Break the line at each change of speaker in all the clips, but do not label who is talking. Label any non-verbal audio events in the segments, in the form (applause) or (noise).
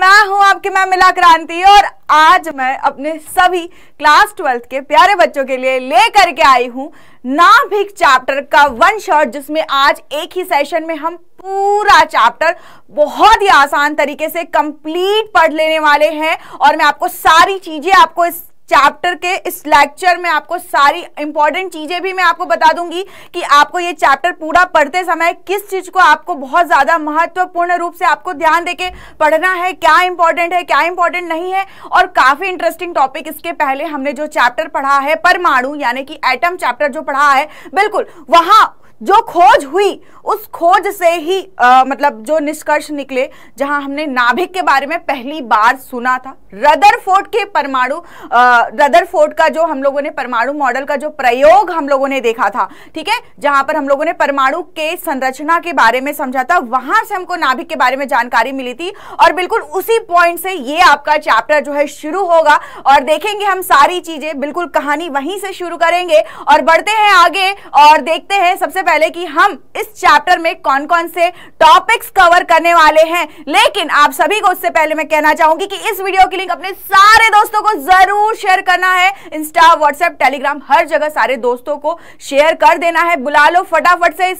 मैं हूं आपकी मैं मिला क्रांति और आज मैं अपने सभी क्लास ट्वेल्थ के प्यारे बच्चों के लिए लेकर के आई हूं नाभिक चैप्टर का वन शॉट जिसमें आज एक ही सेशन में हम पूरा चैप्टर बहुत ही आसान तरीके से कंप्लीट पढ़ लेने वाले हैं और मैं आपको सारी चीजें आपको इस चैप्टर के इस लेक्चर में आपको सारी इंपॉर्टेंट चीज़ें भी मैं आपको बता दूंगी कि आपको ये चैप्टर पूरा पढ़ते समय किस चीज़ को आपको बहुत ज़्यादा महत्वपूर्ण रूप से आपको ध्यान देके पढ़ना है क्या इंपॉर्टेंट है क्या इंपॉर्टेंट नहीं है और काफ़ी इंटरेस्टिंग टॉपिक इसके पहले हमने जो चैप्टर पढ़ा है परमाणु यानी कि एटम चैप्टर जो पढ़ा है बिल्कुल वहां जो खोज हुई उस खोज से ही आ, मतलब जो निष्कर्ष निकले जहां हमने नाभिक के बारे में पहली बार सुना था रदरफोर्ड के परमाणु रदरफोर्ड का जो हम लोगों ने परमाणु मॉडल का जो प्रयोग हम लोगों ने देखा था ठीक है जहां पर हम लोगों ने परमाणु के संरचना के बारे में समझा था वहां से हमको नाभिक के बारे में जानकारी मिली थी और बिल्कुल उसी पॉइंट से ये आपका चैप्टर जो है शुरू होगा और देखेंगे हम सारी चीजें बिल्कुल कहानी वहीं से शुरू करेंगे और बढ़ते हैं आगे और देखते हैं सबसे पहले कि हम इस चैप्टर में कौन कौन से टॉपिक्स कवर करने वाले हैं लेकिन आप सभी को उससे पहले मैं कहना चाहूंगी कि इस वीडियो की लिंक अपने सारे दोस्तों को जरूर शेयर करना है इंस्टा व्हाट्सएप टेलीग्राम हर जगह सारे दोस्तों को शेयर कर देना है बुला लो फटाफट से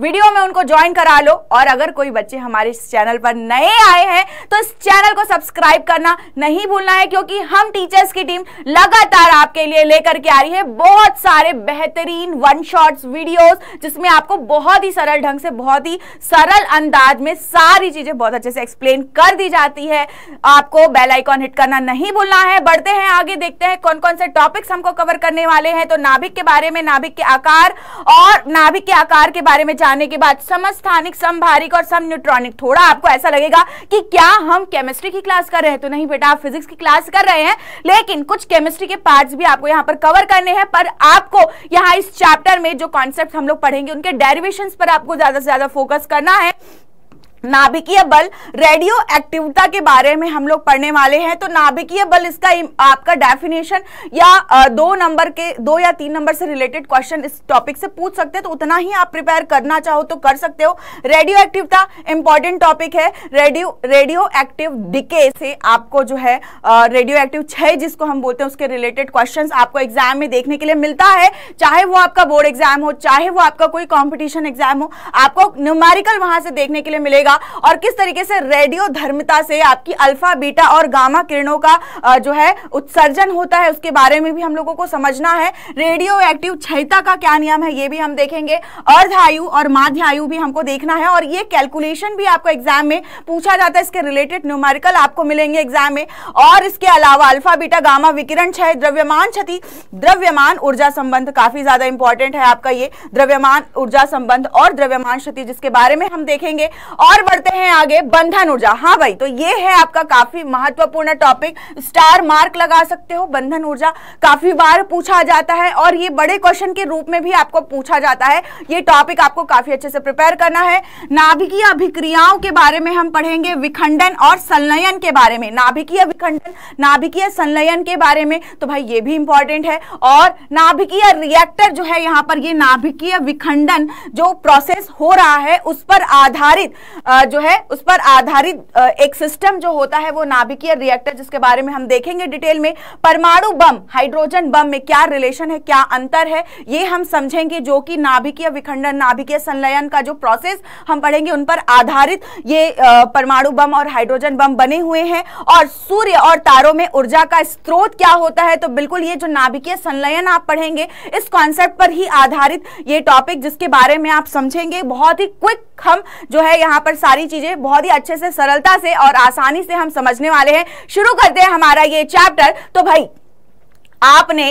वीडियो में उनको ज्वाइन करा लो और अगर कोई बच्चे हमारे इस चैनल पर नए आए हैं तो इस चैनल को सब्सक्राइब करना नहीं भूलना है क्योंकि हम टीचर्स की टीम लगातार आपके लिए लेकर के आ रही है बहुत सारे बेहतरीन वन शॉट्स वीडियोस जिसमें आपको बहुत ही सरल ढंग से बहुत ही सरल अंदाज में सारी चीजें बहुत अच्छे से एक्सप्लेन कर दी जाती है आपको बेलाइकॉन हिट करना नहीं भूलना है बढ़ते हैं आगे देखते हैं कौन कौन से टॉपिक्स हमको कवर करने वाले हैं तो नाभिक के बारे में नाभिक के आकार और नाभिक के आकार के बारे में में जाने के बाद समस्थानिक समभारिक और सम न्यूट्रॉनिक थोड़ा आपको ऐसा लगेगा कि क्या हम केमिस्ट्री की क्लास कर रहे हैं तो नहीं बेटा आप फिजिक्स की क्लास कर रहे हैं लेकिन कुछ केमिस्ट्री के पार्ट्स भी आपको यहाँ पर कवर करने हैं पर आपको यहाँ इस चैप्टर में जो कॉन्सेप्ट हम लोग पढ़ेंगे उनके डेरिवेशन पर आपको ज्यादा से ज्यादा फोकस करना है नाभिकीय बल रेडियो एक्टिविटा के बारे में हम लोग पढ़ने वाले हैं तो नाभिकीय बल इसका आपका डेफिनेशन या दो नंबर के दो या तीन नंबर से रिलेटेड क्वेश्चन इस टॉपिक से पूछ सकते हैं तो उतना ही आप प्रिपेयर करना चाहो तो कर सकते हो रेडियो एक्टिविटा इंपॉर्टेंट टॉपिक है रेडियो रेडियो एक्टिव डिके से आपको जो है रेडियो एक्टिव छह जिसको हम बोलते हैं उसके रिलेटेड क्वेश्चन आपको एग्जाम में देखने के लिए मिलता है चाहे वो आपका बोर्ड एग्जाम हो चाहे वो आपका कोई कॉम्पिटिशन एग्जाम हो आपको न्यूमारिकल वहां से देखने के लिए मिलेगा का और किस तरीके से रेडियो धर्मिता से आपकी अल्फा बीटा और गामा किरणों का जो है उत्सर्जन होता है उसके बारे में भी हम लोगों को समझना है रेडियो एक्टिव क्षयता का क्या नियम है ये भी हम देखेंगे अर्धायु और माध्यायु भी हमको देखना है और ये कैलकुलेशन भी आपको एग्जाम में पूछा जाता है इसके रिलेटेड न्यूमेरिकल आपको मिलेंगे एग्जाम में और इसके अलावा अल्फा बीटा गामा विकिरण क्षय द्रव्यमान क्षति द्रव्यमान ऊर्जा संबंध काफी ज्यादा इंपॉर्टेंट है आपका ये द्रव्यमान ऊर्जा संबंध और द्रव्यमान क्षति जिसके बारे में हम देखेंगे और और बढ़ते हैं आगे बंधन ऊर्जा हाँ भाई तो ये है आपका काफी महत्वपूर्ण टॉपिक स्टार मार्क लगा सकते हो बंधन ऊर्जा काफी बार पूछा जाता है और ये बड़े क्वेश्चन के रूप में भी आपको पूछा जाता है ये टॉपिक आपको काफी अच्छे से प्रिपेयर करना है नाभिकीय अभिक्रियाओं के बारे में हम पढ़ेंगे विखंडन और संलयन के बारे में नाभिकीय विखंडन नाभिकीय संलयन के बारे में तो भाई ये भी इंपॉर्टेंट है और नाभिकीय रिएक्टर जो है यहाँ पर ये नाभिकीय विखंडन जो प्रोसेस हो रहा है उस पर आधारित जो है उस पर आधारित एक सिस्टम जो होता है वो नाभिकीय रिएक्टर जिसके बारे में हम देखेंगे डिटेल में परमाणु बम हाइड्रोजन बम में क्या रिलेशन है क्या अंतर है ये हम समझेंगे जो कि नाभिकीय विखंडन नाभिकीय संलयन का जो प्रोसेस हम पढ़ेंगे उन पर आधारित ये परमाणु बम और हाइड्रोजन बम बने हुए हैं और सूर्य और तारों में ऊर्जा का स्त्रोत क्या होता है तो बिल्कुल ये जो नाभिकीय संलयन आप पढ़ेंगे इस कॉन्सेप्ट पर ही आधारित ये टॉपिक जिसके बारे में आप समझेंगे बहुत ही क्विक हम जो है यहाँ पर सारी चीजें बहुत ही अच्छे से सरलता से और आसानी से हम समझने वाले हैं शुरू करते हैं हमारा ये चैप्टर तो भाई आपने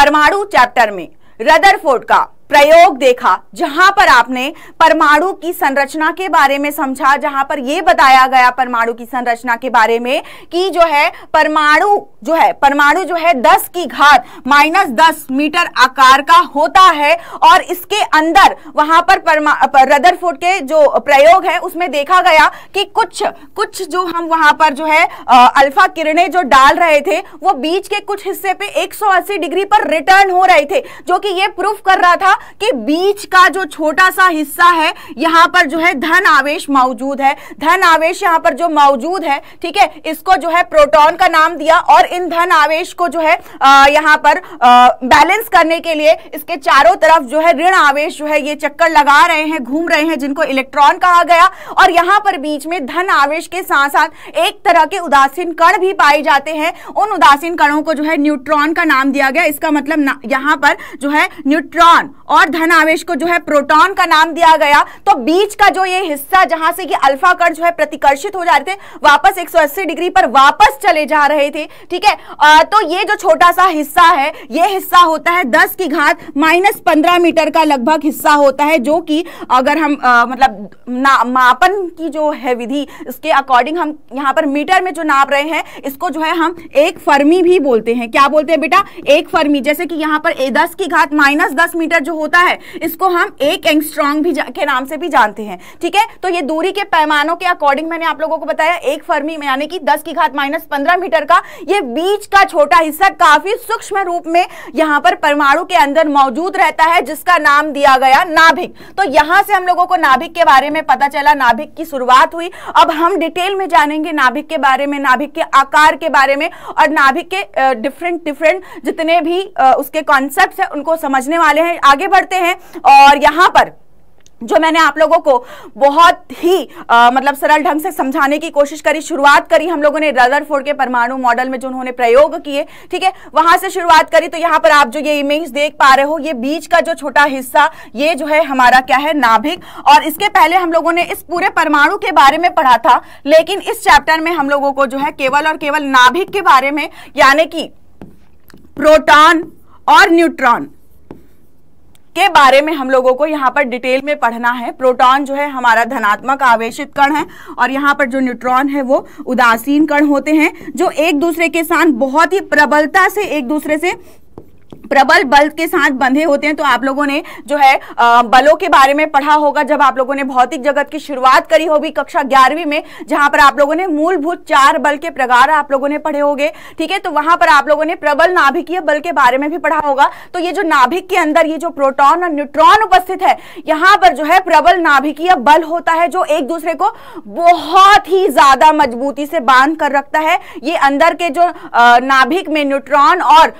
परमाणु चैप्टर में रदरफोर्ड का प्रयोग देखा जहां पर आपने परमाणु की संरचना के बारे में समझा जहां पर यह बताया गया परमाणु की संरचना के बारे में कि जो है परमाणु जो है परमाणु जो है 10 की घात माइनस दस मीटर आकार का होता है और इसके अंदर वहां पर, रदर रदरफोर्ड के जो प्रयोग है उसमें देखा गया कि कुछ कुछ जो हम वहां पर जो है आ, अल्फा किरणें जो डाल रहे थे वो बीच के कुछ हिस्से पे 180 डिग्री पर रिटर्न हो रहे थे जो कि ये प्रूफ कर रहा था कि बीच का जो छोटा सा हिस्सा है यहां पर जो है धन आवेश मौजूद है धन आवेश यहां पर जो मौजूद है ठीक है इसको जो है प्रोटॉन का नाम दिया और इन धन आवेश को जो है यहां पर बैलेंस करने के लिए इसके चारों तरफ जो है ऋण आवेश जो है ये चक्कर लगा रहे हैं घूम रहे हैं जिनको इलेक्ट्रॉन कहा गया और यहां पर बीच में धन आवेश के साथ साथ एक तरह के उदासीन कण भी पाए जाते हैं उन उदासीन कणों को जो है न्यूट्रॉन का नाम दिया गया इसका मतलब यहां पर जो है न्यूट्रॉन और धन आवेश को जो है प्रोटॉन का नाम दिया गया तो बीच का जो ये हिस्सा जहां से कि अल्फा कर जो है प्रतिकर्षित हो जा रहे थे वापस 180 डिग्री पर वापस चले जा रहे थे ठीक है तो ये जो छोटा सा हिस्सा है ये हिस्सा होता है दस की घात माइनस पंद्रह मीटर का लगभग हिस्सा होता है जो कि अगर हम आ, मतलब मापन की जो है विधि इसके अकॉर्डिंग हम यहाँ पर मीटर में जो नाप रहे हैं इसको जो है हम एक फर्मी भी बोलते हैं क्या बोलते हैं बेटा एक फर्मी जैसे कि यहाँ पर दस की घात माइनस दस मीटर जो होता है इसको हम एक एंगस्ट्रॉन्ग भी के नाम से भी जानते हैं ठीक है तो ये दूरी के पैमानों के अकॉर्डिंग मैंने आप लोगों को बताया एक फर्मी यानी कि दस की घात माइनस पंद्रह मीटर का ये बीच का छोटा हिस्सा काफी सूक्ष्म रूप में यहाँ पर परमाणु के अंदर मौजूद रहता है जिसका नाम दिया गया नाभिक तो यहाँ से हम लोगों को नाभिक के बारे में पता चला नाभिक की शुरुआत हुई अब हम डिटेल में जानेंगे नाभिक के बारे में नाभिक के आकार के बारे में और नाभिक के डिफरेंट डिफरेंट जितने भी उसके कॉन्सेप्ट है उनको समझने वाले हैं आगे बढ़ते हैं और यहाँ पर जो मैंने आप लोगों को बहुत ही आ, मतलब सरल ढंग से समझाने की कोशिश करी शुरुआत करी हम लोगों ने फोर्ड के परमाणु मॉडल में जो उन्होंने प्रयोग किए ठीक है वहां से शुरुआत करी तो यहाँ पर आप जो ये इमेज देख पा रहे हो ये बीच का जो छोटा हिस्सा ये जो है हमारा क्या है नाभिक और इसके पहले हम लोगों ने इस पूरे परमाणु के बारे में पढ़ा था लेकिन इस चैप्टर में हम लोगों को जो है केवल और केवल नाभिक के बारे में यानी कि प्रोटॉन और न्यूट्रॉन के बारे में हम लोगों को यहाँ पर डिटेल में पढ़ना है प्रोटॉन जो है हमारा धनात्मक आवेशित कण है और यहाँ पर जो न्यूट्रॉन है वो उदासीन कण होते हैं जो एक दूसरे के साथ बहुत ही प्रबलता से एक दूसरे से प्रबल बल के साथ बंधे होते हैं तो आप लोगों ने जो है बलों के बारे में पढ़ा होगा जब आप लोगों ने भौतिक जगत की शुरुआत करी होगी कक्षा ग्यारहवीं में जहां पर आप लोगों ने मूलभूत चार बल के प्रकार आप लोगों ने पढ़े होंगे ठीक है तो वहां पर आप लोगों ने प्रबल नाभिकीय बल के बारे में भी पढ़ा होगा तो ये जो नाभिक के अंदर ये जो प्रोटॉन और न्यूट्रॉन उपस्थित है यहाँ पर जो है प्रबल नाभिकीय बल होता है जो एक दूसरे को बहुत ही ज्यादा मजबूती से बांध कर रखता है ये अंदर के जो नाभिक में न्यूट्रॉन और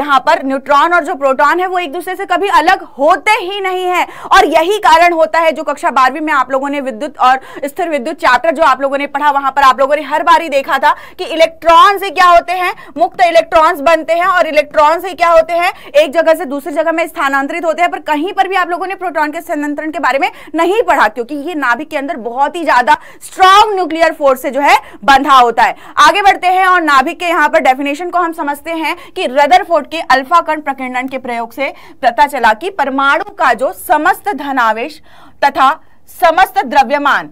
यहाँ पर न्यूट्रॉन न्यूट्रॉन और जो प्रोटॉन है वो एक दूसरे से कभी अलग होते ही नहीं है और यही कारण होता है जो कक्षा बारहवीं में आप लोगों ने विद्युत और स्थिर विद्युत चैप्टर जो आप लोगों ने पढ़ा वहां पर आप लोगों ने हर बार ही देखा था कि इलेक्ट्रॉन से क्या होते हैं मुक्त इलेक्ट्रॉन बनते हैं और इलेक्ट्रॉन से क्या होते हैं एक जगह से दूसरी जगह में स्थानांतरित होते हैं पर कहीं पर भी आप लोगों ने प्रोटॉन के स्थानांतरण के बारे में नहीं पढ़ा क्योंकि ये नाभिक के अंदर बहुत ही ज्यादा स्ट्रॉन्ग न्यूक्लियर फोर्स से जो है बंधा होता है आगे बढ़ते हैं और नाभिक के यहां पर डेफिनेशन को हम समझते हैं कि रदरफोर्ड के अल्फा कण प्रकरण प्रकीर्णन के प्रयोग से पता चला कि परमाणु का जो समस्त धनावेश तथा समस्त द्रव्यमान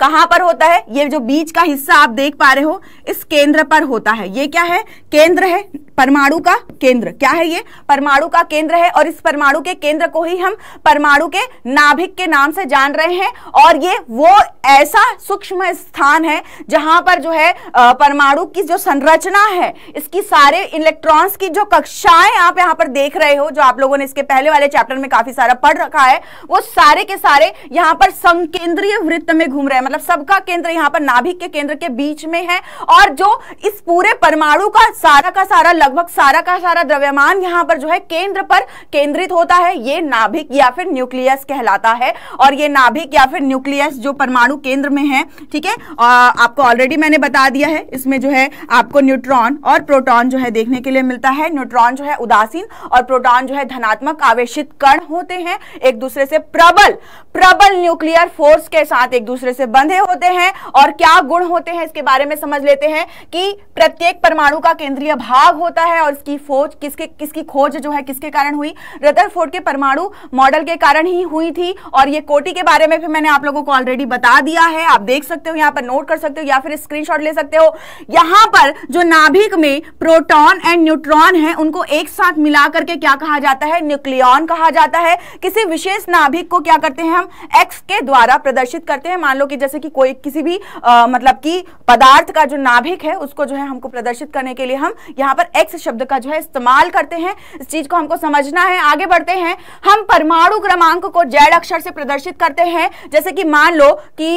कहां पर होता है ये जो बीच का हिस्सा आप देख पा रहे हो इस केंद्र पर होता है ये क्या है केंद्र है परमाणु का केंद्र क्या है ये परमाणु का केंद्र है और इस परमाणु के केंद्र को ही हम परमाणु के नाभिक के नाम से जान रहे हैं और ये वो ऐसा सूक्ष्म स्थान है जहां पर जो है परमाणु की जो संरचना है इसकी सारे इलेक्ट्रॉन्स की जो कक्षाएं आप यहां पर देख रहे हो जो आप लोगों ने इसके पहले वाले चैप्टर में काफी सारा पढ़ रखा है वो सारे के सारे यहां पर संकेंद्रीय वृत्त में घूम रहे हैं मतलब सबका केंद्र यहाँ पर नाभिक के केंद्र के बीच में है और जो इस पूरे परमाणु का सारा का सारा लगभग सारा का सारा द्रव्यमान यहाँ पर जो है केंद्र पर केंद्रित होता है ये नाभिक या फिर न्यूक्लियस कहलाता है और ये नाभिक या फिर न्यूक्लियस जो परमाणु केंद्र में है ठीक है आपको ऑलरेडी मैंने बता दिया है इसमें जो है आपको न्यूट्रॉन और प्रोटॉन जो है देखने के लिए मिलता है न्यूट्रॉन जो है उदासीन और प्रोटॉन जो है धनात्मक आवेशित कण होते हैं एक दूसरे से प्रबल प्रबल न्यूक्लियर फोर्स के साथ एक दूसरे से से बंधे होते हैं और क्या गुण होते हैं इसके बारे में समझ लेते हैं कि प्रत्येक परमाणु का केंद्रीय भाग होता है और इसकी फोज किसके किसकी खोज जो है किसके कारण हुई रदरफोर्ड के परमाणु मॉडल के कारण ही हुई थी और ये कोटि के बारे में भी मैंने आप लोगों को ऑलरेडी बता दिया है आप देख सकते हो यहाँ पर नोट कर सकते हो या फिर स्क्रीनशॉट ले सकते हो यहाँ पर जो नाभिक में प्रोटॉन एंड न्यूट्रॉन है उनको एक साथ मिला करके क्या कहा जाता है न्यूक्लियॉन कहा जाता है किसी विशेष नाभिक को क्या करते हैं हम एक्स के द्वारा प्रदर्शित करते हैं मान लो कि कि जैसे कि कोई किसी भी आ, मतलब कि पदार्थ का जो नाभिक है उसको जो है हमको प्रदर्शित करने के लिए हम यहाँ पर एक्स शब्द का जो है इस्तेमाल करते हैं इस चीज को हमको समझना है आगे बढ़ते हैं हम परमाणु क्रमांक को जेड अक्षर से प्रदर्शित करते हैं जैसे कि मान लो कि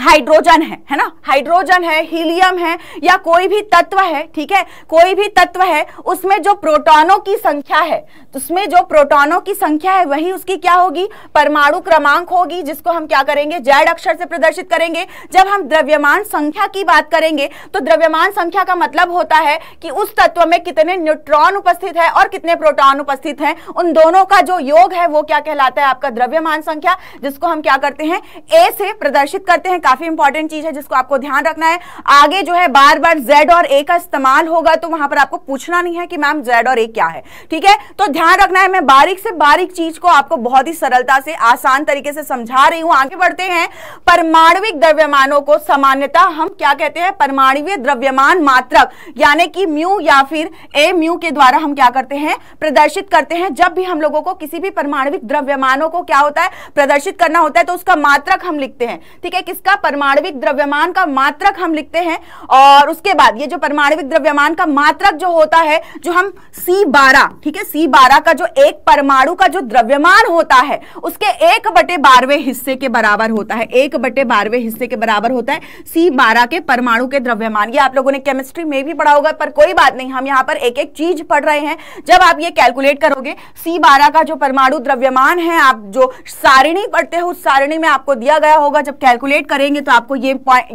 हाइड्रोजन है है ना हाइड्रोजन है हीलियम है या कोई भी तत्व है ठीक है कोई भी तत्व है उसमें जो प्रोटॉनों की संख्या है उसमें जो प्रोटॉनों की संख्या है वही उसकी क्या होगी परमाणु क्रमांक होगी जिसको हम क्या करेंगे जैड अक्षर से प्रदर्शित करेंगे जब हम द्रव्यमान संख्या की बात करेंगे तो द्रव्यमान संख्या का मतलब होता है कि उस तत्व में कितने न्यूट्रॉन उपस्थित है और कितने प्रोटॉन उपस्थित हैं उन दोनों का जो योग है वो क्या कहलाता है आपका द्रव्यमान संख्या जिसको हम क्या करते हैं ए से प्रदर्शित करते हैं काफी इंपॉर्टेंट चीज है जिसको आपको ध्यान रखना है आगे जो है बार बार जेड और ए का इस्तेमाल होगा तो वहां पर आपको पूछना नहीं है कि मैम जेड और ए क्या है ठीक है तो ध्यान रखना है मैं बारीक से बारीक चीज को आपको बहुत ही सरलता से आसान तरीके से समझा रही हूं आगे बढ़ते हैं परमाणुविक द्रव्यमानों को सामान्यता हम क्या कहते हैं परमाणवीय द्रव्यमान मात्रक यानी कि म्यू या फिर ए म्यू के द्वारा हम क्या करते हैं प्रदर्शित करते हैं जब भी हम लोगों को किसी भी परमाणविक द्रव्यमानों को क्या होता है प्रदर्शित करना होता है तो उसका मात्रक हम लिखते हैं ठीक है किसका का परमाणविक द्रव्यमान का मात्रक हम लिखते हैं और उसके बाद ये जो परमाणविक द्रव्यमान का मात्रक जो होता है जो हम C12 ठीक है C12 का जो एक परमाणु का जो द्रव्यमान होता है उसके एक बटे बारहवें हिस्से के बराबर होता है एक बटे बारहवें हिस्से के बराबर होता है सी के परमाणु के द्रव्यमान ये आप लोगों ने केमिस्ट्री में भी पढ़ा होगा पर कोई बात नहीं हम यहाँ पर एक एक चीज पढ़ रहे हैं जब आप ये कैलकुलेट करोगे सी का जो परमाणु द्रव्यमान है आप जो सारिणी पढ़ते हो उस सारिणी में आपको दिया गया होगा जब कैलकुलेट करें करेंगे तो आपको ये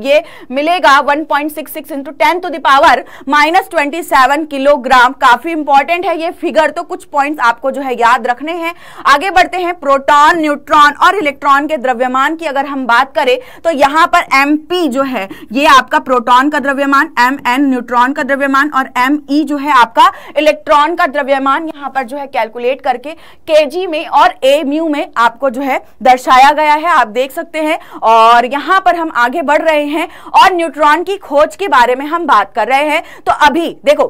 ये मिलेगा 1.66 point six six into ten to the power minus twenty seven kilogram काफी इंपॉर्टेंट है ये फिगर तो कुछ पॉइंट्स आपको जो है याद रखने हैं आगे बढ़ते हैं प्रोटॉन न्यूट्रॉन और इलेक्ट्रॉन के द्रव्यमान की अगर हम बात करें तो यहाँ पर एम जो है ये आपका प्रोटॉन का द्रव्यमान एम न्यूट्रॉन का द्रव्यमान और एम जो है आपका इलेक्ट्रॉन का द्रव्यमान यहाँ पर जो है कैलकुलेट करके के में और ए में आपको जो है दर्शाया गया है आप देख सकते हैं और यहाँ यहाँ पर हम आगे बढ़ रहे हैं और न्यूट्रॉन की खोज के बारे में हम बात कर रहे हैं तो अभी देखो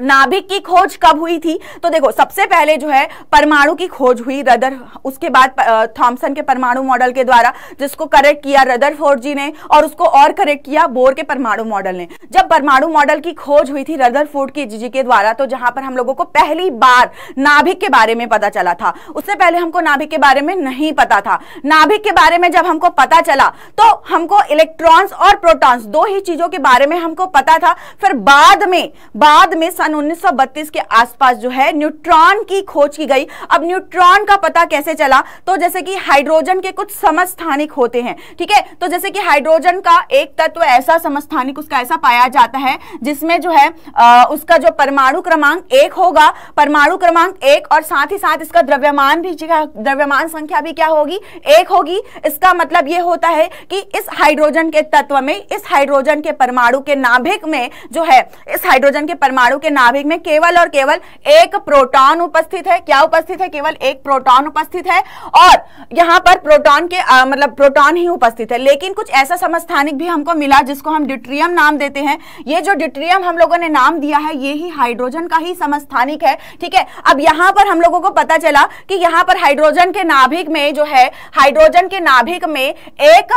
नाभिक की खोज कब हुई थी तो देखो सबसे पहले जो है परमाणु की खोज हुई रदर उसके बाद थॉमसन के परमाणु मॉडल के द्वारा जिसको करेक्ट किया रदर फोर्ड जी ने और उसको और करेक्ट किया बोर के परमाणु मॉडल ने जब परमाणु मॉडल की खोज हुई थी रदर फोर्ड की जी के द्वारा तो जहां पर हम लोगों को पहली बार नाभिक के बारे में पता चला था उससे पहले हमको नाभिक के बारे में नहीं पता था नाभिक के बारे में जब हमको पता चला तो हमको इलेक्ट्रॉन्स और प्रोटॉन्स दो ही चीजों के बारे में हमको पता था फिर बाद में बाद में सन 1932 के आसपास जो है न्यूट्रॉन की खोज की गई अब न्यूट्रॉन का पता कैसे चला तो जैसे कि हाइड्रोजन के कुछ समस्थानिक होते हैं ठीक है तो जैसे कि हाइड्रोजन का एक तत्व ऐसा समस्थानिक उसका ऐसा पाया जाता है जिसमें जो है आ, उसका जो परमाणु क्रमांक एक होगा परमाणु क्रमांक एक और साथ ही साथ इसका द्रव्यमान भी द्रव्यमान संख्या भी क्या होगी एक होगी इसका मतलब यह होता है कि इस हाइड्रोजन के तत्व में इस हाइड्रोजन के परमाणु के नाभिक में जो है इस हाइड्रोजन के परमाणु के नाभिक में केवल और केवल एक प्रोटॉन उपस्थित है क्या उपस्थित है केवल एक प्रोटॉन उपस्थित है और यहां पर प्रोटॉन के आ, मतलब प्रोटॉन ही उपस्थित है लेकिन कुछ ऐसा समस्थानिक भी हमको मिला जिसको हम ड्यूट्रियम नाम देते हैं ये जो ड्यूट्रियम हम लोगों ने नाम दिया है ये ही हाइड्रोजन का ही समस्थानिक है ठीक है अब यहां पर हम लोगों को पता चला कि यहां पर हाइड्रोजन के नाभिक में जो है हाइड्रोजन के नाभिक में एक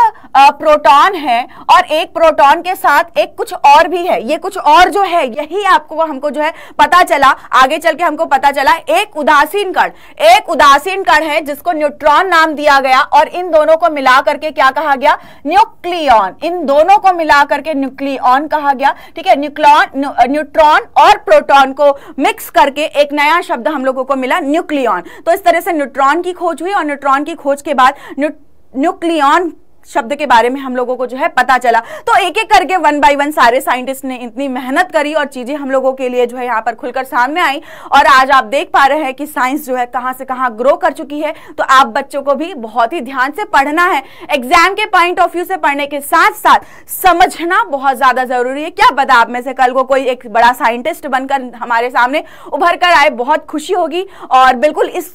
प्रोटॉन है और एक प्रोटॉन के साथ एक कुछ और भी है ये कुछ और जो है यही आपको हमको जो है पता चला आगे चल के हमको पता चला एक उदासीन कण एक उदासीन कण है जिसको न्यूट्रॉन नाम दिया गया और इन दोनों को मिला करके क्या कहा गया न्यूक्लियॉन इन दोनों को मिला करके न्यूक्लियॉन कहा गया ठीक है न्यूक्लॉन न्यूट्रॉन और प्रोटॉन को मिक्स करके एक नया शब्द हम लोगों को मिला न्यूक्लियॉन तो इस तरह से न्यूट्रॉन की खोज हुई और न्यूट्रॉन की खोज के बाद न्यू न्यूक्लियॉन शब्द के बारे में हम लोगों को जो है पता चला तो एक एक करके वन बाय वन सारे साइंटिस्ट ने इतनी मेहनत करी और चीजें हम लोगों के लिए जो है यहाँ पर खुलकर सामने आई और आज आप देख पा रहे हैं कि साइंस जो है कहाँ से कहाँ ग्रो कर चुकी है तो आप बच्चों को भी बहुत ही ध्यान से पढ़ना है एग्जाम के पॉइंट ऑफ व्यू से पढ़ने के साथ साथ समझना बहुत ज्यादा जरूरी है क्या पता आप में से कल को कोई एक बड़ा साइंटिस्ट बनकर हमारे सामने उभर कर आए बहुत खुशी होगी और बिल्कुल इस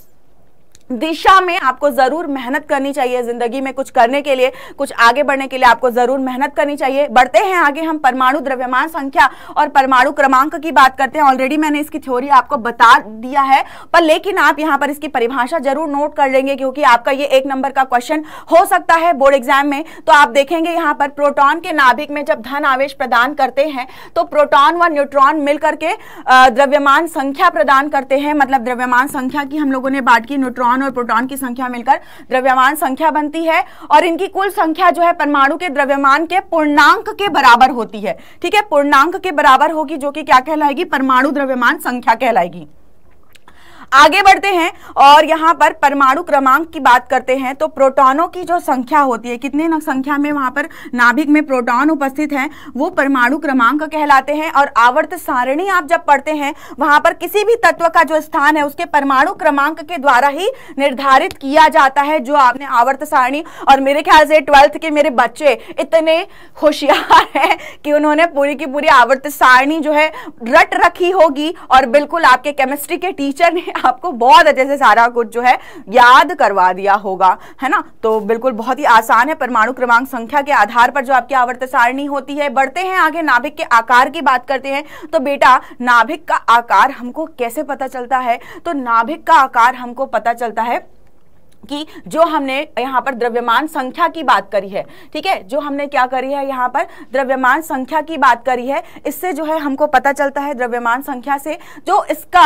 दिशा में आपको ज़रूर मेहनत करनी चाहिए ज़िंदगी में कुछ करने के लिए कुछ आगे बढ़ने के लिए आपको ज़रूर मेहनत करनी चाहिए बढ़ते हैं आगे हम परमाणु द्रव्यमान संख्या और परमाणु क्रमांक की बात करते हैं ऑलरेडी मैंने इसकी थ्योरी आपको बता दिया है पर लेकिन आप यहाँ पर इसकी परिभाषा जरूर नोट कर लेंगे क्योंकि आपका ये एक नंबर का क्वेश्चन हो सकता है बोर्ड एग्जाम में तो आप देखेंगे यहाँ पर प्रोटोन के नाभिक में जब धन आवेश प्रदान करते हैं तो प्रोटोन व न्यूट्रॉन मिलकर के द्रव्यमान संख्या प्रदान करते हैं मतलब द्रव्यमान संख्या की हम लोगों ने बात की न्यूट्रॉन इलेक्ट्रॉन और प्रोटॉन की संख्या मिलकर द्रव्यमान संख्या बनती है और इनकी कुल संख्या जो है परमाणु के द्रव्यमान के पूर्णांक के बराबर होती है ठीक है पूर्णांक के बराबर होगी जो कि क्या कहलाएगी परमाणु द्रव्यमान संख्या कहलाएगी आगे बढ़ते हैं और यहाँ पर परमाणु क्रमांक की बात करते हैं तो प्रोटॉनों की जो संख्या होती है कितने संख्या में वहां पर नाभिक में प्रोटॉन उपस्थित हैं वो परमाणु क्रमांक कहलाते हैं और आवर्त सारणी आप जब पढ़ते हैं वहां पर किसी भी तत्व का जो स्थान है उसके परमाणु क्रमांक के द्वारा ही निर्धारित किया जाता है जो आपने आवर्त सारणी और मेरे ख्याल से ट्वेल्थ के मेरे बच्चे इतने होशियार हैं कि उन्होंने पूरी की पूरी आवर्त सारणी जो है रट रखी होगी और बिल्कुल आपके केमिस्ट्री के टीचर ने आपको बहुत अच्छे से सारा कुछ जो है याद करवा दिया होगा है ना तो बिल्कुल बहुत ही आसान है परमाणु क्रमांक संख्या के आधार पर जो आपकी आवर्त सारणी होती है बढ़ते हैं आगे नाभिक के आकार की बात करते हैं तो बेटा नाभिक का आकार हमको कैसे पता चलता है तो नाभिक का आकार हमको पता चलता है कि जो हमने यहाँ पर द्रव्यमान संख्या की बात करी है ठीक है जो हमने क्या करी है यहाँ पर द्रव्यमान संख्या की बात करी है इससे जो है हमको पता चलता है द्रव्यमान संख्या से जो इसका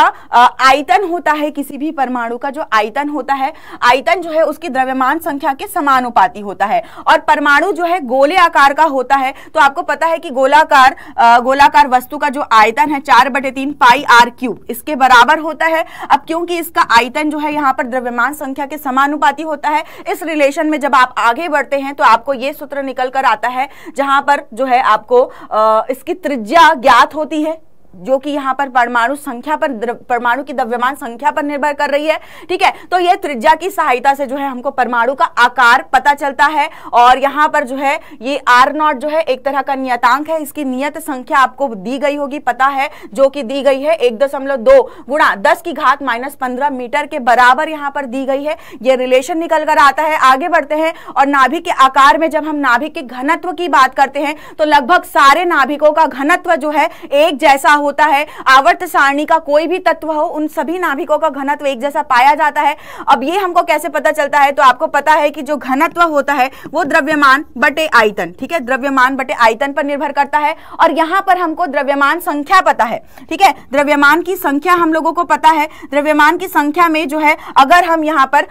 आयतन होता है किसी भी परमाणु का जो आयतन होता है आयतन जो है उसकी द्रव्यमान संख्या के समानुपाती होता है और परमाणु जो है गोले आकार का होता है तो आपको पता है कि गोलाकार गोलाकार वस्तु का जो आयतन है चार बटे तीन पाई आर क्यूब इसके बराबर होता है अब क्योंकि इसका आयतन जो है यहाँ पर द्रव्यमान संख्या के समान समानुपाती होता है इस रिलेशन में जब आप आगे बढ़ते हैं तो आपको ये सूत्र निकल कर आता है जहां पर जो है आपको आ, इसकी त्रिज्या ज्ञात होती है जो कि यहां पर परमाणु संख्या पर परमाणु की द्रव्यमान संख्या पर निर्भर कर रही है ठीक है तो यह त्रिज्या की सहायता से जो है हमको परमाणु का आकार पता चलता है और यहां पर जो है ये आर नॉट जो है एक तरह का नियतांक है इसकी नियत संख्या आपको दी गई होगी पता है जो कि दी गई है एक दशमलव दो गुणा दस की घात माइनस पंद्रह मीटर के बराबर यहां पर दी गई है यह रिलेशन निकल कर आता है आगे बढ़ते हैं और नाभिक के आकार में जब हम नाभिक के घनत्व की बात करते हैं तो लगभग सारे नाभिकों का घनत्व जो है एक जैसा होता है आवर्त सारणी का कोई भी तत्व हो उन सभी नाभिकों का घनत्व एक जैसा पाया जाता है अब ये हमको कैसे पता चलता है तो आपको पता है कि जो घनत्व होता है वो द्रव्यमान बटे आयतन ठीक है द्रव्यमान बटे आयतन पर निर्भर करता है और यहाँ पर हमको द्रव्यमान संख्या पता है ठीक है द्रव्यमान की संख्या हम लोगों को पता है द्रव्यमान की संख्या में जो है अगर हम यहाँ पर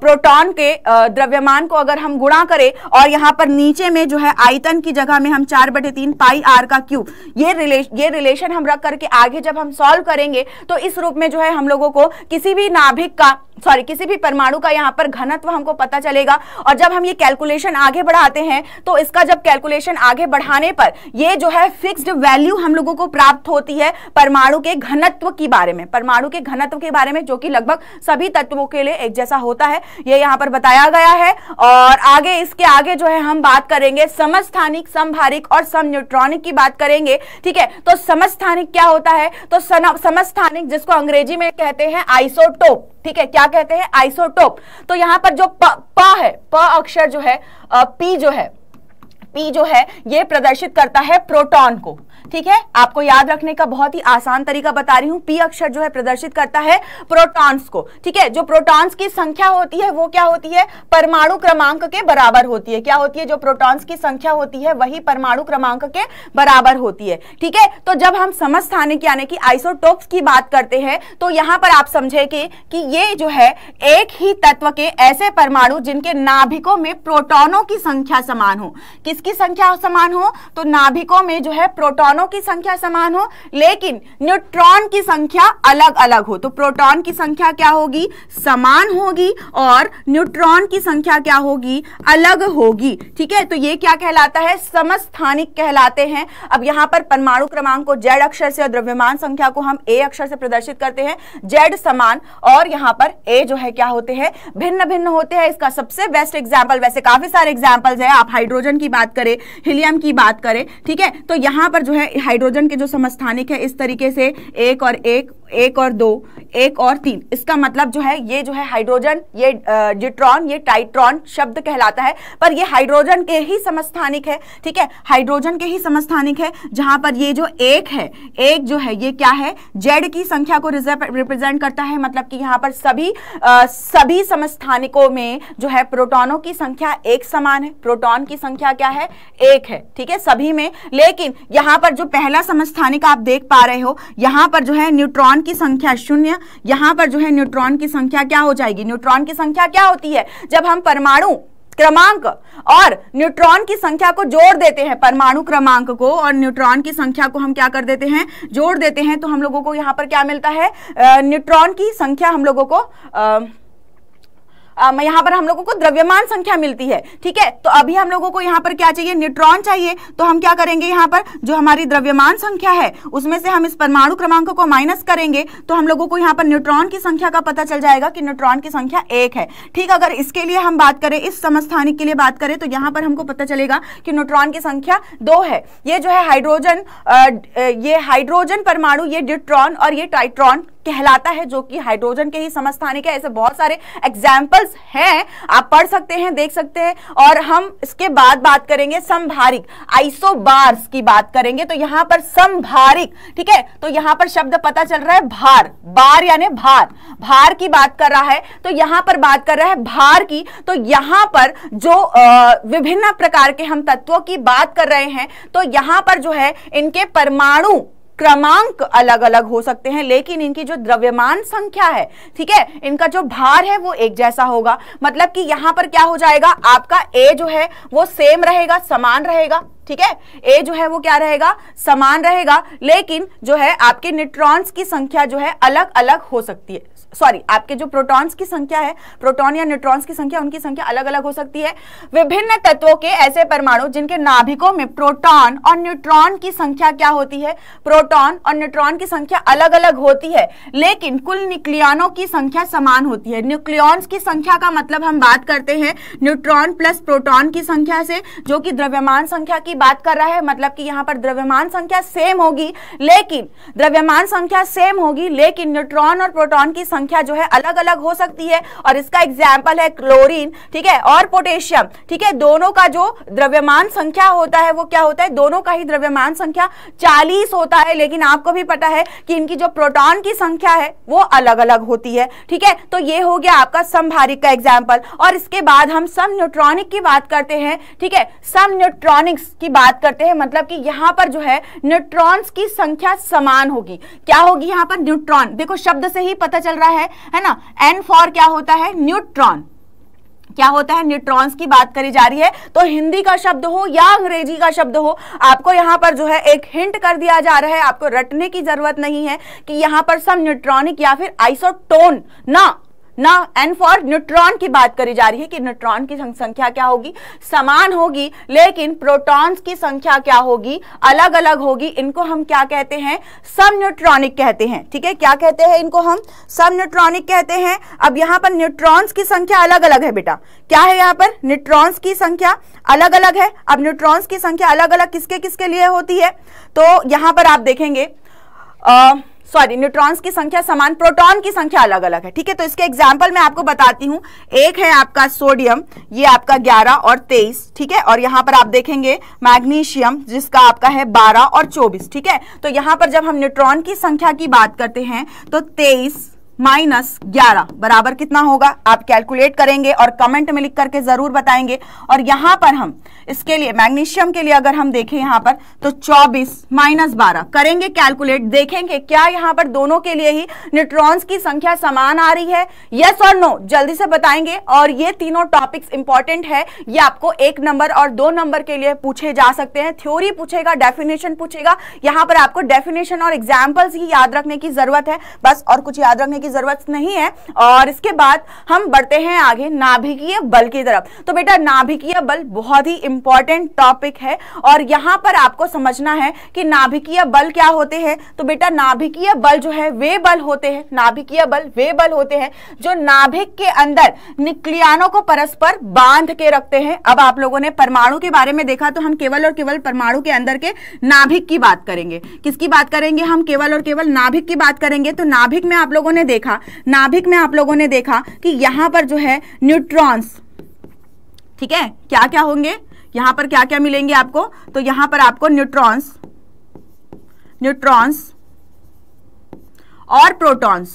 प्रोटोन के द्रव्यमान को अगर हम गुणा करें और यहाँ पर नीचे में जो है आयतन की जगह में हम चार बटे तीन पाई आर का क्यूब ये रिलेशन ये रिलेशन हम हम रख करके आगे जब हम सॉल्व करेंगे तो इस रूप में जो है हम लोगों को किसी भी नाभिक का सॉरी किसी भी परमाणु का यहाँ पर घनत्व हमको पता चलेगा और जब हम ये कैलकुलेशन आगे बढ़ाते हैं तो इसका जब कैलकुलेशन आगे बढ़ाने पर ये जो है फिक्स्ड वैल्यू हम लोगों को प्राप्त होती है परमाणु के घनत्व के बारे में परमाणु के घनत्व के बारे में जो कि लगभग सभी तत्वों के लिए एक जैसा होता है ये यहाँ पर बताया गया है और आगे इसके आगे जो है हम बात करेंगे समस्थानिक समभारिक और सम न्यूट्रॉनिक की बात करेंगे ठीक है तो समस्थानिक समस्थानिक क्या होता है तो समस्थानिक जिसको अंग्रेजी में कहते हैं आइसोटोप ठीक है क्या कहते हैं आइसोटोप तो यहां पर जो प, प है प अक्षर जो है पी जो है पी जो है ये प्रदर्शित करता है प्रोटॉन को ठीक है आपको याद रखने का बहुत ही आसान तरीका बता रही हूं पी अक्षर जो है प्रदर्शित करता है प्रोटॉन्स को ठीक है जो प्रोटॉन्स की संख्या होती है वो क्या होती है परमाणु क्रमांक के बराबर होती है क्या होती है जो प्रोटॉन्स की संख्या होती है वही परमाणु क्रमांक के बराबर होती है ठीक है तो जब हम समझ थाने की यानी कि आइसोटोप्स की बात करते हैं तो यहां पर आप समझे कि, कि ये जो है एक ही तत्व के ऐसे परमाणु जिनके नाभिकों में प्रोटोनों की संख्या समान हो किसकी संख्या समान हो तो नाभिकों में जो है प्रोटोनों इलेक्ट्रॉनों की संख्या समान हो लेकिन न्यूट्रॉन की संख्या अलग अलग हो तो प्रोटॉन की संख्या क्या होगी समान होगी और न्यूट्रॉन की संख्या क्या होगी अलग होगी ठीक है तो ये क्या कहलाता है समस्थानिक कहलाते हैं अब यहां पर परमाणु क्रमांक को जेड अक्षर से और द्रव्यमान संख्या को हम ए अक्षर से प्रदर्शित करते हैं जेड समान और यहां पर ए जो है क्या होते हैं भिन्न भिन्न होते हैं इसका सबसे बेस्ट एग्जाम्पल वैसे काफी सारे एग्जाम्पल्स है आप हाइड्रोजन की बात करें हीलियम की बात करें ठीक है तो यहां पर जो है हाइड्रोजन के जो समस्थानिक है इस तरीके से एक और एक एक और दो एक और तीन इसका मतलब जो है ये जो है हाइड्रोजन ये जिट्रॉन ये टाइट्रॉन शब्द कहलाता है पर ये हाइड्रोजन के ही समस्थानिक है ठीक है हाइड्रोजन के ही समस्थानिक है जहां पर ये जो एक है एक जो है ये क्या है जेड की संख्या को रिप्रेजेंट करता है मतलब कि यहां पर सभी आ, सभी समस्थानिकों में जो है प्रोटोनों की संख्या एक समान है प्रोटोन की संख्या क्या है एक है ठीक है सभी में लेकिन यहां पर जो पहला समस्थानिक आप देख पा रहे हो यहाँ पर जो है न्यूट्रॉन की संख्या शून्य यहाँ पर जो है न्यूट्रॉन की संख्या क्या हो जाएगी न्यूट्रॉन की संख्या क्या होती है जब हम परमाणु क्रमांक और न्यूट्रॉन की संख्या को जोड़ देते हैं परमाणु क्रमांक को और न्यूट्रॉन की संख्या को हम क्या कर देते हैं जोड़ देते हैं तो हम लोगों को यहाँ पर क्या मिलता है न्यूट्रॉन की संख्या हम लोगों को आ, यहाँ पर हम लोगों को द्रव्यमान संख्या मिलती है ठीक है तो अभी हम लोगों को यहाँ पर क्या चाहिए न्यूट्रॉन चाहिए तो हम क्या करेंगे यहाँ पर जो हमारी द्रव्यमान संख्या है उसमें से हम इस परमाणु क्रमांक को माइनस करेंगे तो हम लोगों को यहाँ पर न्यूट्रॉन की संख्या का पता चल जाएगा कि न्यूट्रॉन की संख्या एक है ठीक अगर इसके लिए हम बात करें इस समस्थानिक के लिए बात करें तो यहाँ पर हमको पता चलेगा कि न्यूट्रॉन की संख्या दो है ये जो है हाइड्रोजन ये हाइड्रोजन परमाणु ये न्यूट्रॉन और ये टाइट्रॉन कहलाता है जो कि हाइड्रोजन के ही समस्थानिक है ऐसे बहुत सारे एग्जाम्पल्स हैं आप पढ़ सकते हैं देख सकते हैं और हम इसके बाद बात करेंगे संभारिक आइसोबार्स की बात करेंगे तो यहां पर संभारिक ठीक है तो यहां पर शब्द पता चल रहा है भार बार यानी भार भार की बात कर रहा है तो यहां पर बात कर रहा है भार की तो यहां पर जो विभिन्न प्रकार के हम तत्वों की बात कर रहे हैं तो यहां पर जो है इनके परमाणु क्रमांक अलग अलग हो सकते हैं लेकिन इनकी जो द्रव्यमान संख्या है ठीक है इनका जो भार है वो एक जैसा होगा मतलब कि यहां पर क्या हो जाएगा आपका ए जो है वो सेम रहेगा समान रहेगा ठीक है ए जो है वो क्या रहेगा समान रहेगा लेकिन जो है आपके न्यूट्रॉन्स की संख्या जो है अलग अलग हो सकती है सॉरी आपके जो प्रोटॉन्स की संख्या है प्रोटॉन या न्यूट्रॉन्स की संख्या उनकी संख्या अलग अलग हो सकती है विभिन्न तत्वों के ऐसे परमाणु जिनके नाभिकों में प्रोटॉन और न्यूट्रॉन की संख्या क्या होती है प्रोटॉन और न्यूट्रॉन की संख्या अलग अलग होती है लेकिन कुल न्यूक्लियनों की संख्या समान होती है न्यूक्लियॉन्स की संख्या का मतलब हम बात करते हैं न्यूट्रॉन प्लस प्रोटॉन की संख्या से जो कि द्रव्यमान संख्या की बात कर रहा है मतलब कि यहाँ पर द्रव्यमान संख्या सेम होगी लेकिन द्रव्यमान संख्या सेम होगी लेकिन न्यूट्रॉन और प्रोटॉन की संख्या संख्या जो है अलग अलग हो सकती है और इसका एग्जाम्पल है क्लोरीन ठीक है और पोटेशियम ठीक है दोनों का जो द्रव्यमान संख्या होता है वो क्या होता है दोनों का ही द्रव्यमान संख्या चालीस होता है लेकिन आपको भी पता है कि इनकी जो प्रोटॉन की संख्या है वो अलग अलग होती है ठीक है तो ये हो गया आपका संभारिक का एग्जाम्पल और इसके बाद हम सम न्यूट्रॉनिक की बात करते हैं ठीक है सम न्यूट्रॉनिक्स की बात करते हैं मतलब कि यहाँ पर जो है न्यूट्रॉन्स की संख्या समान होगी क्या होगी यहाँ पर न्यूट्रॉन देखो शब्द से ही पता चल रहा है है है ना एन फॉर क्या होता है न्यूट्रॉन क्या होता है न्यूट्रॉन्स की बात करी जा रही है तो हिंदी का शब्द हो या अंग्रेजी का शब्द हो आपको यहां पर जो है एक हिंट कर दिया जा रहा है आपको रटने की जरूरत नहीं है कि यहां पर सब न्यूट्रॉनिक या फिर आइसोटोन ना ना एन फॉर न्यूट्रॉन की बात करी जा रही है कि न्यूट्रॉन की संख्या क्या होगी समान होगी लेकिन प्रोटॉन्स की संख्या क्या होगी अलग अलग होगी इनको हम क्या कहते हैं सब न्यूट्रॉनिक कहते हैं ठीक है क्या कहते हैं इनको हम सब न्यूट्रॉनिक कहते हैं अब यहां पर न्यूट्रॉन्स की संख्या अलग अलग है बेटा क्या है यहां पर न्यूट्रॉन्स की संख्या अलग अलग है अब न्यूट्रॉन्स की संख्या अलग अलग किसके किसके लिए होती है तो यहां पर आप देखेंगे अः सॉरी न्यूट्रॉन्स की संख्या समान प्रोटॉन की संख्या अलग अलग है ठीक है तो इसके एग्जाम्पल मैं आपको बताती हूँ एक है आपका सोडियम ये आपका ग्यारह और तेईस ठीक है और यहाँ पर आप देखेंगे मैग्नीशियम जिसका आपका है बारह और चौबीस ठीक है तो यहाँ पर जब हम न्यूट्रॉन की संख्या की बात करते हैं तो तेईस माइनस ग्यारह बराबर कितना होगा आप कैलकुलेट करेंगे और कमेंट में लिख करके जरूर बताएंगे और यहां पर हम इसके लिए मैग्नीशियम के लिए अगर हम देखें यहां पर तो 24 माइनस बारह करेंगे कैलकुलेट देखेंगे क्या यहां पर दोनों के लिए ही न्यूट्रॉन्स की संख्या समान आ रही है यस और नो जल्दी से बताएंगे और ये तीनों टॉपिक्स इंपॉर्टेंट है ये आपको एक नंबर और दो नंबर के लिए पूछे जा सकते हैं थ्योरी पूछेगा डेफिनेशन पूछेगा यहाँ पर आपको डेफिनेशन और एग्जाम्पल्स ही याद रखने की जरूरत है बस और कुछ याद रखने की जरूरत नहीं है और इसके बाद हम बढ़ते हैं आगे नाभिकीय बल की तरफ तो बेटा नाभिकीय बल बहुत ही इंपॉर्टेंट टॉपिक है और यहां पर आपको समझना है कि नाभिकीय बल क्या होते हैं तो बेटा नाभिकीय बल जो है वे बल होते हैं नाभिकीय बल वे बल होते हैं जो नाभिक के अंदर निक्लियानों को परस्पर बांध के रखते हैं अब आप लोगों ने परमाणु के बारे में देखा तो हम केवल और केवल परमाणु के अंदर के नाभिक की बात करेंगे किसकी बात करेंगे हम केवल और केवल नाभिक की बात करेंगे तो नाभिक में आप लोगों ने देखा नाभिक में आप लोगों ने देखा कि यहां पर जो है न्यूट्रॉन्स ठीक है क्या क्या होंगे यहां पर क्या क्या मिलेंगे आपको तो यहां पर आपको न्यूट्रॉन्स न्यूट्रॉन्स और प्रोटॉन्स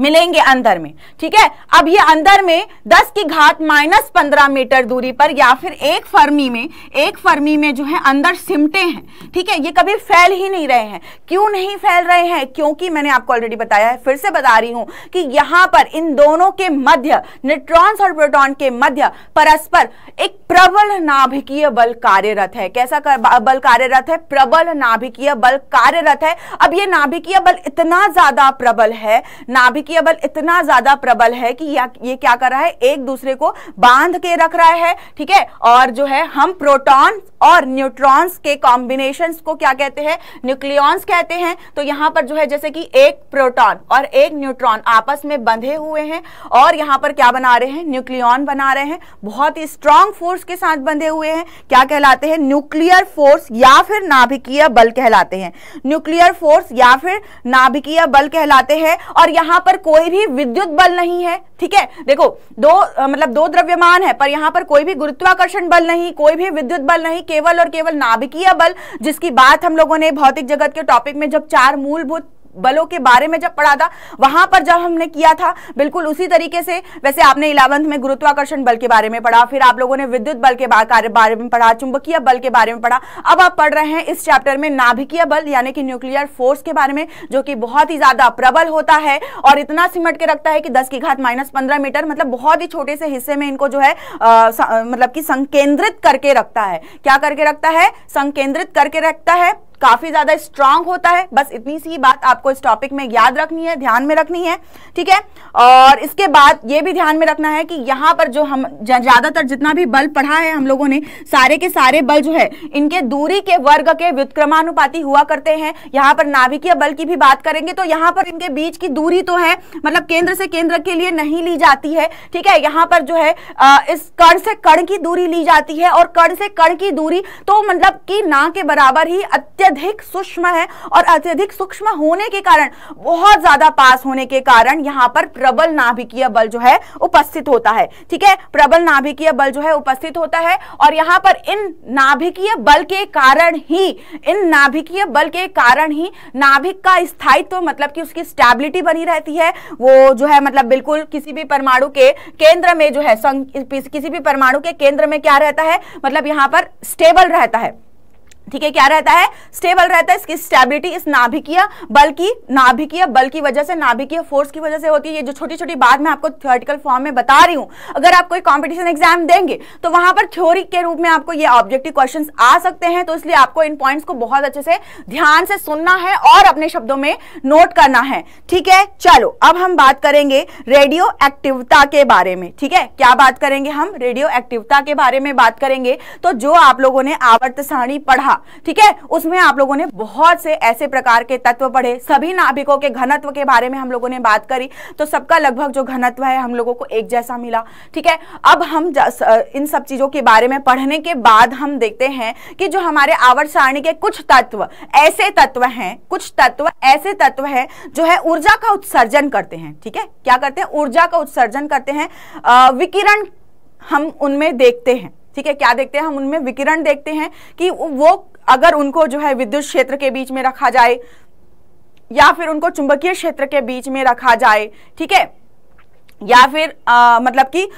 मिलेंगे अंदर में ठीक है अब ये अंदर में 10 की घात माइनस पंद्रह मीटर दूरी पर या फिर एक फर्मी में एक फर्मी में जो है अंदर सिमटे हैं ठीक है ये कभी फैल ही नहीं रहे हैं क्यों नहीं फैल रहे हैं क्योंकि मैंने आपको ऑलरेडी बताया है फिर से बता रही हूं कि यहां पर इन दोनों के मध्य न्यूट्रॉन्स और प्रोटॉन के मध्य परस्पर एक प्रबल नाभिकीय बल कार्यरत है कैसा कर, बल कार्यरत है प्रबल नाभिकीय बल कार्यरत है अब यह नाभिकीय बल इतना ज्यादा प्रबल है नाभिक राजकीय बल इतना ज्यादा प्रबल है कि या, ये क्या कर रहा है एक दूसरे को बांध के रख रहा है ठीक है और जो है हम प्रोटॉन और न्यूट्रॉन्स के कॉम्बिनेशन को क्या कहते हैं न्यूक्लियॉन्स कहते हैं तो यहां पर जो है जैसे कि एक प्रोटॉन और एक न्यूट्रॉन आपस में बंधे हुए हैं और यहां पर क्या बना रहे हैं न्यूक्लियॉन बना रहे हैं बहुत ही स्ट्रांग फोर्स के साथ बंधे हुए हैं क्या कहलाते हैं न्यूक्लियर फोर्स या फिर नाभिकीय बल कहलाते हैं न्यूक्लियर फोर्स या फिर नाभिकीय बल कहलाते हैं और यहां पर पर कोई भी विद्युत बल नहीं है ठीक है देखो दो आ, मतलब दो द्रव्यमान है पर यहां पर कोई भी गुरुत्वाकर्षण बल नहीं कोई भी विद्युत बल नहीं केवल और केवल नाभिकीय बल जिसकी बात हम लोगों ने भौतिक जगत के टॉपिक में जब चार मूलभूत बलों के बारे में जब पढ़ा था वहां पर जब हमने किया था बिल्कुल उसी तरीके से वैसे आपने इलेवंथ में गुरुत्वाकर्षण बल के बारे में पढ़ा फिर आप लोगों ने विद्युत बल के बारे में पढ़ा चुंबकीय बल के बारे में पढ़ा अब आप पढ़ रहे हैं इस चैप्टर में नाभिकीय बल यानी कि न्यूक्लियर फोर्स के बारे में जो कि बहुत ही ज्यादा प्रबल होता है और इतना सिमट के रखता है कि दस की घात माइनस मीटर मतलब बहुत ही छोटे से हिस्से में इनको जो है मतलब कि संकेंद्रित करके रखता है क्या करके रखता है संकेंद्रित करके रखता है काफी ज्यादा स्ट्रांग होता है बस इतनी सी बात आपको इस टॉपिक में याद रखनी है ध्यान में रखनी है ठीक है और इसके बाद ये भी ध्यान में रखना है कि यहाँ पर जो हम ज्यादातर जितना भी बल पढ़ा है हम लोगों ने सारे के सारे बल जो है इनके दूरी के वर्ग के व्युत्क्रमानुपाती हुआ करते हैं यहाँ पर नाभिकीय बल की भी बात करेंगे तो यहाँ पर इनके बीच की दूरी तो है मतलब केंद्र से केंद्र के लिए नहीं ली जाती है ठीक है यहाँ पर जो है इस कण से कण की दूरी ली जाती है और कण से कण की दूरी तो मतलब कि ना के बराबर ही अत्यधिक अत्यधिक सूक्ष्म है और अत्यधिक सूक्ष्म होने के कारण बहुत ज्यादा पास होने के कारण यहाँ पर प्रबल नाभिकीय बल जो है उपस्थित होता है ठीक है प्रबल नाभिकीय बल जो है उपस्थित होता है और यहाँ पर इन नाभिकीय बल के कारण ही इन नाभिकीय बल के कारण ही नाभिक का स्थायित्व तो मतलब कि उसकी स्टेबिलिटी बनी रहती है वो जो है मतलब बिल्कुल किसी भी परमाणु के केंद्र में जो है किसी भी परमाणु के केंद्र में क्या रहता है मतलब यहां पर स्टेबल रहता है ठीक है क्या रहता है स्टेबल रहता है इसकी स्टेबिलिटी इस नाभिकीय बल की नाभिकीय बल की वजह से नाभिकीय फोर्स की वजह से होती है ये जो छोटी छोटी बात मैं आपको थियोरिटिकल फॉर्म में बता रही हूं अगर आप कोई कॉम्पिटिशन एग्जाम देंगे तो वहां पर थ्योरी के रूप में आपको ये ऑब्जेक्टिव क्वेश्चन आ सकते हैं तो इसलिए आपको इन पॉइंट्स को बहुत अच्छे से ध्यान से सुनना है और अपने शब्दों में नोट करना है ठीक है चलो अब हम बात करेंगे रेडियो एक्टिवता के बारे में ठीक है क्या बात करेंगे हम रेडियो एक्टिवता के बारे में बात करेंगे तो जो आप लोगों ने आवर्त सारणी पढ़ा ठीक है उसमें आप लोगों ने बहुत से ऐसे प्रकार के तत्व पढ़े सभी नाभिकों के घनत्व के बारे में हम लोगों ने बात करी तो सबका लगभग जो घनत्व है हम लोगों को एक जैसा मिला ठीक है अब हम इन सब चीजों के बारे में पढ़ने के बाद हम देखते हैं कि जो हमारे आवर्त सारणी के कुछ तत्व ऐसे तत्व हैं कुछ तत्व ऐसे तत्व हैं जो है ऊर्जा का उत्सर्जन करते हैं ठीक है क्या करते हैं ऊर्जा का उत्सर्जन करते हैं विकिरण हम उनमें देखते हैं ठीक है क्या देखते हैं हम उनमें विकिरण देखते हैं कि वो अगर उनको जो है विद्युत क्षेत्र के बीच में रखा जाए या फिर उनको चुंबकीय क्षेत्र के बीच में रखा जाए ठीक है या फिर आ, मतलब कि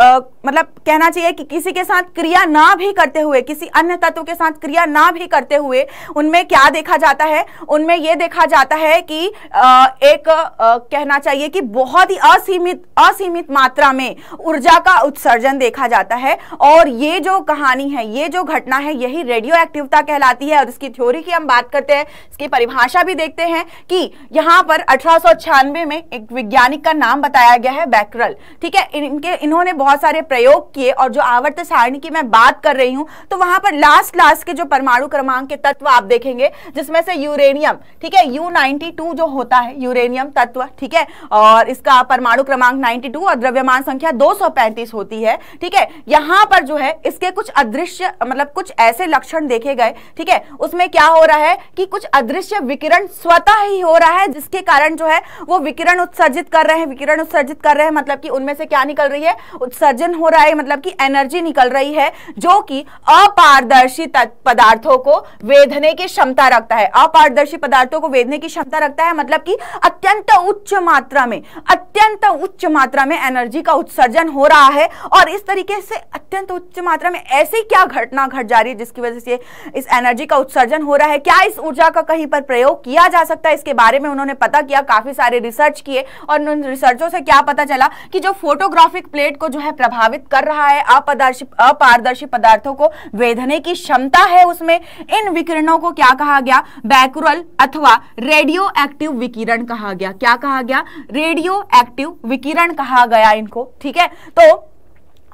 आ, मतलब कहना चाहिए कि किसी के साथ क्रिया ना भी करते हुए किसी अन्य तत्व के साथ क्रिया ना भी करते हुए उनमें क्या देखा जाता है उनमें यह देखा जाता है कि आ, एक आ, कहना चाहिए कि बहुत ही असीमित असीमित मात्रा में ऊर्जा का उत्सर्जन देखा जाता है और ये जो कहानी है ये जो घटना है यही रेडियो एक्टिवता कहलाती है और इसकी थ्योरी की हम बात करते हैं इसकी परिभाषा भी देखते हैं कि यहां पर अठारह में एक वैज्ञानिक का नाम बताया गया है बैकरल ठीक है इनके इन्होंने बहुत सारे प्रयोग किए और जो आवर्त सारणी की मैं बात कर रही हूं तो वहां पर लास्ट लास्ट के जो परमाणु क्रमांक के तत्व आप देखेंगे जिसमें से यूरेनियम ठीक है यू नाइनटी टू जो होता है यूरेनियम तत्व ठीक है और इसका परमाणु क्रमांक नाइनटी टू और द्रव्यमान संख्या दो सौ पैंतीस होती है ठीक है यहां पर जो है इसके कुछ अदृश्य मतलब कुछ ऐसे लक्षण देखे गए ठीक है उसमें क्या हो रहा है कि कुछ अदृश्य विकिरण स्वतः ही हो रहा है जिसके कारण जो है वो विकिरण उत्सर्जित कर रहे हैं विकिरण उत्सर्जित कर रहे हैं मतलब कि उनमें से क्या निकल रही है उत्सर्जन हो रहा है मतलब कि एनर्जी निकल रही है जो कि अपारदर्शी पदार्थों को वेधने की क्षमता रखता है अपारदर्शी पदार्थों को वेधने की क्षमता रखता है मतलब कि अत्यंत उच्च मात्रा में अत्यंत उच्च मात्रा में एनर्जी का उत्सर्जन हो रहा है और इस तरीके से अत्यंत उच्च मात्रा में ऐसी क्या घटना घट जा रही है जिसकी वजह से इस एनर्जी का उत्सर्जन हो रहा है क्या इस ऊर्जा का कहीं पर प्रयोग किया जा सकता है इसके बारे में उन्होंने पता किया काफी सारे रिसर्च किए और उन रिसर्चों से क्या पता चला कि जो फोटोग्राफिक प्लेट को जो है प्रभावित कर रहा है अपारदर्शी अपारदर्शी पदार्थों को वेधने की क्षमता है उसमें इन विकिरणों को क्या कहा गया बैकुरल अथवा रेडियो एक्टिव विकिरण कहा गया क्या कहा गया रेडियो एक्टिव विकिरण कहा गया इनको ठीक है तो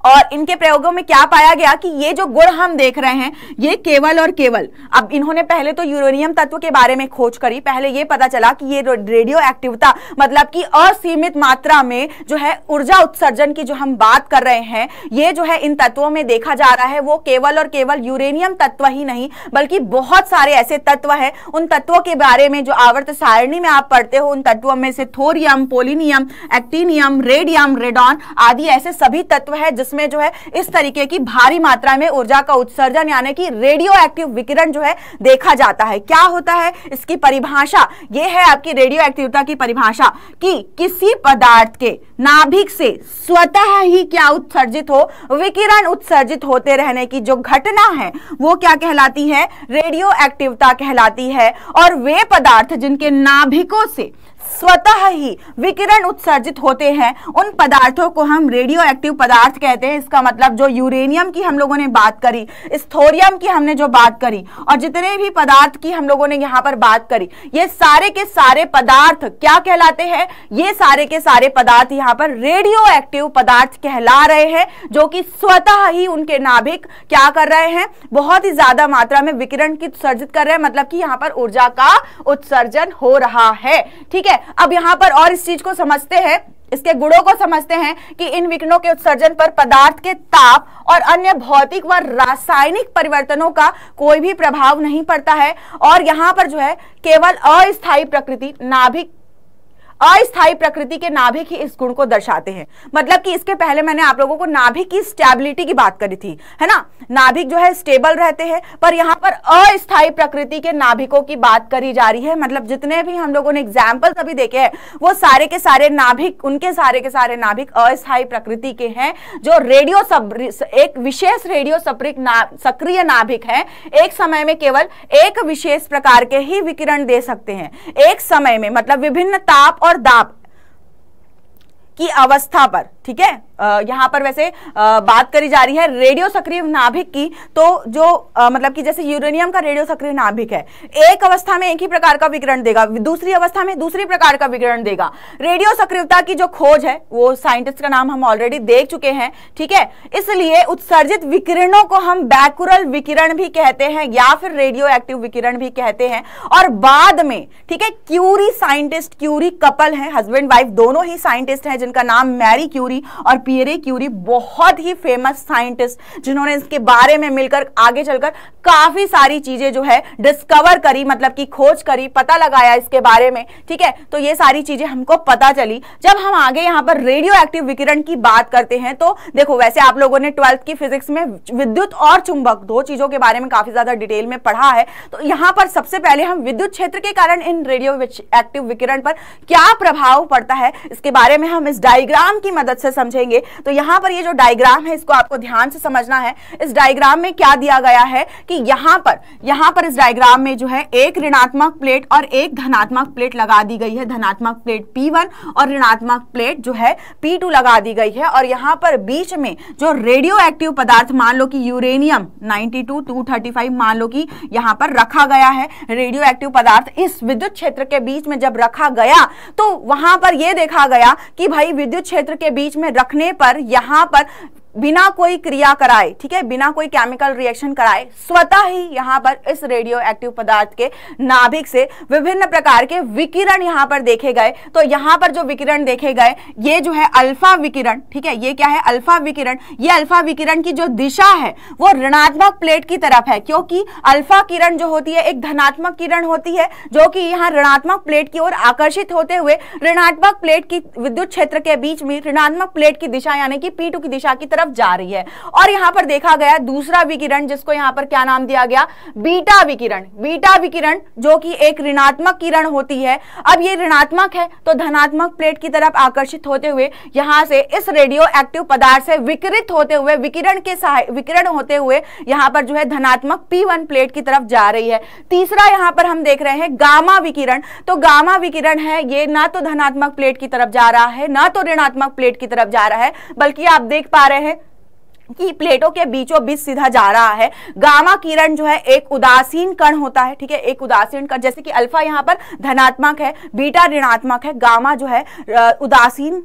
और इनके प्रयोगों में क्या पाया गया कि ये जो गुण हम देख रहे हैं ये केवल और केवल अब इन्होंने पहले तो यूरेनियम तत्व के बारे में खोज करी पहले ये पता चला कि ये रेडियो एक्टिवता मतलब कि असीमित मात्रा में जो है ऊर्जा उत्सर्जन की जो हम बात कर रहे हैं ये जो है इन तत्वों में देखा जा रहा है वो केवल और केवल यूरेनियम तत्व ही नहीं बल्कि बहुत सारे ऐसे तत्व है उन तत्वों के बारे में जो आवर्त सारणी में आप पढ़ते हो उन तत्वों में से thorium polonium actinium radium radon आदि ऐसे सभी तत्व है जिसमें में जो है इस तरीके की भारी मात्रा में ऊर्जा का उत्सर्जन यानी कि रेडियो एक्टिव विकिरण जो है देखा जाता है क्या होता है इसकी परिभाषा यह है आपकी रेडियो एक्टिवता की परिभाषा कि किसी पदार्थ के नाभिक से स्वतः ही क्या उत्सर्जित हो विकिरण उत्सर्जित होते रहने की जो घटना है वो क्या कहलाती है रेडियो एक्टिवता कहलाती है और वे पदार्थ जिनके नाभिकों से स्वतः ही विकिरण उत्सर्जित होते हैं उन पदार्थों को हम रेडियो एक्टिव पदार्थ कहते हैं इसका मतलब जो यूरेनियम की हम लोगों ने बात करी स्थोरियम की हमने जो बात करी और जितने भी पदार्थ की हम लोगों ने यहाँ पर बात करी ये सारे के सारे पदार्थ क्या कहलाते हैं ये सारे के सारे पदार्थ यहाँ पर रेडियो एक्टिव पदार्थ कहला रहे हैं जो कि स्वतः ही उनके नाभिक क्या कर रहे हैं बहुत ही ज्यादा मात्रा में विकिरण की उत्सर्जित कर रहे हैं मतलब कि यहाँ पर ऊर्जा का उत्सर्जन हो रहा है ठीक है अब यहां पर और इस चीज को समझते हैं इसके गुणों को समझते हैं कि इन विकिरणों के उत्सर्जन पर पदार्थ के ताप और अन्य भौतिक व रासायनिक परिवर्तनों का कोई भी प्रभाव नहीं पड़ता है और यहां पर जो है केवल अस्थायी प्रकृति नाभिक अस्थायी प्रकृति के नाभिक ही इस गुण को दर्शाते हैं मतलब कि इसके पहले मैंने आप लोगों को नाभिक की स्टेबिलिटी की बात करी थी है ना नाभिक जो है स्टेबल रहते हैं पर यहाँ पर अस्थायी प्रकृति के नाभिकों की बात करी जा रही है मतलब जितने भी हम लोगों ने एग्जाम्पल अभी देखे हैं वो सारे के सारे नाभिक उनके सारे के सारे नाभिक अस्थायी प्रकृति के हैं जो रेडियो सब एक विशेष रेडियो सप्रिक ना, सक्रिय नाभिक है एक समय में केवल एक विशेष प्रकार के ही विकिरण दे सकते हैं एक समय में मतलब विभिन्न ताप और और दाब की अवस्था पर ठीक है यहाँ पर वैसे बात करी जा रही है रेडियो सक्रिय नाभिक की तो जो मतलब कि जैसे यूरेनियम का रेडियो सक्रिय नाभिक है एक अवस्था में एक ही प्रकार का विकरण देगा दूसरी अवस्था में दूसरी प्रकार का विकरण देगा रेडियो सक्रियता की जो खोज है वो साइंटिस्ट का नाम हम ऑलरेडी देख चुके हैं ठीक है इसलिए उत्सर्जित विकिरणों को हम बैकुरल विकिरण भी कहते हैं या फिर रेडियो एक्टिव विकिरण भी कहते हैं और बाद में ठीक है क्यूरी साइंटिस्ट क्यूरी कपल है हस्बैंड वाइफ दोनों ही साइंटिस्ट हैं जिनका नाम मैरी क्यूरी और पियरे क्यूरी बहुत ही फेमस साइंटिस्ट जिन्होंने इसके बारे में मिलकर आगे चलकर काफी सारी चीजें जो है डिस्कवर करी मतलब की खोज करी पता लगाया इसके बारे में ठीक है तो ये सारी चीजें हमको पता चली जब हम आगे यहाँ पर रेडियो एक्टिव विकिरण की बात करते हैं तो देखो वैसे आप लोगों ने ट्वेल्थ की फिजिक्स में विद्युत और चुंबक दो चीजों के बारे में काफी ज्यादा डिटेल में पढ़ा है तो यहां पर सबसे पहले हम विद्युत क्षेत्र के कारण इन रेडियो एक्टिव विकिरण पर क्या प्रभाव पड़ता है इसके बारे में हम इस डायग्राम की मदद से समझेंगे करेंगे तो यहां पर ये जो डायग्राम है इसको आपको ध्यान से समझना है इस डायग्राम में क्या दिया गया है कि यहां पर यहां पर इस डायग्राम में जो है एक ऋणात्मक प्लेट और एक धनात्मक प्लेट लगा दी गई है धनात्मक प्लेट पी और ऋणात्मक प्लेट जो है पी लगा दी गई है और यहां पर बीच में जो रेडियो एक्टिव पदार्थ मान लो कि यूरेनियम 92 235 मान लो कि यहां पर रखा गया है रेडियो एक्टिव पदार्थ इस विद्युत क्षेत्र के बीच में जब रखा गया तो वहां पर यह देखा गया कि भाई विद्युत क्षेत्र के बीच में रखने पर यहाँ पर बिना कोई क्रिया कराए ठीक है बिना कोई केमिकल रिएक्शन कराए स्वतः ही यहां पर इस रेडियो एक्टिव पदार्थ के नाभिक से विभिन्न प्रकार के विकिरण यहाँ पर देखे गए तो यहां पर जो विकिरण देखे गए ये जो है अल्फा विकिरण ठीक है ये क्या है अल्फा विकिरण ये अल्फा विकिरण की जो दिशा है वो ऋणात्मक प्लेट की तरफ है क्योंकि अल्फा किरण जो होती है एक धनात्मक किरण होती है जो कि यहाँ ऋणात्मक प्लेट की ओर आकर्षित होते हुए ऋणात्मक प्लेट की विद्युत क्षेत्र के बीच में ऋणात्मक प्लेट की दिशा यानी कि पीटू की दिशा की तरफ तरफ जा रही है और यहां पर देखा गया दूसरा विकिरण जिसको यहां पर क्या नाम दिया गया बीटा विकिरण बीटा विकिरण जो कि एक ऋणात्मक किरण होती है अब ये ऋणात्मक है तो धनात्मक प्लेट की तरफ आकर्षित होते हुए यहां से इस रेडियो एक्टिव पदार्थ से विकिरित होते हुए विकिरण के विकिरण होते हुए यहां पर जो है धनात्मक पी प्लेट की तरफ जा रही है तीसरा यहां पर हम देख रहे हैं गामा विकिरण तो गामा विकिरण है ये ना तो धनात्मक प्लेट की तरफ जा रहा है ना तो ऋणात्मक प्लेट की तरफ जा रहा है बल्कि आप देख पा रहे हैं की प्लेटों के बीचों बीच सीधा जा रहा है गामा किरण जो है एक उदासीन कण होता है ठीक है एक उदासीन कण जैसे कि अल्फा यहाँ पर धनात्मक है बीटा ऋणात्मक है गामा जो है उदासीन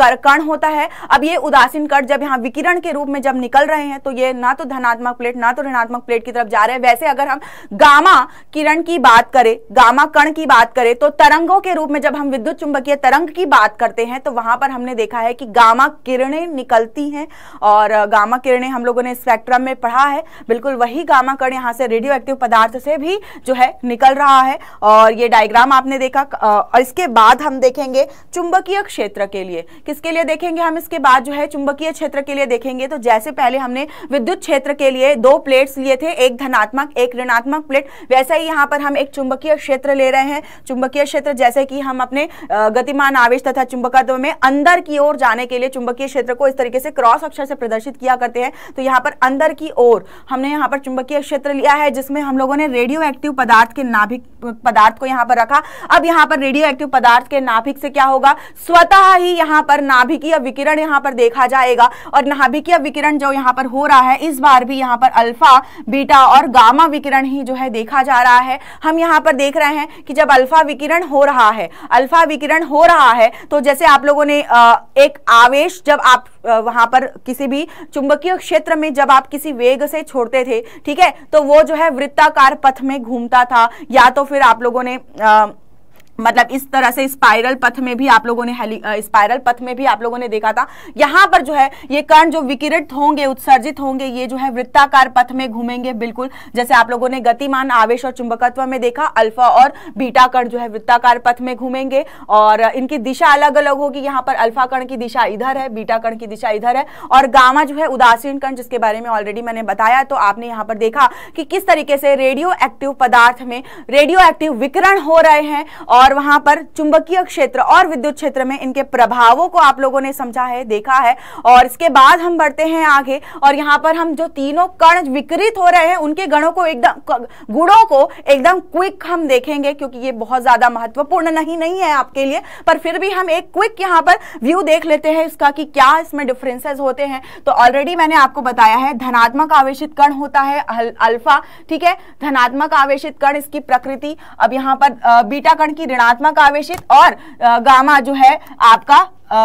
कण होता है अब ये उदासीन कण जब यहाँ विकिरण के रूप में जब निकल रहे हैं तो ये ना तो धनात्मक प्लेट ना तो ऋणात्मक प्लेट की तरफ जा रहे हैं वैसे अगर हम गामा किरण की बात करें गामा कण की बात करें तो तरंगों के रूप में जब हम विद्युत चुंबकीय तरंग की बात करते हैं तो वहां पर हमने देखा है कि गामा किरणें निकलती हैं और और गामा किरण हम लोगों ने स्पेक्ट्रम में पढ़ा है बिल्कुल वही गामा किरण यहाँ से रेडियो एक्टिव पदार्थ से भी जो है निकल रहा है और ये डायग्राम आपने देखा और इसके बाद हम देखेंगे चुंबकीय क्षेत्र के लिए किसके लिए देखेंगे हम इसके बाद जो है चुंबकीय क्षेत्र के लिए देखेंगे तो जैसे पहले हमने विद्युत क्षेत्र के लिए दो प्लेट्स लिए थे एक धनात्मक एक ऋणात्मक प्लेट वैसा ही यहाँ पर हम एक चुंबकीय क्षेत्र ले रहे हैं चुंबकीय क्षेत्र जैसे कि हम अपने गतिमान आवेश तथा चुंबकत्व में अंदर की ओर जाने के लिए चुंबकीय क्षेत्र को इस तरीके से क्रॉस अक्षर से प्रदर्शन प्रदर्शित किया करते हैं तो यहाँ पर अंदर की ओर हमने यहाँ पर चुंबकीय क्षेत्र लिया है जिसमें हम लोगों ने रेडियो एक्टिव पदार्थ के नाभिक पदार्थ को यहाँ पर रखा अब यहाँ पर रेडियो एक्टिव पदार्थ के नाभिक से क्या होगा स्वतः ही यहाँ पर नाभिकीय विकिरण यहाँ पर देखा जाएगा और नाभिकीय विकिरण जो यहाँ पर हो रहा है इस बार भी यहाँ पर अल्फा बीटा और गामा विकिरण ही जो है देखा जा रहा है हम यहाँ पर देख रहे हैं कि जब अल्फा विकिरण हो रहा है अल्फा विकिरण हो रहा है तो जैसे आप लोगों ने एक आवेश जब आप वहां पर किसी भी चुंबकीय क्षेत्र में जब आप किसी वेग से छोड़ते थे ठीक है तो वो जो है वृत्ताकार पथ में घूमता था या तो फिर आप लोगों ने आ, मतलब इस तरह से स्पाइरल पथ में भी आप लोगों ने स्पाइरल पथ में भी आप लोगों ने देखा था यहां पर जो है ये कर्ण जो विकिरित होंगे उत्सर्जित होंगे ये जो है वृत्ताकार पथ में घूमेंगे बिल्कुल जैसे आप लोगों ने गतिमान आवेश और चुंबकत्व में देखा अल्फा और बीटा कर्ण जो है वृत्ताकार पथ में घूमेंगे और इनकी दिशा अलग अलग होगी यहाँ पर अल्फा कर्ण की दिशा इधर है बीटा कर्ण की दिशा इधर है और गामा जो है उदासीन कर्ण जिसके बारे में ऑलरेडी मैंने बताया तो आपने यहाँ पर देखा कि किस तरीके से रेडियो एक्टिव पदार्थ में रेडियो एक्टिव विकिरण हो रहे हैं और और वहां पर चुंबकीय क्षेत्र और विद्युत क्षेत्र में इनके प्रभावों को आप लोगों ने समझा है देखा है और इसके बाद हम बढ़ते हैं आगे और यहाँ पर हम जो तीनों कण विकृत हो रहे हैं उनके गणों को एकदम गुणों को एकदम क्विक हम देखेंगे क्योंकि ये बहुत ज्यादा महत्वपूर्ण नहीं नहीं है आपके लिए पर फिर भी हम एक क्विक यहाँ पर व्यू देख लेते हैं इसका कि क्या इसमें डिफरेंसेस होते हैं तो ऑलरेडी मैंने आपको बताया है धनात्मक आवेशित कण होता है अल्फा ठीक है धनात्मक आवेशित कण इसकी प्रकृति अब यहाँ पर बीटा कण की ऋणात्मक आवेशित और गामा जो है आपका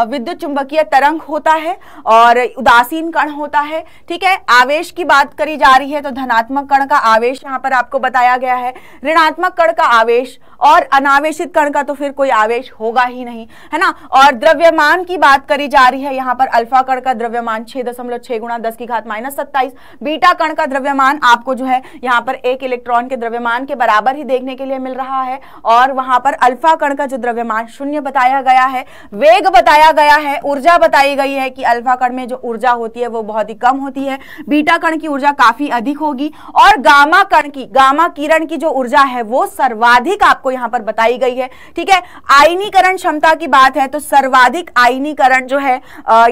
विद्युत चुंबकीय तरंग होता है और उदासीन कण होता है ठीक है आवेश की बात करी जा रही है तो धनात्मक कण का आवेश यहाँ पर आपको बताया गया है ऋणात्मक कण का आवेश और अनावेशित कण का तो फिर कोई आवेश होगा ही नहीं है ना और द्रव्यमान की बात करी जा रही है यहाँ पर अल्फा कण का द्रव्यमान छह दशमलव छह गुणा दस की घात माइनस सत्ताईस बीटा कण का द्रव्यमान आपको जो है यहाँ पर एक इलेक्ट्रॉन के द्रव्यमान के बराबर ही देखने के लिए मिल रहा है और वहां पर अल्फा कण का जो द्रव्यमान शून्य बताया गया है वेग बताया बताया गया है ऊर्जा बताई गई है कि अल्फा कण में जो ऊर्जा होती है वो बहुत ही कम होती है बीटा कण की ऊर्जा काफी अधिक होगी और गामा कण की गामा किरण की जो ऊर्जा है वो सर्वाधिक आपको यहाँ पर बताई गई है ठीक है आयनीकरण क्षमता की बात है तो सर्वाधिक आयनीकरण जो है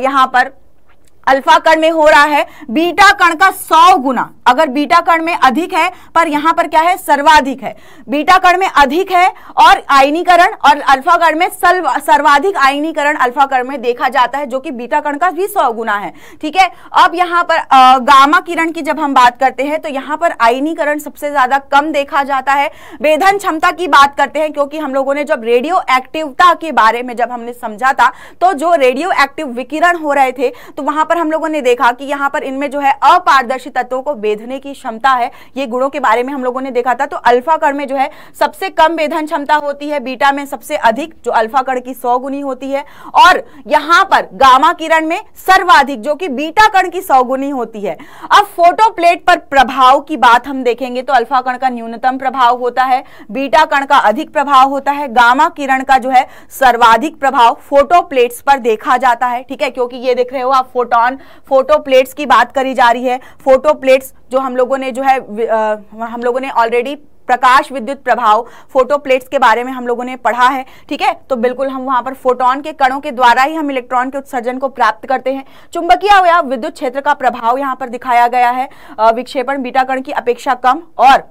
यहाँ पर अल्फा कण में हो रहा है बीटा कण का सौ गुना अगर बीटा कण में अधिक है पर यहां पर क्या है सर्वाधिक है बीटा कण में अधिक है और आयनीकरण और अल्फा कण में सर्वाधिक आयनीकरण अल्फा कण में देखा जाता है जो कि बीटा कण का भी सौ गुना है ठीक है अब यहां पर आ, गामा किरण की जब हम बात करते हैं तो यहां पर आयनीकरण सबसे ज्यादा कम देखा जाता है वेधन क्षमता की बात करते हैं क्योंकि हम लोगों ने जब रेडियो एक्टिवता के बारे में जब हमने समझा था तो जो रेडियो एक्टिव विकिरण हो रहे थे तो वहां पर पर हम लोगों ने देखा कि यहाँ पर इनमें जो है अपारदर्शी तत्वों को बेधने की क्षमता है ये गुणों के बारे में हम लोगों ने देखा था तो अल्फा कण में जो है सबसे कम बेधन क्षमता होती है बीटा में सबसे अधिक जो अल्फा कण की सौ गुनी होती है और यहाँ पर गामा किरण में सर्वाधिक जो कि बीटा कण की सौ गुनी होती है अब फोटो प्लेट पर प्रभाव की बात हम देखेंगे तो अल्फा कण का न्यूनतम प्रभाव होता है बीटा कण का अधिक प्रभाव होता है गामा किरण का जो है सर्वाधिक प्रभाव फोटो प्लेट्स पर देखा जाता है ठीक है क्योंकि ये देख रहे हो आप फोटो दौरान फोटो प्लेट्स की बात करी जा रही है फोटो प्लेट्स जो हम लोगों ने जो है आ, हम लोगों ने ऑलरेडी प्रकाश विद्युत प्रभाव फोटो प्लेट्स के बारे में हम लोगों ने पढ़ा है ठीक है तो बिल्कुल हम वहां पर फोटोन के कणों के द्वारा ही हम इलेक्ट्रॉन के उत्सर्जन को प्राप्त करते हैं चुंबकीय या विद्युत क्षेत्र का प्रभाव यहां पर दिखाया गया है विक्षेपण बीटा कण की अपेक्षा कम और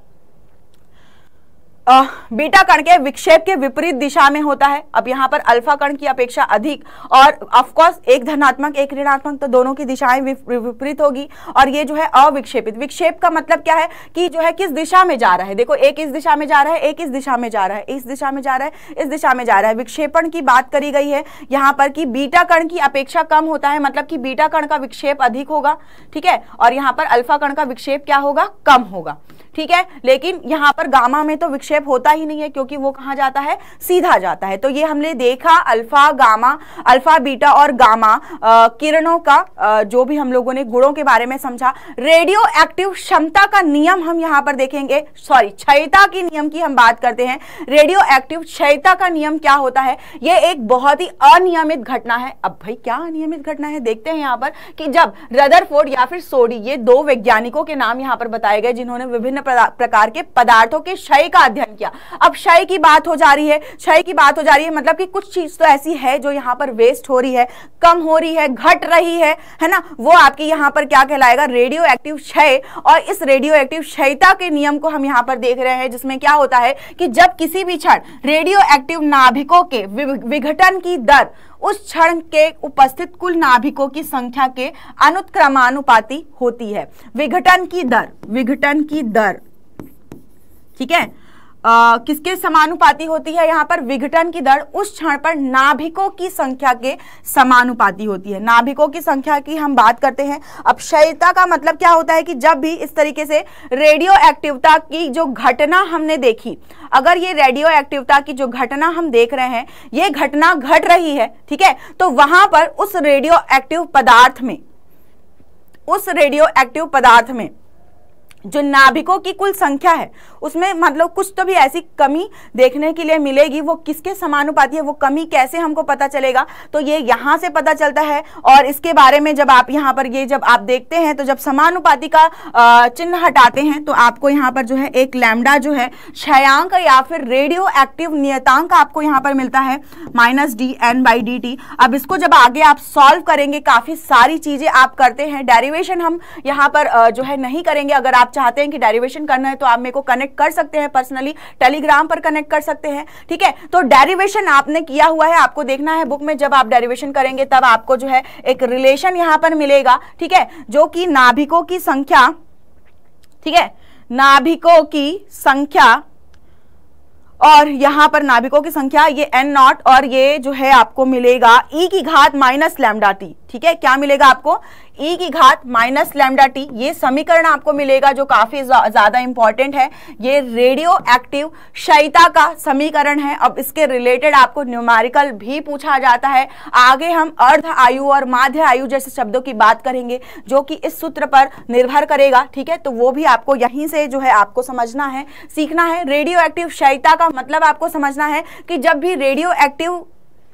बीटा कण के विक्षेप के विपरीत दिशा में होता है अब यहाँ पर अल्फा कण की अपेक्षा अधिक और ऑफ कोर्स एक धनात्मक एक ऋणात्मक तो दोनों की दिशाएं विपरीत होगी और ये जो है अविक्षेपित विक्षेप का मतलब क्या है कि जो है किस दिशा में जा रहा है देखो एक इस दिशा में जा रहा है एक इस दिशा में जा रहा है इस दिशा में जा रहा है इस दिशा में जा रहा है विक्षेपण की बात करी गई है यहाँ पर कि बीटा कण की अपेक्षा कम होता है मतलब कि बीटा कण का विक्षेप अधिक होगा ठीक है और यहाँ पर अल्फा कण का विक्षेप क्या होगा कम होगा ठीक है लेकिन यहां पर गामा में तो विक्षेप होता ही नहीं है क्योंकि वो कहा जाता है सीधा जाता है तो ये हमने देखा अल्फा गामा अल्फा बीटा और गामा आ, किरणों का आ, जो भी हम लोगों ने गुणों के बारे में समझा रेडियो एक्टिव क्षमता का नियम हम यहाँ पर देखेंगे सॉरी क्षयता के नियम की हम बात करते हैं रेडियो एक्टिव क्षयता का नियम क्या होता है यह एक बहुत ही अनियमित घटना है अब भाई क्या अनियमित घटना है देखते हैं यहां पर कि जब रदरफोर्ड या फिर सोडी ये दो वैज्ञानिकों के नाम यहां पर बताए गए जिन्होंने विभिन्न प्रकार के पदार्थों के क्षय का अध्ययन किया अब क्षय की बात हो जा रही है क्षय की बात हो जा रही है मतलब कि कुछ चीज तो ऐसी है जो यहाँ पर वेस्ट हो रही है कम हो रही है घट रही है है ना वो आपके यहाँ पर क्या कहलाएगा रेडियो एक्टिव क्षय और इस रेडियो एक्टिव क्षयता के नियम को हम यहाँ पर देख रहे हैं जिसमें क्या होता है कि जब किसी भी क्षण रेडियो एक्टिव नाभिकों के विघटन की दर उस क्षण के उपस्थित कुल नाभिकों की संख्या के अनुक्रमानुपाती होती है विघटन की दर विघटन की दर ठीक है आ, किसके समानुपाती होती है यहाँ पर विघटन की दर उस क्षण पर नाभिकों की संख्या के समानुपाती होती है नाभिकों की संख्या की हम बात करते हैं अब क्षयता का मतलब क्या होता है कि जब भी इस तरीके से रेडियो एक्टिवता की जो घटना हमने देखी अगर ये रेडियो एक्टिवता की जो घटना हम देख रहे हैं ये घटना घट रही है ठीक है तो वहां पर उस रेडियो एक्टिव पदार्थ में उस रेडियो एक्टिव पदार्थ में जो नाभिकों की कुल संख्या है उसमें मतलब कुछ तो भी ऐसी कमी देखने के लिए मिलेगी वो किसके समानुपाती है वो कमी कैसे हमको पता चलेगा तो ये यहाँ से पता चलता है और इसके बारे में जब आप यहाँ पर ये जब आप देखते हैं तो जब समानुपाती का चिन्ह हटाते हैं तो आपको यहाँ पर जो है एक लैमडा जो है क्षयांक या फिर रेडियो एक्टिव नियतांक आपको यहाँ पर मिलता है minus D N by D T अब इसको जब आगे आप सॉल्व करेंगे काफ़ी सारी चीज़ें आप करते हैं डेरिवेशन हम यहाँ पर जो है नहीं करेंगे अगर आप चाहते हैं कि डेरिवेशन करना है तो आप मेरे को कनेक्ट कर सकते हैं पर्सनली टेलीग्राम पर कनेक्ट कर सकते हैं ठीक है तो डेरिवेशन आपने किया हुआ है आपको देखना है बुक में जब आप डेरिवेशन करेंगे तब आपको जो है एक रिलेशन यहां पर मिलेगा ठीक है जो कि नाभिकों की संख्या ठीक है नाभिकों की संख्या और यहां पर नाभिकों की संख्या ये एन नॉट और ये जो है आपको मिलेगा ई e की घात माइनस लैमडा टी ठीक है क्या मिलेगा आपको e की घात माइनस लेमडा टी ये समीकरण आपको मिलेगा जो काफी ज्यादा इंपॉर्टेंट है ये रेडियो एक्टिव शैता का समीकरण है अब इसके रिलेटेड आपको न्यूमेरिकल भी पूछा जाता है आगे हम अर्ध आयु और माध्य आयु जैसे शब्दों की बात करेंगे जो कि इस सूत्र पर निर्भर करेगा ठीक है तो वो भी आपको यहीं से जो है आपको समझना है सीखना है रेडियो एक्टिव शैता का मतलब आपको समझना है कि जब भी रेडियो एक्टिव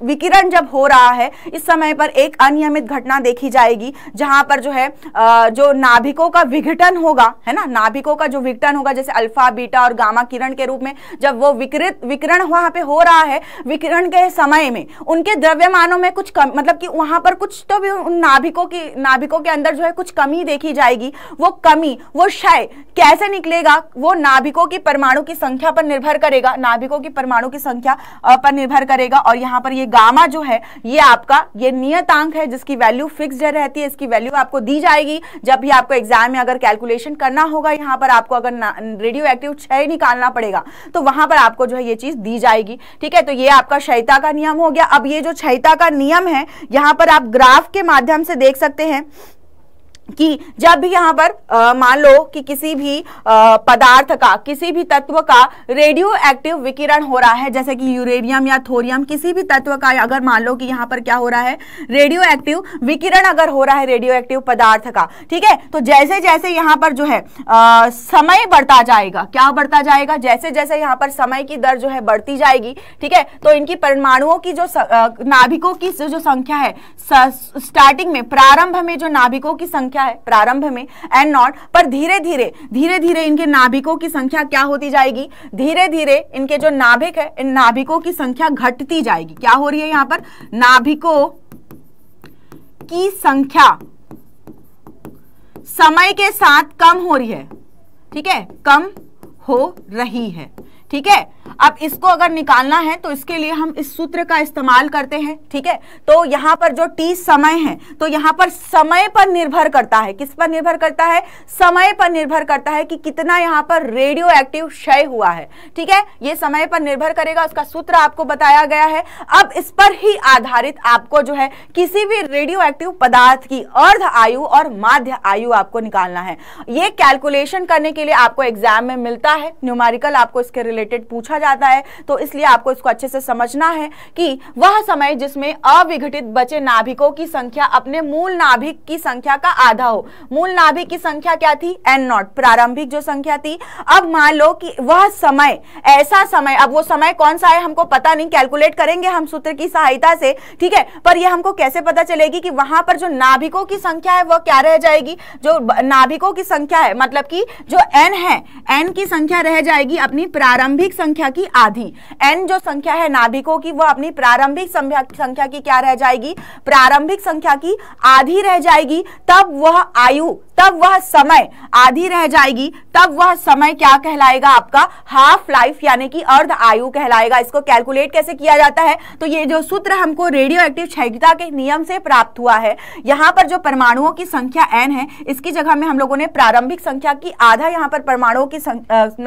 विकिरण जब हो रहा है इस समय पर एक अनियमित घटना देखी जाएगी जहां पर जो है जो नाभिकों का विघटन होगा है ना नाभिकों का जो विघटन होगा जैसे अल्फा बीटा और गामा किरण के रूप में जब वो विकृत विकिरण वहां पे हो रहा है विकिरण के समय में उनके द्रव्यमानों में कुछ कम मतलब कि वहां पर कुछ तो भी उन नाभिकों की नाभिकों के अंदर जो है कुछ कमी देखी जाएगी वो कमी वो क्षय कैसे निकलेगा वो नाभिकों की परमाणु की संख्या पर निर्भर करेगा नाभिकों की परमाणु की संख्या पर निर्भर करेगा और यहाँ पर ये गामा जो है ये आपका ये नियतांक है जिसकी वैल्यू फिक्स्ड रहती है इसकी वैल्यू आपको दी जाएगी जब भी आपको एग्जाम में अगर कैलकुलेशन करना होगा यहाँ पर आपको अगर रेडियो एक्टिव क्षय निकालना पड़ेगा तो वहां पर आपको जो है ये चीज दी जाएगी ठीक है तो ये आपका क्षयता का नियम हो गया अब ये जो क्षयता का नियम है यहाँ पर आप ग्राफ के माध्यम से देख सकते हैं कि जब भी यहाँ पर मान लो कि किसी भी आ, पदार्थ का किसी भी तत्व का रेडियो एक्टिव विकिरण हो रहा है जैसे कि यूरेनियम या थोरियम किसी भी तत्व का अगर मान लो कि यहाँ पर क्या हो रहा है रेडियो एक्टिव विकिरण अगर हो रहा है रेडियो एक्टिव पदार्थ का ठीक है तो जैसे जैसे यहाँ पर जो है आ, समय बढ़ता जाएगा क्या बढ़ता जाएगा जैसे जैसे यहाँ पर समय की दर जो है बढ़ती जाएगी ठीक है तो इनकी परमाणुओं की जो नाभिकों की जो संख्या है स्टार्टिंग में प्रारंभ में जो नाभिकों की संख्या संख्या है प्रारंभ में एंड नॉट पर धीरे धीरे धीरे धीरे इनके नाभिकों की संख्या क्या होती जाएगी धीरे धीरे इनके जो नाभिक है इन नाभिकों की संख्या घटती जाएगी क्या हो रही है यहां पर नाभिकों की संख्या समय के साथ कम हो रही है ठीक है कम हो रही है ठीक है अब इसको अगर निकालना है तो इसके लिए हम इस सूत्र का इस्तेमाल करते हैं ठीक है तो यहां पर जो टी समय है तो यहाँ पर समय पर निर्भर करता है किस पर निर्भर करता है समय पर निर्भर करता है कि कितना यहाँ पर रेडियो एक्टिव क्षय हुआ है ठीक है ये समय पर निर्भर करेगा उसका सूत्र आपको बताया गया है अब इस पर ही आधारित आपको जो है किसी भी रेडियो एक्टिव पदार्थ की अर्ध आयु और माध्य आयु आपको निकालना है ये कैलकुलेशन करने के लिए आपको एग्जाम में मिलता है न्यूमारिकल आपको इसके रिलेटेड पूछा कहा जाता है तो इसलिए आपको इसको अच्छे से समझना है कि वह समय जिसमें अविघटित बचे नाभिकों की संख्या अपने मूल नाभिक की संख्या का आधा हो मूल नाभिक की संख्या क्या थी एन नॉट प्रारंभिक जो संख्या थी अब मान लो कि वह समय ऐसा समय अब वो समय कौन सा है हमको पता नहीं कैलकुलेट करेंगे हम सूत्र की सहायता से ठीक है पर यह हमको कैसे पता चलेगी कि वहां पर जो नाभिकों की संख्या है वह क्या रह जाएगी जो नाभिकों की संख्या है मतलब कि जो एन है एन की संख्या रह जाएगी अपनी प्रारंभिक संख्या संख्या की आधी एन जो संख्या है नाभिकों की वह अपनी प्रारंभिक संख्या की क्या रह जाएगी प्रारंभिक संख्या की आधी रह जाएगी तब वह आयु तब वह समय आधी रह जाएगी तब वह समय क्या कहलाएगा आपका हाफ लाइफ यानी कि अर्ध आयु कहलाएगा इसको कैलकुलेट कैसे किया जाता है तो ये जो सूत्र हमको रेडियो एक्टिव क्षयता के नियम से प्राप्त हुआ है यहां पर जो परमाणुओं की संख्या एन है इसकी जगह में हम लोगों ने प्रारंभिक संख्या की आधा यहां पर परमाणुओं की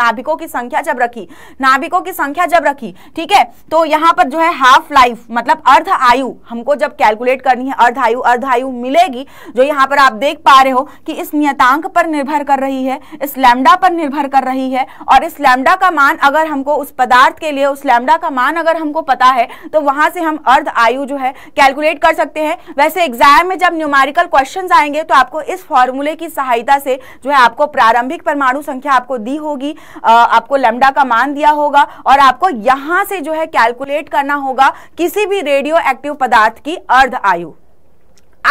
नाभिकों की संख्या जब रखी नाभिक नागरिकों की संख्या जब रखी ठीक है तो यहाँ पर जो है हाफ लाइफ मतलब अर्ध आयु हमको जब कैलकुलेट करनी है अर्ध आयु अर्ध आयु मिलेगी जो यहाँ पर आप देख पा रहे हो कि इस नियतांक पर निर्भर कर रही है इस लैमडा पर निर्भर कर रही है और इस लैमडा का मान अगर हमको उस पदार्थ के लिए उस लैमडा का मान अगर हमको पता है तो वहां से हम अर्ध आयु जो है कैलकुलेट कर सकते हैं वैसे एग्जाम में जब न्यूमारिकल क्वेश्चन आएंगे तो आपको इस फॉर्मूले की सहायता से जो है आपको प्रारंभिक परमाणु संख्या आपको दी होगी आपको लेमडा का मान दिया होगा होगा और आपको यहां से जो है कैलकुलेट करना होगा किसी भी रेडियो एक्टिव पदार्थ की अर्ध आयु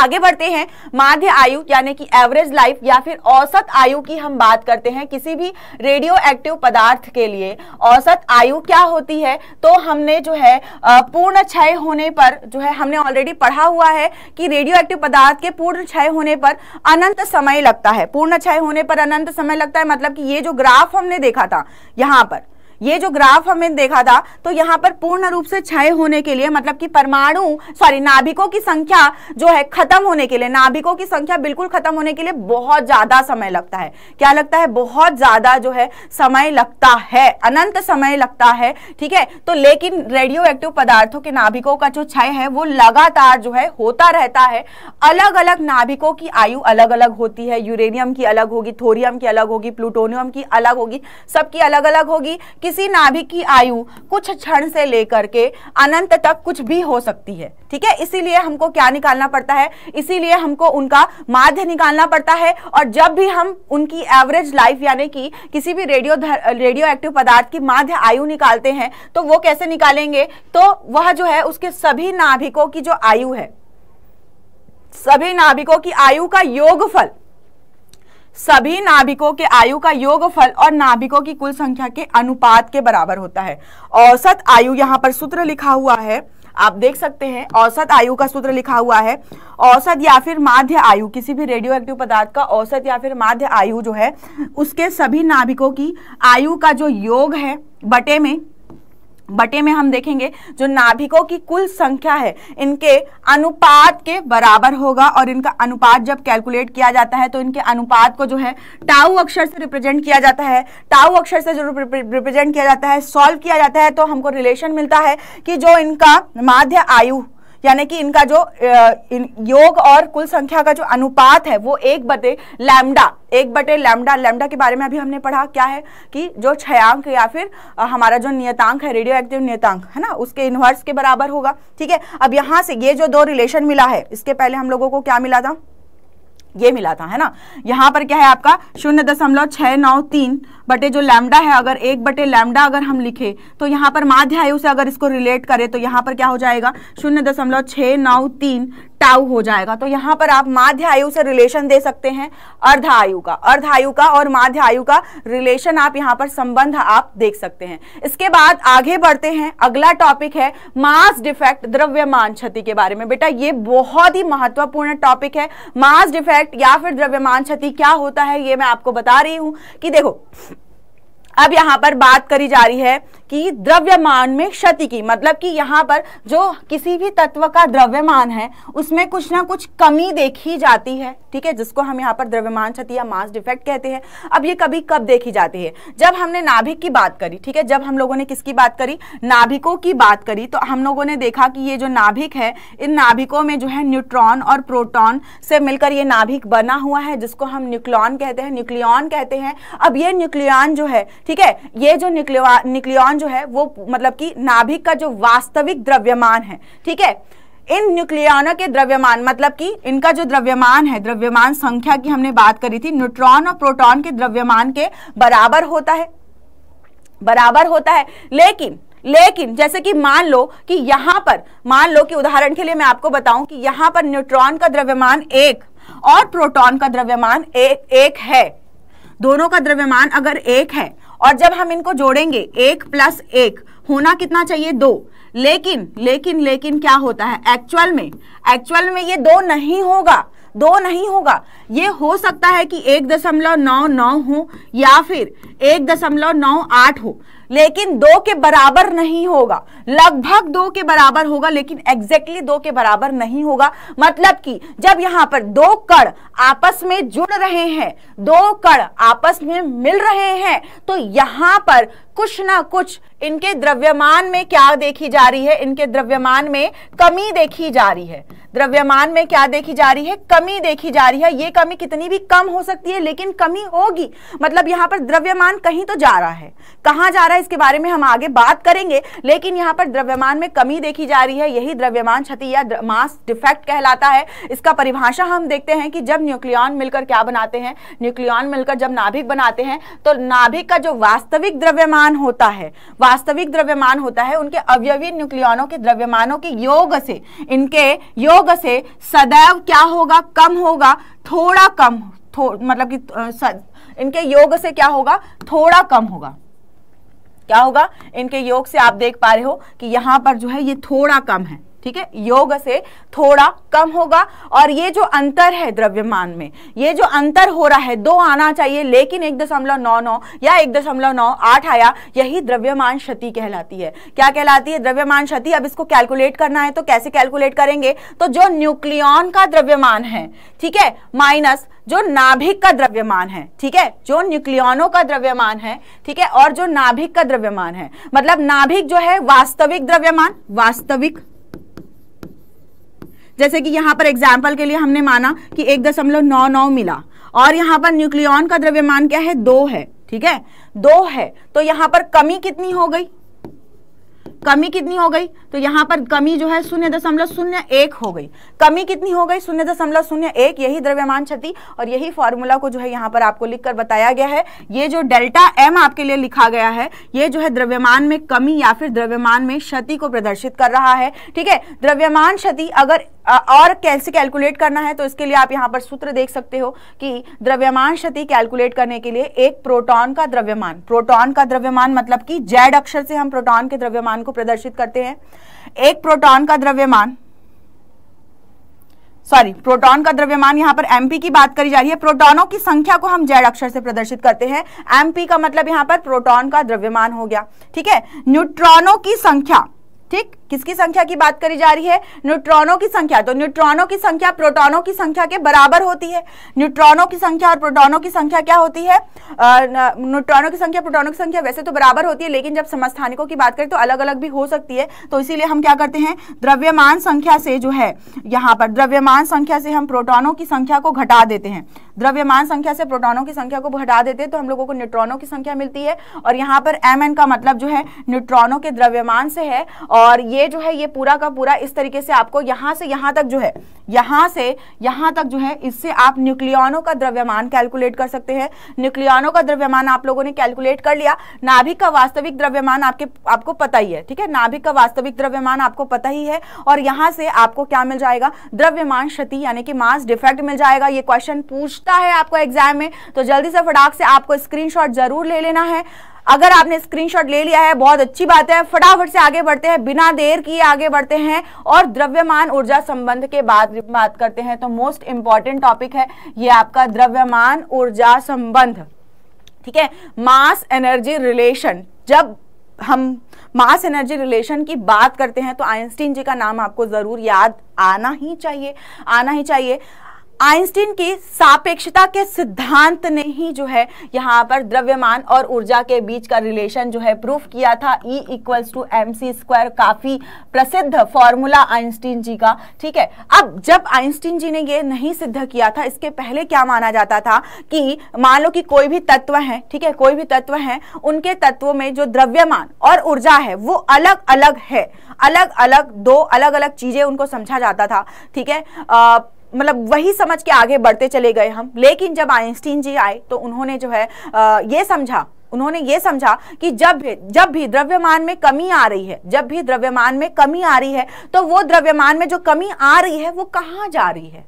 आगे बढ़ते हैं माध्य आयु यानी कि एवरेज लाइफ या फिर औसत आयु की हम बात करते हैं किसी भी रेडियो एक्टिव पदार्थ के लिए औसत आयु क्या होती है तो हमने जो है पूर्ण क्षय होने पर जो है हमने ऑलरेडी पढ़ा हुआ है कि रेडियो एक्टिव पदार्थ के पूर्ण क्षय होने पर अनंत समय लगता है पूर्ण क्षय होने पर अनंत समय लगता है मतलब कि ये जो ग्राफ हमने देखा था यहाँ पर ये जो ग्राफ हमें देखा था तो यहाँ पर पूर्ण रूप से क्षय होने के लिए मतलब कि परमाणु सॉरी नाभिकों की संख्या जो है खत्म होने के लिए नाभिकों की संख्या बिल्कुल खत्म होने के लिए बहुत ज्यादा समय लगता है क्या लगता है बहुत ज्यादा जो है समय लगता है अनंत समय लगता है ठीक है तो लेकिन रेडियो एक्टिव पदार्थों के नाभिकों का जो क्षय है वो लगातार जो है होता रहता है अलग अलग नाभिकों की आयु अलग अलग होती है यूरेनियम की अलग होगी थोरियम की अलग होगी प्लूटोनियम की अलग होगी सबकी अलग अलग होगी कि किसी नाभिक की आयु कुछ क्षण से लेकर के अनंत तक कुछ भी हो सकती है ठीक है इसीलिए हमको क्या निकालना पड़ता है इसीलिए हमको उनका माध्य निकालना पड़ता है और जब भी हम उनकी एवरेज लाइफ यानी कि किसी भी रेडियो रेडियो एक्टिव पदार्थ की माध्य आयु निकालते हैं तो वो कैसे निकालेंगे तो वह जो है उसके सभी नाभिकों की जो आयु है सभी नाभिकों की आयु का योगफल सभी नाभिकों के आयु का योगफल और नाभिकों की कुल संख्या के अनुपात के बराबर होता है औसत आयु यहाँ पर सूत्र लिखा हुआ है आप देख सकते हैं औसत आयु का सूत्र लिखा हुआ है औसत या फिर माध्य आयु किसी भी रेडियो एक्टिव पदार्थ का औसत या फिर माध्य आयु जो है उसके सभी नाभिकों की आयु का जो योग है बटे में बटे में हम देखेंगे जो नाभिकों की कुल संख्या है इनके अनुपात के बराबर होगा और इनका अनुपात जब कैलकुलेट किया जाता है तो इनके अनुपात को जो है टाऊ अक्षर से रिप्रेजेंट किया जाता है टाऊ अक्षर से जो रिप्रेजेंट किया जाता है सॉल्व किया जाता है तो हमको रिलेशन मिलता है कि जो इनका माध्य आयु यानी कि इनका जो योग और कुल संख्या का जो अनुपात है वो एक बटे लैमडा एक बटे लैमडा लैमडा के बारे में अभी हमने पढ़ा क्या है कि जो छयांक या फिर हमारा जो नियतांक है रेडियो एक्टिव नियतांक है ना उसके इन्वर्स के बराबर होगा ठीक है अब यहाँ से ये जो दो रिलेशन मिला है इसके पहले हम लोगों को क्या मिला था ये मिला था है ना यहाँ पर क्या है आपका शून्य दशमलव छः नौ तीन बटे जो लैमडा है अगर एक बटे लैमडा अगर हम लिखे तो यहाँ पर माध्य आयु से अगर इसको रिलेट करें तो यहाँ पर क्या हो जाएगा शून्य दशमलव छः नौ तीन टाउ हो जाएगा तो यहां पर आप माध्य आयु से रिलेशन दे सकते हैं अर्ध आयु का अर्ध आयु का और माध्य आयु का रिलेशन आप यहां पर संबंध आप देख सकते हैं इसके बाद आगे बढ़ते हैं अगला टॉपिक है मास डिफेक्ट द्रव्यमान क्षति के बारे में बेटा ये बहुत ही महत्वपूर्ण टॉपिक है मास डिफेक्ट या फिर द्रव्यमान क्षति क्या होता है ये मैं आपको बता रही हूं कि देखो अब यहां पर बात करी जा रही है कि द्रव्यमान में क्षति की मतलब कि यहाँ पर जो किसी भी तत्व का द्रव्यमान है उसमें कुछ ना कुछ कमी देखी जाती है ठीक है जिसको हम यहाँ पर द्रव्यमान क्षति या मास डिफेक्ट कहते हैं अब ये कभी कब देखी जाती है जब हमने नाभिक की बात करी ठीक है जब हम लोगों ने किसकी बात करी नाभिकों की बात करी तो हम लोगों ने देखा कि ये जो नाभिक है इन नाभिकों में जो है न्यूट्रॉन और प्रोटॉन से मिलकर ये नाभिक बना हुआ है जिसको हम न्यूक्लियॉन कहते हैं न्यूक्लियॉन कहते हैं अब ये न्यूक्लियॉन जो है ठीक है ये जो न्यूक्लियॉन जो है वो मतलब कि नाभिक का जो वास्तविक द्रव्यमान है ठीक है इन न्यूक्लियनों के द्रव्यमान मतलब कि इनका जो द्रव्यमान है द्रव्यमान संख्या की हमने बात करी थी न्यूट्रॉन और प्रोटॉन के द्रव्यमान के बराबर होता है बराबर होता है लेकिन लेकिन जैसे कि मान लो कि यहां पर मान लो कि उदाहरण के लिए मैं आपको बताऊं कि यहां पर न्यूट्रॉन का द्रव्यमान एक और प्रोटॉन का द्रव्यमान एक, एक है दोनों का द्रव्यमान अगर एक है और जब हम इनको जोड़ेंगे एक प्लस एक होना कितना चाहिए दो लेकिन लेकिन लेकिन क्या होता है एक्चुअल में एक्चुअल में ये दो नहीं होगा दो नहीं होगा ये हो सकता है कि एक दशमलव नौ नौ हो या फिर एक दशमलव नौ आठ हो लेकिन दो के बराबर नहीं होगा लगभग दो के बराबर होगा लेकिन एग्जैक्टली दो के बराबर नहीं होगा मतलब कि जब यहाँ पर दो कण आपस में जुड़ रहे हैं दो कण आपस में मिल रहे हैं तो यहाँ पर कुछ ना कुछ इनके द्रव्यमान में क्या देखी जा रही है इनके द्रव्यमान में कमी देखी जा रही है द्रव्यमान में क्या देखी जा रही है कमी देखी जा रही है ये कमी कितनी भी कम हो सकती है लेकिन कमी होगी मतलब यहाँ पर द्रव्यमान कहीं तो जा रहा है कहाँ जा रहा है इसके बारे में हम आगे बात करेंगे लेकिन यहाँ पर द्रव्यमान में कमी देखी जा रही है यही द्रव्यमान क्षति या मास डिफेक्ट कहलाता है इसका परिभाषा हम देखते हैं कि जब न्यूक्लियॉन मिलकर क्या बनाते हैं न्यूक्लियॉन मिलकर जब नाभिक बनाते हैं तो नाभिक का जो वास्तविक द्रव्यमान द्रव्यमान होता है वास्तविक द्रव्यमान होता है उनके अवयवी न्यूक्लियनों के द्रव्यमानों के योग से इनके योग से सदैव क्या होगा कम होगा थोड़ा कम थो, मतलब कि इनके योग से क्या होगा थोड़ा कम होगा क्या होगा इनके योग से आप देख पा रहे हो कि यहां पर जो है ये थोड़ा कम है ठीक है योग से थोड़ा कम होगा और ये जो अंतर है द्रव्यमान में ये जो अंतर हो रहा है दो आना चाहिए लेकिन एक दशमलव नौ नौ या एक दशमलव नौ आठ आया यही द्रव्यमान क्षति कहलाती है क्या कहलाती है द्रव्यमान क्षति अब इसको कैलकुलेट करना है तो कैसे कैलकुलेट करेंगे तो जो न्यूक्लियॉन का द्रव्यमान है ठीक है माइनस जो नाभिक का द्रव्यमान है ठीक है जो न्यूक्लियनों का द्रव्यमान है ठीक है और जो नाभिक का द्रव्यमान है मतलब नाभिक जो है वास्तविक द्रव्यमान वास्तविक जैसे कि यहाँ पर एग्जाम्पल के लिए हमने माना कि एक दशमलव नौ नौ मिला और यहाँ पर न्यूक्लियॉन का द्रव्यमान क्या है दो है ठीक है दो है तो यहाँ पर कमी कितनी हो गई कमी कितनी हो गई तो यहाँ पर कमी जो है शून्य दशमलव शून्य एक हो गई कमी कितनी हो गई शून्य दशमलव शून्य एक यही द्रव्यमान क्षति और यही फॉर्मूला को जो है यहाँ पर आपको लिखकर बताया गया है ये जो डेल्टा एम आपके लिए लिखा गया है ये जो है द्रव्यमान में कमी या फिर द्रव्यमान में क्षति को प्रदर्शित कर रहा है ठीक है द्रव्यमान क्षति अगर और कैसे कैलकुलेट करना है तो इसके लिए आप यहाँ पर सूत्र देख सकते हो कि द्रव्यमान क्षति कैलकुलेट करने के लिए एक प्रोटॉन का द्रव्यमान प्रोटॉन का द्रव्यमान मतलब कि जेड अक्षर से हम प्रोटॉन के द्रव्यमान को प्रदर्शित करते हैं एक प्रोटॉन का द्रव्यमान सॉरी प्रोटॉन का द्रव्यमान यहाँ पर एमपी की बात करी जा रही है प्रोटॉनों की संख्या को हम जेड अक्षर से प्रदर्शित करते हैं एमपी का मतलब यहाँ पर प्रोटॉन का द्रव्यमान हो गया ठीक है न्यूट्रॉनों की संख्या ठीक किसकी संख्या की बात करी जा रही है न्यूट्रॉनों की संख्या तो न्यूट्रॉनों की संख्या प्रोटॉनों की संख्या के बराबर होती है न्यूट्रॉनों की संख्या और प्रोटॉनों की संख्या क्या होती है न्यूट्रॉनों की संख्या प्रोटॉनों की संख्या वैसे तो बराबर होती है लेकिन जब समस्थानिकों की बात करें तो अलग अलग भी हो सकती है तो इसीलिए हम क्या करते हैं द्रव्यमान संख्या से जो है यहाँ पर द्रव्यमान संख्या से हम प्रोटोनों की संख्या को घटा देते हैं द्रव्यमान संख्या से प्रोटॉनों की संख्या को घटा देते हैं तो हम लोगों को न्यूट्रॉनों की संख्या मिलती है और यहाँ पर एम का मतलब जो है न्यूट्रॉनों के द्रव्यमान से है और ये ये जो है ये पूरा का पूरा इस तरीके से आपको यहां से यहां तक जो है यहां से यहां तक जो है इससे आप न्यूक्लियनों का द्रव्यमान कैलकुलेट कर सकते हैं न्यूक्लियनों का द्रव्यमान आप लोगों ने कैलकुलेट कर लिया नाभिक का वास्तविक द्रव्यमान आपके आपको पता ही है ठीक है नाभिक का वास्तविक द्रव्यमान आपको पता ही है और यहां से आपको क्या मिल जाएगा द्रव्यमान क्षति यानी कि मास डिफेक्ट मिल जाएगा ये क्वेश्चन पूछता है आपको एग्जाम में तो जल्दी से फटाक से आपको स्क्रीन जरूर ले लेना है अगर आपने स्क्रीनशॉट ले लिया है बहुत अच्छी बात है फटाफट से आगे बढ़ते हैं बिना देर किए आगे बढ़ते हैं और द्रव्यमान ऊर्जा संबंध के बाद बात करते हैं तो मोस्ट इंपॉर्टेंट टॉपिक है ये आपका द्रव्यमान ऊर्जा संबंध ठीक है मास एनर्जी रिलेशन जब हम मास एनर्जी रिलेशन की बात करते हैं तो आइंस्टीन जी का नाम आपको ज़रूर याद आना ही चाहिए आना ही चाहिए आइंस्टीन की सापेक्षता के सिद्धांत ने ही जो है यहाँ पर द्रव्यमान और ऊर्जा के बीच का रिलेशन जो है प्रूफ किया था E equals to M C square काफ़ी प्रसिद्ध फॉर्मूला आइंस्टीन जी का ठीक है अब जब आइंस्टीन जी ने ये नहीं सिद्ध किया था इसके पहले क्या माना जाता था कि मान लो कि कोई भी तत्व है ठीक है कोई भी तत्व है उनके तत्वों में जो द्रव्यमान और ऊर्जा है वो अलग अलग है अलग अलग दो अलग अलग चीज़ें उनको समझा जाता था ठीक है मतलब वही समझ के आगे बढ़ते चले गए हम लेकिन जब आइंस्टीन जी आए तो उन्होंने जो है ये समझा उन्होंने ये समझा कि जब भी जब भी द्रव्यमान में कमी आ रही है जब भी द्रव्यमान में कमी आ रही है तो वो द्रव्यमान में जो कमी आ रही है वो कहाँ जा रही है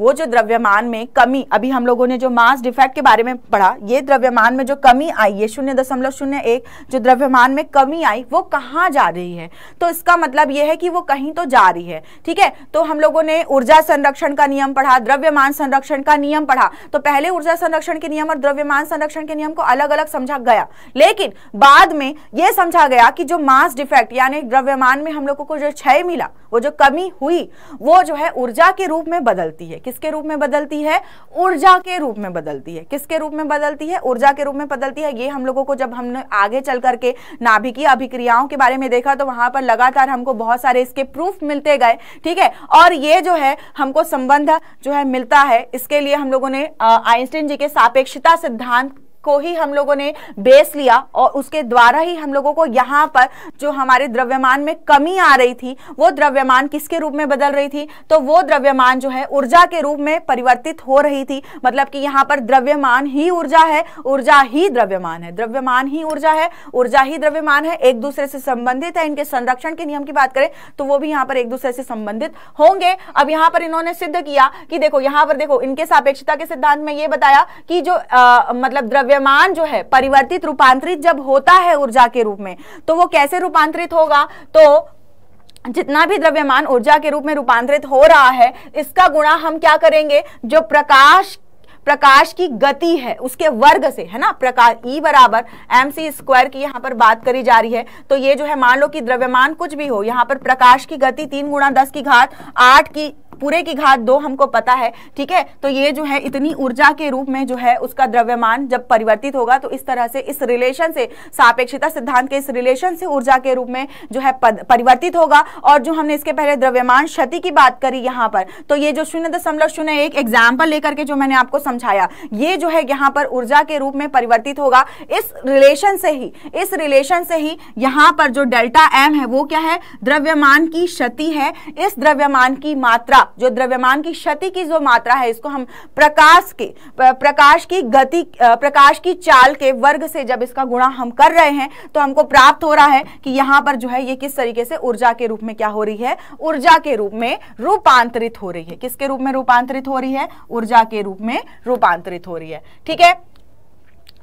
वो जो द्रव्यमान में कमी अभी हम लोगों ने जो मास डिफेक्ट के बारे में पढ़ा ये द्रव्यमान में जो कमी आई है शून्य दशमलव शून्य एक जो द्रव्यमान में कमी आई वो कहाँ जा रही है तो इसका मतलब ये है कि वो कहीं तो जा रही है ठीक है तो हम लोगों ने ऊर्जा संरक्षण का नियम पढ़ा द्रव्यमान संरक्षण का नियम पढ़ा तो पहले ऊर्जा संरक्षण के नियम और द्रव्यमान संरक्षण के नियम को अलग अलग समझा गया लेकिन बाद में यह समझा गया कि जो मास डिफेक्ट यानी द्रव्यमान में हम लोगों को जो क्षय मिला वो जो कमी हुई वो जो है ऊर्जा के रूप में बदलती है किसके रूप में बदलती है ऊर्जा के रूप में बदलती है किसके रूप में बदलती है ऊर्जा के रूप में बदलती है ये हम लोगों को जब हमने आगे चल करके नाभिकीय अभिक्रियाओं के बारे में देखा तो वहां पर लगातार हमको बहुत सारे इसके प्रूफ मिलते गए ठीक है और ये जो है हमको संबंध जो है मिलता है इसके लिए हम लोगों ने आइंस्टीन जी के सापेक्षता सिद्धांत को ही हम लोगों ने बेस लिया और उसके द्वारा ही हम लोगों को यहाँ पर जो हमारे द्रव्यमान में कमी आ रही थी वो द्रव्यमान किसके रूप में बदल रही थी तो वो द्रव्यमान जो है ऊर्जा के रूप में परिवर्तित हो रही थी मतलब कि यहाँ पर द्रव्यमान ही ऊर्जा है ऊर्जा ही द्रव्यमान है द्रव्यमान ही ऊर्जा है ऊर्जा ही द्रव्यमान है एक दूसरे से संबंधित है इनके संरक्षण के नियम की बात करें तो वो भी यहाँ पर एक दूसरे से संबंधित होंगे अब यहाँ पर इन्होंने सिद्ध किया कि देखो यहाँ पर देखो इनके सापेक्षता के सिद्धांत में ये बताया कि जो आ, मतलब द्रव्य द्रव्यमान जो है परिवर्तित रूपांतरित जब होता है ऊर्जा के रूप में तो वो कैसे रूपांतरित होगा तो जितना भी द्रव्यमान ऊर्जा के रूप में रूपांतरित हो रहा है इसका गुणा हम क्या करेंगे जो प्रकाश प्रकाश की गति है उसके वर्ग से है ना प्रकाश ई e बराबर एम सी स्क्वायर की यहाँ पर बात करी जा रही है तो ये जो है मान लो कि द्रव्यमान कुछ भी हो यहाँ पर प्रकाश की गति तीन गुणा दस की घात आठ की पूरे की घात दो हमको पता है ठीक है तो ये जो है इतनी ऊर्जा के रूप में जो है उसका द्रव्यमान जब परिवर्तित होगा तो इस तरह से इस रिलेशन से सापेक्षता सिद्धांत के इस रिलेशन से ऊर्जा के रूप में जो है परिवर्तित होगा और जो हमने इसके पहले द्रव्यमान क्षति की बात करी यहाँ पर तो ये जो शून्य दशमलव शून्य एक एग्जाम्पल लेकर के जो मैंने आपको समझाया ये जो है यहाँ पर ऊर्जा के रूप में परिवर्तित होगा इस रिलेशन से ही इस रिलेशन से ही यहाँ पर जो डेल्टा एम है वो क्या है द्रव्यमान की क्षति है इस द्रव्यमान की मात्रा जो द्रव्यमान की क्षति की जो मात्रा है इसको हम प्रकाश के प्रकाश की गति प्रकाश की चाल के वर्ग से जब इसका गुणा हम कर रहे हैं तो हमको प्राप्त हो रहा है कि यहां पर जो है ये किस तरीके से ऊर्जा के रूप में क्या हो रही है ऊर्जा के रूप में रूपांतरित हो रही है किसके रूप में रूपांतरित हो रही है ऊर्जा के रूप में रूपांतरित हो रही है ठीक है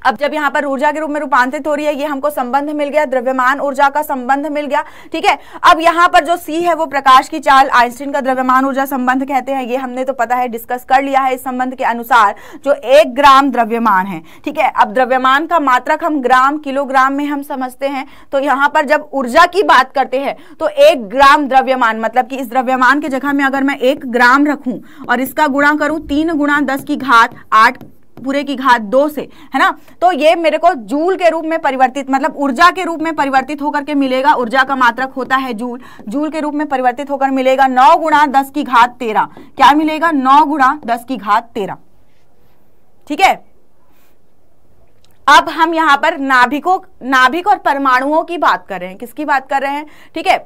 अब जब यहाँ पर ऊर्जा के रूप में रूपांतरित हो रही है ये हमको संबंध मिल गया द्रव्यमान ऊर्जा का संबंध मिल गया ठीक है अब यहाँ पर जो सी है वो प्रकाश की चाल आइंस्टीन का द्रव्यमान ऊर्जा संबंध कहते हैं ये हमने तो पता है डिस्कस कर लिया है इस संबंध के अनुसार जो एक ग्राम द्रव्यमान है ठीक है अब द्रव्यमान का मात्रक हम ग्राम किलोग्राम में हम समझते हैं तो यहाँ पर जब ऊर्जा की बात करते हैं तो एक ग्राम द्रव्यमान मतलब कि इस द्रव्यमान की जगह में अगर मैं एक ग्राम रखूं और इसका गुणा करूं तीन गुणा दस की घात आठ पूरे की घात दो से है ना तो ये मेरे को जूल के रूप में परिवर्तित मतलब ऊर्जा के रूप में परिवर्तित होकर के मिलेगा ऊर्जा का मात्रक होता है जूल जूल के रूप में परिवर्तित होकर मिलेगा नौ गुणा दस की घात तेरह क्या मिलेगा नौ गुणा दस की घात तेरह ठीक है अब हम यहाँ पर नाभिकों नाभिक और परमाणुओं की बात कर रहे हैं किसकी बात कर रहे हैं ठीक है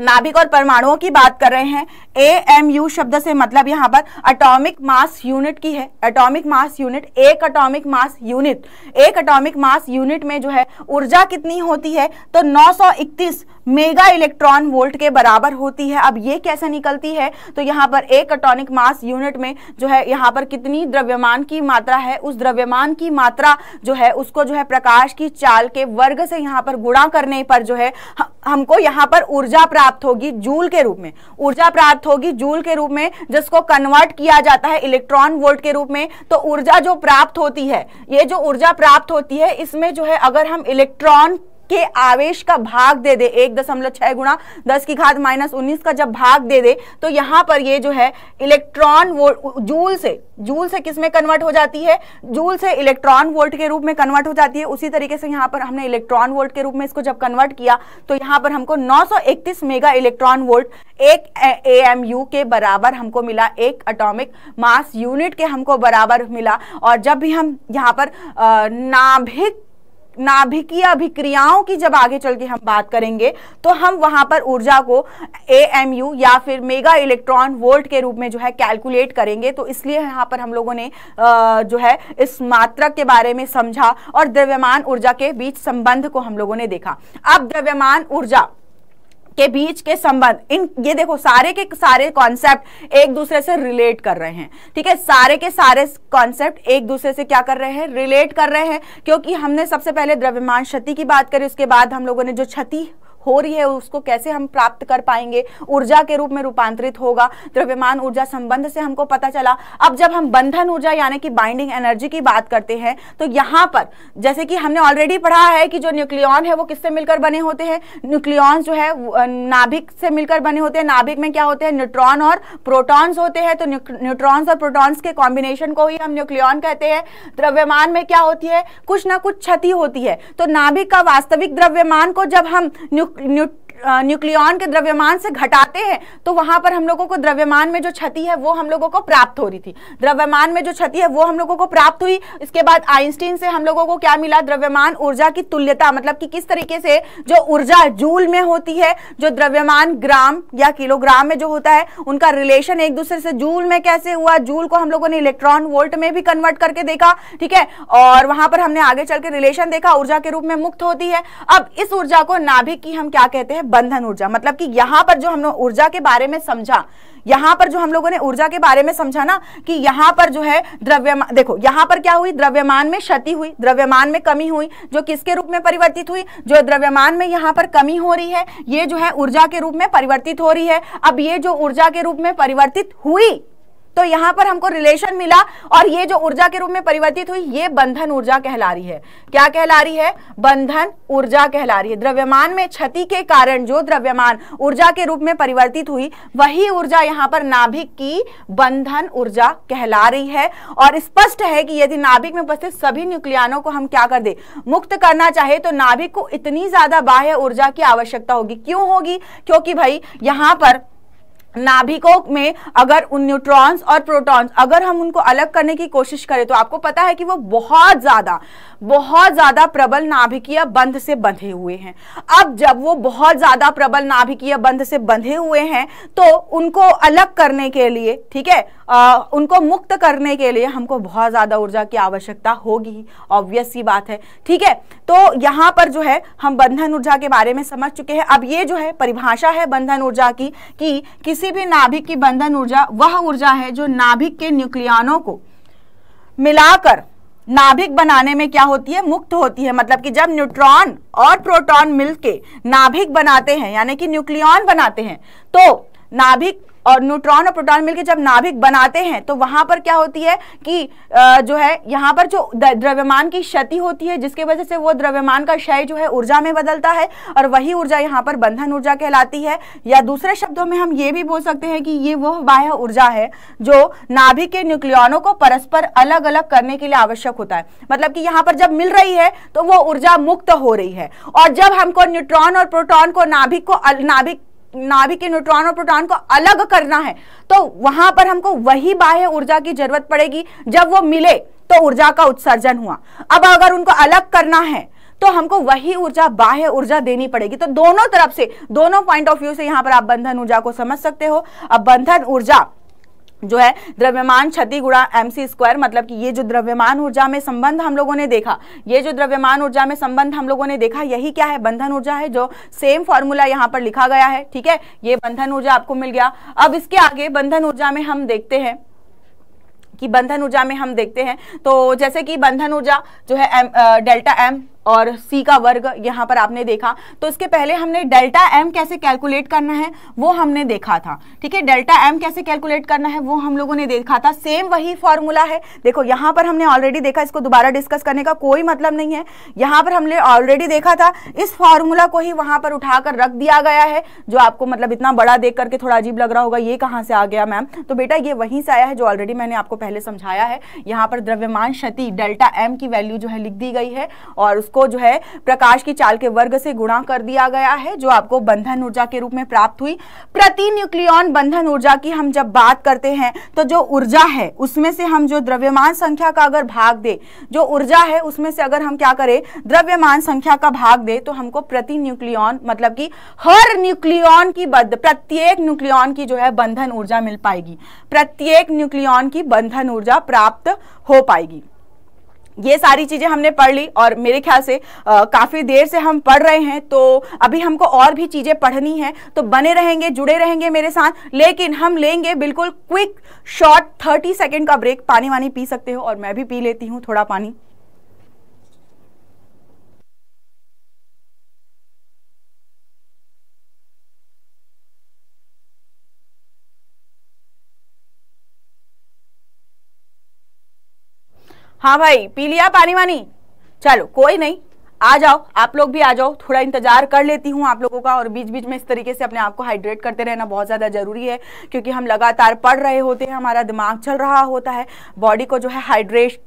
नाभिक और परमाणुओं की बात कर रहे हैं ए एम यू शब्द से मतलब यहाँ पर अटोमिक मास यूनिट की है अटोमिक मास यूनिट एक अटोमिक मास यूनिट एक अटोमिक मास यूनिट में जो है ऊर्जा कितनी होती है तो 931 मेगा इलेक्ट्रॉन वोल्ट के बराबर होती है अब ये कैसे निकलती है तो यहाँ पर एक अटोनिक मास यूनिट में जो है यहाँ पर कितनी द्रव्यमान की मात्रा है उस द्रव्यमान की मात्रा जो है उसको जो है प्रकाश की चाल के वर्ग से यहाँ पर गुणा करने पर जो है हमको यहाँ पर ऊर्जा प्राप्त प्राप्त होगी जूल के रूप में ऊर्जा प्राप्त होगी जूल के रूप में जिसको कन्वर्ट किया जाता है इलेक्ट्रॉन वोल्ट के रूप में तो ऊर्जा जो प्राप्त होती है ये जो ऊर्जा प्राप्त होती है इसमें जो है अगर हम इलेक्ट्रॉन के आवेश का भाग दे दे एक दशमलव छह गुणा दस की घात माइनस उन्नीस का जब भाग दे दे तो यहां पर ये जो है इलेक्ट्रॉन वोल्ट जूल से जूल से किस कन्वर्ट हो जाती है जूल से इलेक्ट्रॉन वोल्ट के रूप में कन्वर्ट हो जाती है उसी तरीके से यहाँ पर हमने इलेक्ट्रॉन वोल्ट के रूप में इसको जब कन्वर्ट किया तो यहां पर हमको इकतीस मेगा इलेक्ट्रॉन वोल्ट एक ए एम यू के बराबर हमको मिला एक अटोमिक मास यूनिट के हमको बराबर मिला और जब भी हम यहां पर नाभिक नाभिकीय अभिक्रियाओं की जब आगे चल के हम बात करेंगे तो हम वहां पर ऊर्जा को यू या फिर मेगा इलेक्ट्रॉन वोल्ट के रूप में जो है कैलकुलेट करेंगे तो इसलिए यहाँ पर हम लोगों ने जो है इस मात्रक के बारे में समझा और द्रव्यमान ऊर्जा के बीच संबंध को हम लोगों ने देखा अब द्रव्यमान ऊर्जा के बीच के संबंध इन ये देखो सारे के सारे कॉन्सेप्ट एक दूसरे से रिलेट कर रहे हैं ठीक है सारे के सारे कॉन्सेप्ट एक दूसरे से क्या कर रहे हैं रिलेट कर रहे हैं क्योंकि हमने सबसे पहले द्रव्यमान क्षति की बात करी उसके बाद हम लोगों ने जो क्षति हो रही है उसको कैसे हम प्राप्त कर पाएंगे ऊर्जा के रूप में रूपांतरित होगा द्रव्यमान ऊर्जा संबंध से हमको पता चला अब जब हम बंधन ऊर्जा यानी कि बाइंडिंग एनर्जी की बात करते हैं तो यहां पर जैसे कि हमने ऑलरेडी पढ़ा है कि जो न्यूक्लियॉन है वो किससे मिलकर बने होते हैं न्यूक्लियॉन जो है नाभिक से मिलकर बने होते हैं नाभिक में क्या होते हैं न्यूट्रॉन और प्रोटॉन्स होते हैं तो न्यूट्रॉन्स और प्रोटॉन्स के कॉम्बिनेशन को ही हम न्यूक्लियॉन कहते हैं द्रव्यमान में क्या होती है कुछ ना कुछ क्षति होती है तो नाभिक का वास्तविक द्रव्यमान को जब हम you know, न्यूक्लियॉन के द्रव्यमान से घटाते हैं तो वहां पर हम लोगों को द्रव्यमान में जो क्षति है वो हम लोगों को प्राप्त हो रही थी द्रव्यमान में जो क्षति है वो हम लोगों को प्राप्त हुई इसके बाद आइंस्टीन से हम लोगों को क्या मिला द्रव्यमान ऊर्जा की तुल्यता मतलब कि किस तरीके से जो ऊर्जा जूल में होती है जो द्रव्यमान ग्राम या किलोग्राम में जो होता है उनका रिलेशन एक दूसरे से जूल में कैसे हुआ जूल को हम लोगों ने इलेक्ट्रॉन वोल्ट में भी कन्वर्ट करके देखा ठीक है और वहां पर हमने आगे चल के रिलेशन देखा ऊर्जा के रूप में मुक्त होती है अब इस ऊर्जा को नाभिक की हम क्या कहते हैं बंधन ऊर्जा मतलब कि यहां पर जो हम लोग ऊर्जा के बारे में समझा यहां पर जो हम लोगों ने ऊर्जा के बारे में समझा ना कि यहां पर जो है द्रव्यमान देखो यहां पर क्या हुई द्रव्यमान में क्षति हुई द्रव्यमान में कमी हुई जो किसके रूप में परिवर्तित हुई जो द्रव्यमान में यहां पर कमी हो रही है ये जो है ऊर्जा के रूप में परिवर्तित हो रही है अब ये जो ऊर्जा के रूप में परिवर्तित हुई तो यहां पर हमको रिलेशन मिला और ये जो ऊर्जा के रूप में परिवर्तित हुई ये बंधन ऊर्जा कहला रही है क्या कहला रही है बंधन ऊर्जा कहला रही है द्रव्यमान में क्षति के कारण जो द्रव्यमान ऊर्जा के रूप में परिवर्तित हुई वही ऊर्जा यहां पर नाभिक की बंधन ऊर्जा कहला रही है और स्पष्ट है कि यदि नाभिक में उपस्थित सभी न्यूक्लियानों को हम क्या कर दे मुक्त करना चाहे तो नाभिक को इतनी ज्यादा बाह्य ऊर्जा की आवश्यकता होगी क्यों होगी क्योंकि भाई यहां पर नाभिकों में अगर उन न्यूट्रॉन्स और प्रोटॉन्स अगर हम उनको अलग करने की कोशिश करें तो आपको पता है कि वो बहुत ज़्यादा बहुत ज़्यादा प्रबल नाभिकीय बंध से बंधे हुए हैं अब जब वो बहुत ज़्यादा प्रबल नाभिकीय बंध से बंधे हुए हैं तो उनको अलग करने के लिए ठीक है आ, उनको मुक्त करने के लिए हमको बहुत ज़्यादा ऊर्जा की आवश्यकता होगी ऑब्वियस सी बात है ठीक है तो यहाँ पर जो है हम बंधन ऊर्जा के बारे में समझ चुके हैं अब ये जो है परिभाषा है बंधन ऊर्जा की कि किसी भी नाभिक की बंधन ऊर्जा वह ऊर्जा है जो नाभिक के न्यूक्लियानों को मिलाकर नाभिक बनाने में क्या होती है मुक्त होती है मतलब कि जब न्यूट्रॉन और प्रोटॉन मिलके नाभिक बनाते हैं यानी कि न्यूक्लियॉन बनाते हैं तो नाभिक और न्यूट्रॉन और प्रोटॉन मिलकर जब नाभिक बनाते हैं तो वहां पर क्या होती है कि जो है यहाँ पर जो द्रव्यमान की क्षति होती है जिसकी वजह से वो द्रव्यमान का क्षय जो है ऊर्जा में बदलता है और वही ऊर्जा यहाँ पर बंधन ऊर्जा कहलाती है या दूसरे शब्दों में हम ये भी बोल सकते हैं कि ये वो बाह्य ऊर्जा है जो नाभिक के न्यूक्लियनों को परस्पर अलग अलग करने के लिए आवश्यक होता है मतलब कि यहाँ पर जब मिल रही है तो वो ऊर्जा मुक्त हो रही है और जब हमको न्यूट्रॉन और प्रोटॉन को नाभिक को नाभिक नाभिक के न्यूट्रॉन और प्रोटॉन को अलग करना है तो वहां पर हमको वही बाह्य ऊर्जा की जरूरत पड़ेगी जब वो मिले तो ऊर्जा का उत्सर्जन हुआ अब अगर उनको अलग करना है तो हमको वही ऊर्जा बाह्य ऊर्जा देनी पड़ेगी तो दोनों तरफ से दोनों पॉइंट ऑफ व्यू से यहां पर आप बंधन ऊर्जा को समझ सकते हो अब बंधन ऊर्जा जो है द्रव्यमान क्षति गुणा एम सी स्क्वायर मतलब कि ये जो द्रव्यमान ऊर्जा में संबंध हम लोगों ने देखा ये जो द्रव्यमान ऊर्जा में संबंध हम लोगों ने देखा यही क्या है बंधन ऊर्जा है जो सेम फॉर्मूला यहाँ पर लिखा गया है ठीक है ये बंधन ऊर्जा आपको मिल गया अब इसके आगे बंधन ऊर्जा में हम देखते हैं कि बंधन ऊर्जा में हम देखते हैं तो जैसे कि बंधन ऊर्जा जो है एम डेल्टा एम और सी का वर्ग यहाँ पर आपने देखा तो इसके पहले हमने डेल्टा एम कैसे कैलकुलेट करना है वो हमने देखा था ठीक है डेल्टा एम कैसे कैलकुलेट करना है वो हम लोगों ने देखा था सेम वही फॉर्मूला है देखो यहाँ पर हमने ऑलरेडी देखा इसको दोबारा डिस्कस करने का कोई मतलब नहीं है यहाँ पर हमने ऑलरेडी देखा था इस फॉर्मूला को ही वहाँ पर उठाकर रख दिया गया है जो आपको मतलब इतना बड़ा देख करके थोड़ा अजीब लग रहा होगा ये कहाँ से आ गया मैम तो बेटा ये वहीं से आया है जो ऑलरेडी मैंने आपको पहले समझाया है यहाँ पर द्रव्यमान क्षति डेल्टा एम की वैल्यू जो है लिख दी गई है और उस इसको जो है प्रकाश की चाल के वर्ग से गुणा कर दिया गया है जो आपको बंधन ऊर्जा के रूप में प्राप्त हुई प्रति न्यूक्लियन बंधन ऊर्जा की हम जब बात करते हैं तो जो ऊर्जा है उसमें से हम जो द्रव्यमान संख्या का अगर भाग दे जो ऊर्जा है उसमें से अगर हम क्या करें द्रव्यमान संख्या का भाग दे तो हमको प्रति न्यूक्लियन मतलब कि हर न्यूक्लियन की प्रत्येक न्यूक्लियन की जो है बंधन ऊर्जा मिल पाएगी प्रत्येक न्यूक्लियन की बंधन ऊर्जा प्राप्त हो पाएगी ये सारी चीज़ें हमने पढ़ ली और मेरे ख्याल से काफ़ी देर से हम पढ़ रहे हैं तो अभी हमको और भी चीज़ें पढ़नी है तो बने रहेंगे जुड़े रहेंगे मेरे साथ लेकिन हम लेंगे बिल्कुल क्विक शॉर्ट थर्टी सेकेंड का ब्रेक पानी वानी पी सकते हो और मैं भी पी लेती हूँ थोड़ा पानी हाँ भाई पी लिया पानी वानी चलो कोई नहीं आ जाओ आप लोग भी आ जाओ थोड़ा इंतजार कर लेती हूँ आप लोगों का और बीच बीच में इस तरीके से अपने आप को हाइड्रेट करते रहना बहुत ज़्यादा ज़रूरी है क्योंकि हम लगातार पढ़ रहे होते हैं हमारा दिमाग चल रहा होता है बॉडी को जो है हाइड्रेट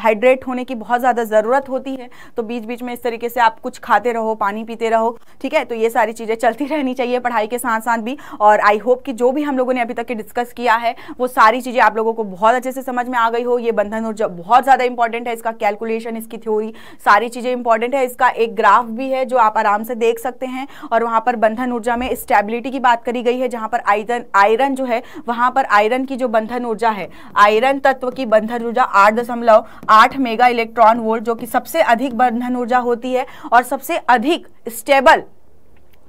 हाइड्रेट होने की बहुत ज़्यादा ज़रूरत होती है तो बीच बीच में इस तरीके से आप कुछ खाते रहो पानी पीते रहो ठीक है तो ये सारी चीज़ें चलती (laughs) रहनी चाहिए पढ़ाई के साथ साथ भी और आई होप कि जो भी हम लोगों ने अभी तक डिस्कस किया है वो सारी चीज़ें आप लोगों को बहुत अच्छे से समझ में आ गई हो ये बंधन ऊर्जा बहुत ज़्यादा इंपॉर्टेंट है इसका कैलकुलेशन इसकी थ्योरी सारी चीज़ें इंपॉर्टेंट है इसका एक ग्राफ भी है जो आप आराम से देख सकते हैं और वहाँ पर बंधन ऊर्जा में स्टेबिलिटी की बात करी गई है जहाँ पर आयरन आयरन जो है वहाँ पर आयरन की जो बंधन ऊर्जा है आयरन तत्व की बंधन ऊर्जा आठ दशमलव आठ मेगा इलेक्ट्रॉन वोल्ट जो कि सबसे अधिक बंधन ऊर्जा होती है और सबसे अधिक स्टेबल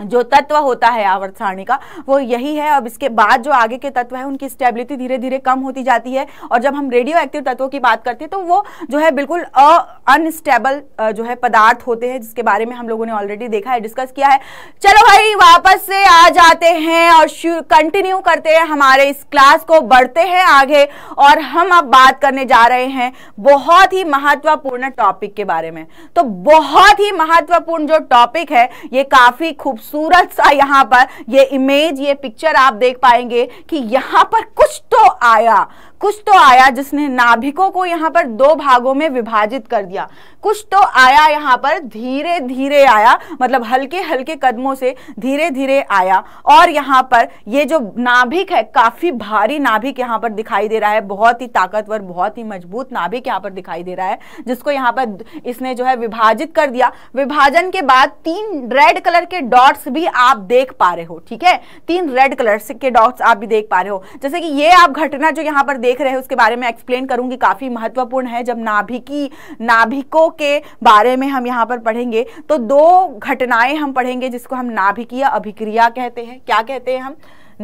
जो तत्व होता है आवर्त सारणी का वो यही है अब इसके बाद जो आगे के तत्व है उनकी स्टेबिलिटी धीरे धीरे कम होती जाती है और जब हम रेडियो एक्टिव तत्वों की बात करते हैं तो वो जो है बिल्कुल अनस्टेबल जो है पदार्थ होते हैं जिसके बारे में हम लोगों ने ऑलरेडी देखा है डिस्कस किया है चलो भाई वापस से आ जाते हैं और कंटिन्यू करते हैं हमारे इस क्लास को बढ़ते हैं आगे और हम अब बात करने जा रहे हैं बहुत ही महत्वपूर्ण टॉपिक के बारे में तो बहुत ही महत्वपूर्ण जो टॉपिक है ये काफी खूब खूबसूरत सा यहाँ पर ये इमेज ये पिक्चर आप देख पाएंगे कि यहाँ पर कुछ तो आया कुछ तो आया जिसने नाभिकों को यहाँ पर दो भागों में विभाजित कर दिया कुछ तो आया यहाँ पर धीरे धीरे आया मतलब हल्के हल्के कदमों से धीरे धीरे आया और यहाँ पर ये जो नाभिक है काफी भारी नाभिक यहाँ पर दिखाई दे रहा है बहुत ही ताकतवर बहुत ही मजबूत नाभिक यहाँ पर दिखाई दे रहा है जिसको यहाँ पर इसने जो है विभाजित कर दिया विभाजन के बाद तीन रेड कलर के डॉट डॉट्स भी आप देख पा रहे हो ठीक है तीन रेड कलर के डॉट्स आप भी देख पा रहे हो जैसे कि ये आप घटना जो यहाँ पर देख रहे हो उसके बारे में एक्सप्लेन करूंगी काफी महत्वपूर्ण है जब नाभिकी नाभिकों के बारे में हम यहाँ पर पढ़ेंगे तो दो घटनाएं हम पढ़ेंगे जिसको हम नाभिकीय अभिक्रिया कहते हैं क्या कहते हैं हम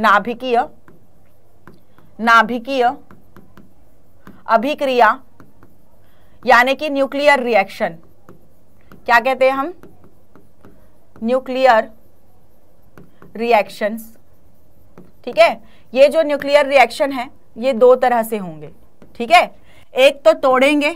नाभिकीय नाभिकीय अभिक्रिया यानी कि न्यूक्लियर रिएक्शन क्या कहते हैं हम न्यूक्लियर रिएक्शंस ठीक है ये जो न्यूक्लियर रिएक्शन है ये दो तरह से होंगे ठीक है एक तो तोड़ेंगे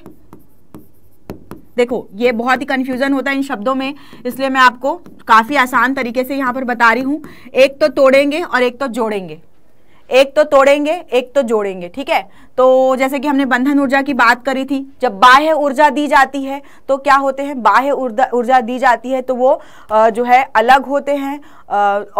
देखो ये बहुत ही कंफ्यूजन होता है इन शब्दों में इसलिए मैं आपको काफ़ी आसान तरीके से यहां पर बता रही हूं एक तो तोड़ेंगे और एक तो जोड़ेंगे एक तो तोड़ेंगे एक तो जोड़ेंगे ठीक है तो जैसे कि हमने बंधन ऊर्जा की बात करी थी जब बाह्य ऊर्जा दी जाती है तो क्या होते हैं बाह्य ऊर्जा दी जाती है तो वो जो है अलग होते हैं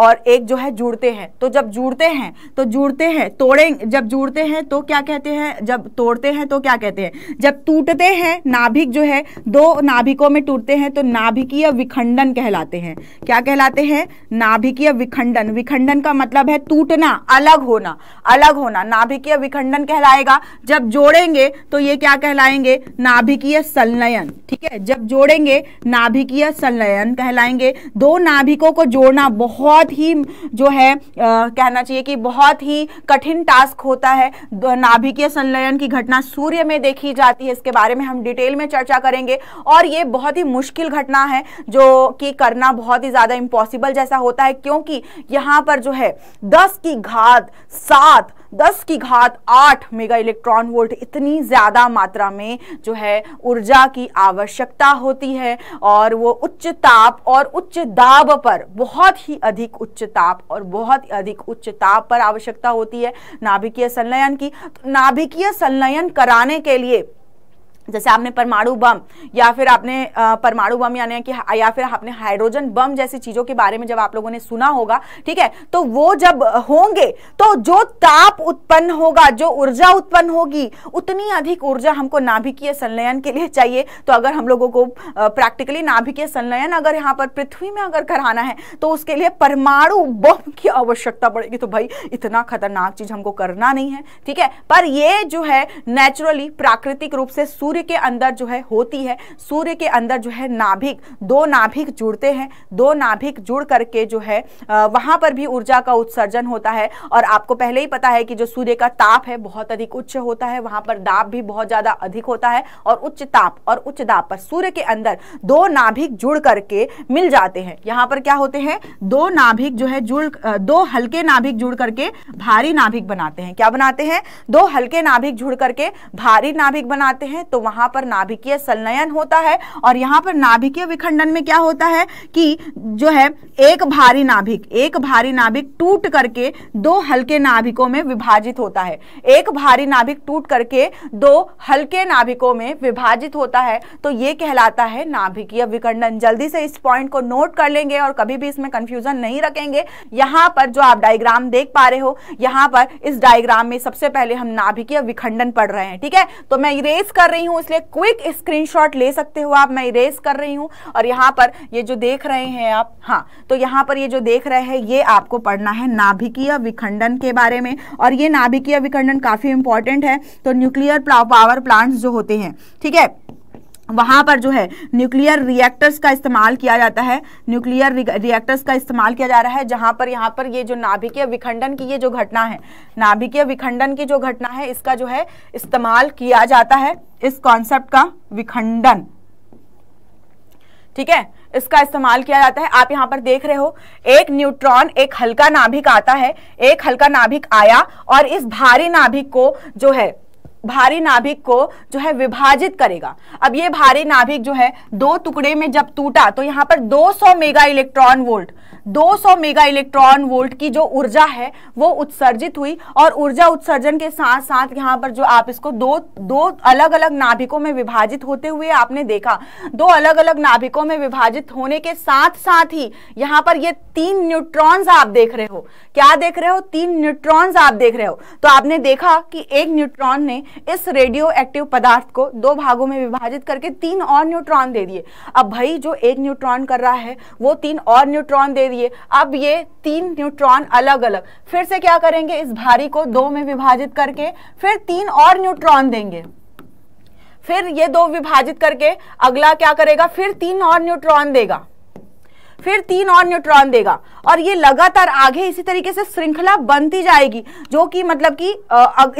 और एक जो है जुड़ते हैं तो जब जुड़ते हैं तो जुड़ते हैं तोड़े जब जुड़ते हैं तो क्या कहते हैं जब तोड़ते हैं तो क्या कहते हैं जब टूटते हैं नाभिक जो है दो नाभिकों में टूटते हैं तो नाभिकीय विखंडन कहलाते हैं क्या कहलाते हैं नाभिकीय विखंडन विखंडन का मतलब है टूटना अलग होना अलग होना नाभिकीय विखंडन कहलाएगा जाएगा जब जोड़ेंगे तो ये क्या कहलाएंगे नाभिकीय संलयन ठीक है जब जोड़ेंगे नाभिकीय संलयन कहलाएंगे दो नाभिकों को जोड़ना बहुत ही जो है आ, कहना चाहिए कि बहुत ही कठिन टास्क होता है नाभिकीय संलयन की घटना सूर्य में देखी जाती है इसके बारे में हम डिटेल में चर्चा करेंगे और ये बहुत ही मुश्किल घटना है जो कि करना बहुत ही ज़्यादा इम्पॉसिबल जैसा होता है क्योंकि यहां पर जो है दस की घात सात दस की घात आठ मेगा इलेक्ट्रॉन वोल्ट इतनी ज़्यादा मात्रा में जो है ऊर्जा की आवश्यकता होती है और वो उच्च ताप और उच्च दाब पर बहुत ही अधिक उच्च ताप और बहुत ही अधिक उच्च ताप पर आवश्यकता होती है नाभिकीय संलयन की तो नाभिकीय संलयन कराने के लिए जैसे आपने परमाणु बम या फिर आपने परमाणु बम यानी कि या फिर आपने हाइड्रोजन बम जैसी चीज़ों के बारे में जब आप लोगों ने सुना होगा ठीक है तो वो जब होंगे तो जो ताप उत्पन्न होगा जो ऊर्जा उत्पन्न होगी उतनी अधिक ऊर्जा हमको नाभिकीय संलयन के लिए चाहिए तो अगर हम लोगों को प्रैक्टिकली नाभिकीय संलयन अगर यहाँ पर पृथ्वी में अगर कराना है तो उसके लिए परमाणु बम की आवश्यकता पड़ेगी तो भाई इतना खतरनाक चीज़ हमको करना नहीं है ठीक है पर ये जो है नेचुरली प्राकृतिक रूप से सूर्य सूर्य के अंदर जो है होती है सूर्य के अंदर जो है नाभिक दो नाभिक जुड़ते हैं दो नाभिक जुड़ करके जो है वहां पर भी ऊर्जा का उत्सर्जन होता है और आपको पहले ही पता है कि जो सूर्य का ताप है बहुत अधिक उच्च होता है वहां पर दाप भी बहुत ज़्यादा अधिक होता है और उच्च ताप और उच्च दाप पर सूर्य के अंदर दो नाभिक जुड़ करके मिल जाते हैं यहाँ पर क्या होते हैं दो नाभिक जो है जुड़ दो हल्के नाभिक जुड़ करके भारी नाभिक बनाते हैं क्या बनाते हैं दो हल्के नाभिक जुड़ करके भारी नाभिक बनाते हैं तो वहां पर नाभिकीय संलयन होता है और यहां पर नाभिकीय विखंडन में क्या होता है कि जो है एक भारी नाभिक एक भारी नाभिक टूट करके दो हल्के नाभिकों में विभाजित होता है एक भारी नाभिक टूट करके दो हल्के नाभिकों में विभाजित होता है तो यह कहलाता है नाभिकीय विखंडन जल्दी से इस पॉइंट को नोट कर लेंगे और कभी भी इसमें कंफ्यूजन नहीं रखेंगे यहां पर जो आप डायग्राम देख पा रहे हो यहां पर इस डायग्राम में सबसे पहले हम नाभिकीय विखंडन पढ़ रहे हैं ठीक है तो मैं इरेज कर रही हूं हूं इसलिए क्विक स्क्रीनशॉट ले सकते हो आप मैं इरेज कर रही हूं और यहां पर ये जो देख रहे हैं आप हाँ तो यहां पर ये जो देख रहे हैं ये आपको पढ़ना है नाभिकीय विखंडन के बारे में और ये नाभिकीय विखंडन काफ़ी इंपॉर्टेंट है तो न्यूक्लियर पावर प्लांट्स जो होते हैं ठीक है वहाँ पर जो है न्यूक्लियर रिएक्टर्स का इस्तेमाल किया जाता है न्यूक्लियर रिएक्टर्स का इस्तेमाल किया जा रहा है जहाँ पर यहाँ पर ये जो नाभिकीय विखंडन की ये जो घटना है नाभिकीय विखंडन की जो घटना है इसका जो है इस्तेमाल किया जाता है इस कॉन्सेप्ट का विखंडन ठीक है इसका इस्तेमाल किया जाता है आप यहां पर देख रहे हो एक न्यूट्रॉन एक हल्का नाभिक आता है एक हल्का नाभिक आया और इस भारी नाभिक को जो है भारी नाभिक को जो है विभाजित करेगा अब ये भारी नाभिक जो है दो टुकड़े में जब टूटा तो यहाँ पर 200 mega electron volt 200 mega electron volt की जो ऊर्जा है वो उत्सर्जित हुई और ऊर्जा उत्सर्जन के साथ साथ यहाँ पर जो आप इसको दो दो अलग अलग नाभिकों में विभाजित होते हुए आपने देखा दो अलग अलग नाभिकों में विभाजित होने के साथ साथ ही यहाँ पर ये तीन न्यूट्रॉन्स आप देख रहे हो क्या देख रहे हो तीन न्यूट्रॉन्स आप देख रहे हो तो आपने देखा कि एक न्यूट्रॉन ने इस रेडियो एक्टिव पदार्थ को दो भागों में विभाजित करके तीन और न्यूट्रॉन दे दिए अब भाई जो एक न्यूट्रॉन कर रहा है वो तीन और न्यूट्रॉन दे दिए अब ये तीन न्यूट्रॉन अलग अलग फिर से क्या करेंगे इस भारी को दो में विभाजित करके फिर तीन और न्यूट्रॉन देंगे फिर ये दो विभाजित करके अगला क्या करेगा फिर तीन और न्यूट्रॉन देगा फिर तीन और न्यूट्रॉन देगा और ये लगातार आगे इसी तरीके से श्रृंखला बनती जाएगी जो कि मतलब कि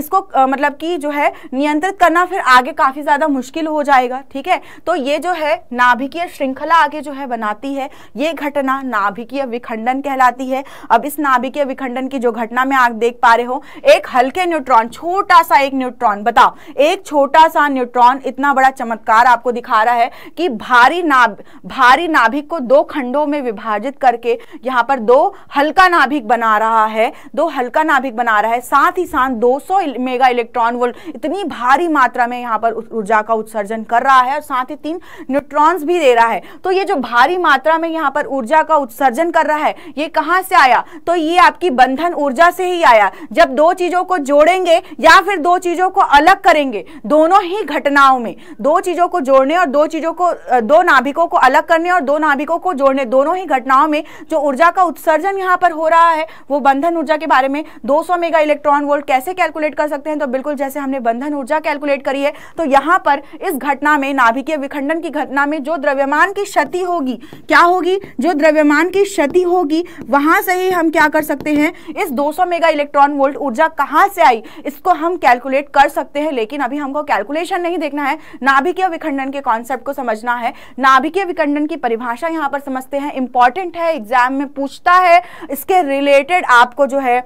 इसको मतलब कि जो है नियंत्रित करना फिर आगे काफ़ी ज़्यादा मुश्किल हो जाएगा ठीक है तो ये जो है नाभिकीय श्रृंखला आगे जो है बनाती है ये घटना नाभिकीय विखंडन कहलाती है अब इस नाभिकीय विखंडन की जो घटना में आप देख पा रहे हो एक हल्के न्यूट्रॉन छोटा सा एक न्यूट्रॉन बताओ एक छोटा सा न्यूट्रॉन इतना बड़ा चमत्कार आपको दिखा रहा है कि भारी नाभ भारी नाभिक को दो खंडों में में विभाजित करके यहाँ पर दो हल्का नाभिक बना रहा है दो हल्का नाभिक बना रहा है साथ ही साथ 200 मेगा इलेक्ट्रॉन वोल्ट इतनी भारी मात्रा में यहाँ पर ऊर्जा का उत्सर्जन कर रहा है और साथ ही तीन न्यूट्रॉन्स भी दे रहा है तो ये जो भारी मात्रा में यहाँ पर ऊर्जा का उत्सर्जन कर रहा है ये कहाँ से आया तो ये आपकी बंधन ऊर्जा से ही आया जब दो चीजों को जोड़ेंगे या फिर दो चीजों को अलग करेंगे दोनों ही घटनाओं में दो चीजों को जोड़ने और दो चीजों को दो नाभिकों को अलग करने और दो नाभिकों को जोड़ने दो दोनों ही घटनाओं में जो ऊर्जा का उत्सर्जन यहाँ पर हो रहा है वो बंधन ऊर्जा के बारे में 200 मेगा इलेक्ट्रॉन वोल्ट कैसे कैलकुलेट कर सकते हैं तो बिल्कुल जैसे हमने बंधन ऊर्जा कैलकुलेट करी है तो यहाँ पर इस घटना में नाभिकीय विखंडन की घटना में जो द्रव्यमान की क्षति होगी क्या होगी जो द्रव्यमान की क्षति होगी वहां से ही हम क्या कर सकते हैं इस 200 मेगा इलेक्ट्रॉन वोल्ट ऊर्जा कहाँ से आई इसको हम कैलकुलेट कर सकते हैं लेकिन अभी हमको कैलकुलेशन नहीं देखना है नाभिकीय विखंडन के कॉन्सेप्ट को समझना है नाभिकीय विखंडन की परिभाषा यहाँ पर समझते हैं हैं इंपॉर्टेंट है एग्जाम में पूछता है इसके रिलेटेड आपको जो है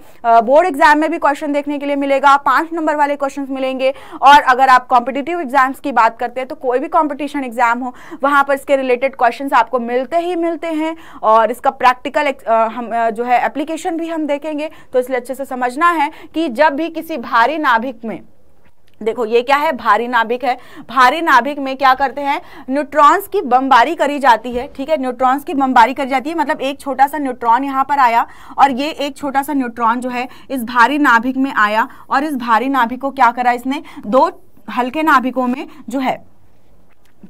बोर्ड एग्जाम में भी क्वेश्चन देखने के लिए मिलेगा पांच नंबर वाले क्वेश्चन मिलेंगे और अगर आप कॉम्पिटिटिव एग्जाम्स की बात करते हैं तो कोई भी कॉम्पिटिशन एग्जाम हो वहां पर इसके रिलेटेड क्वेश्चन आपको मिलते ही मिलते हैं और इसका प्रैक्टिकल हम जो है एप्लीकेशन भी हम देखेंगे तो इसलिए अच्छे से समझना है कि जब भी किसी भारी नाभिक में देखो ये क्या है भारी नाभिक है भारी नाभिक में क्या करते हैं न्यूट्रॉन्स की बमबारी करी जाती है ठीक है न्यूट्रॉन्स की बमबारी करी जाती है मतलब एक छोटा सा न्यूट्रॉन यहाँ पर आया और ये एक छोटा सा न्यूट्रॉन जो है इस भारी नाभिक में आया और इस भारी नाभिक को क्या करा इसने दो हल्के नाभिकों में जो है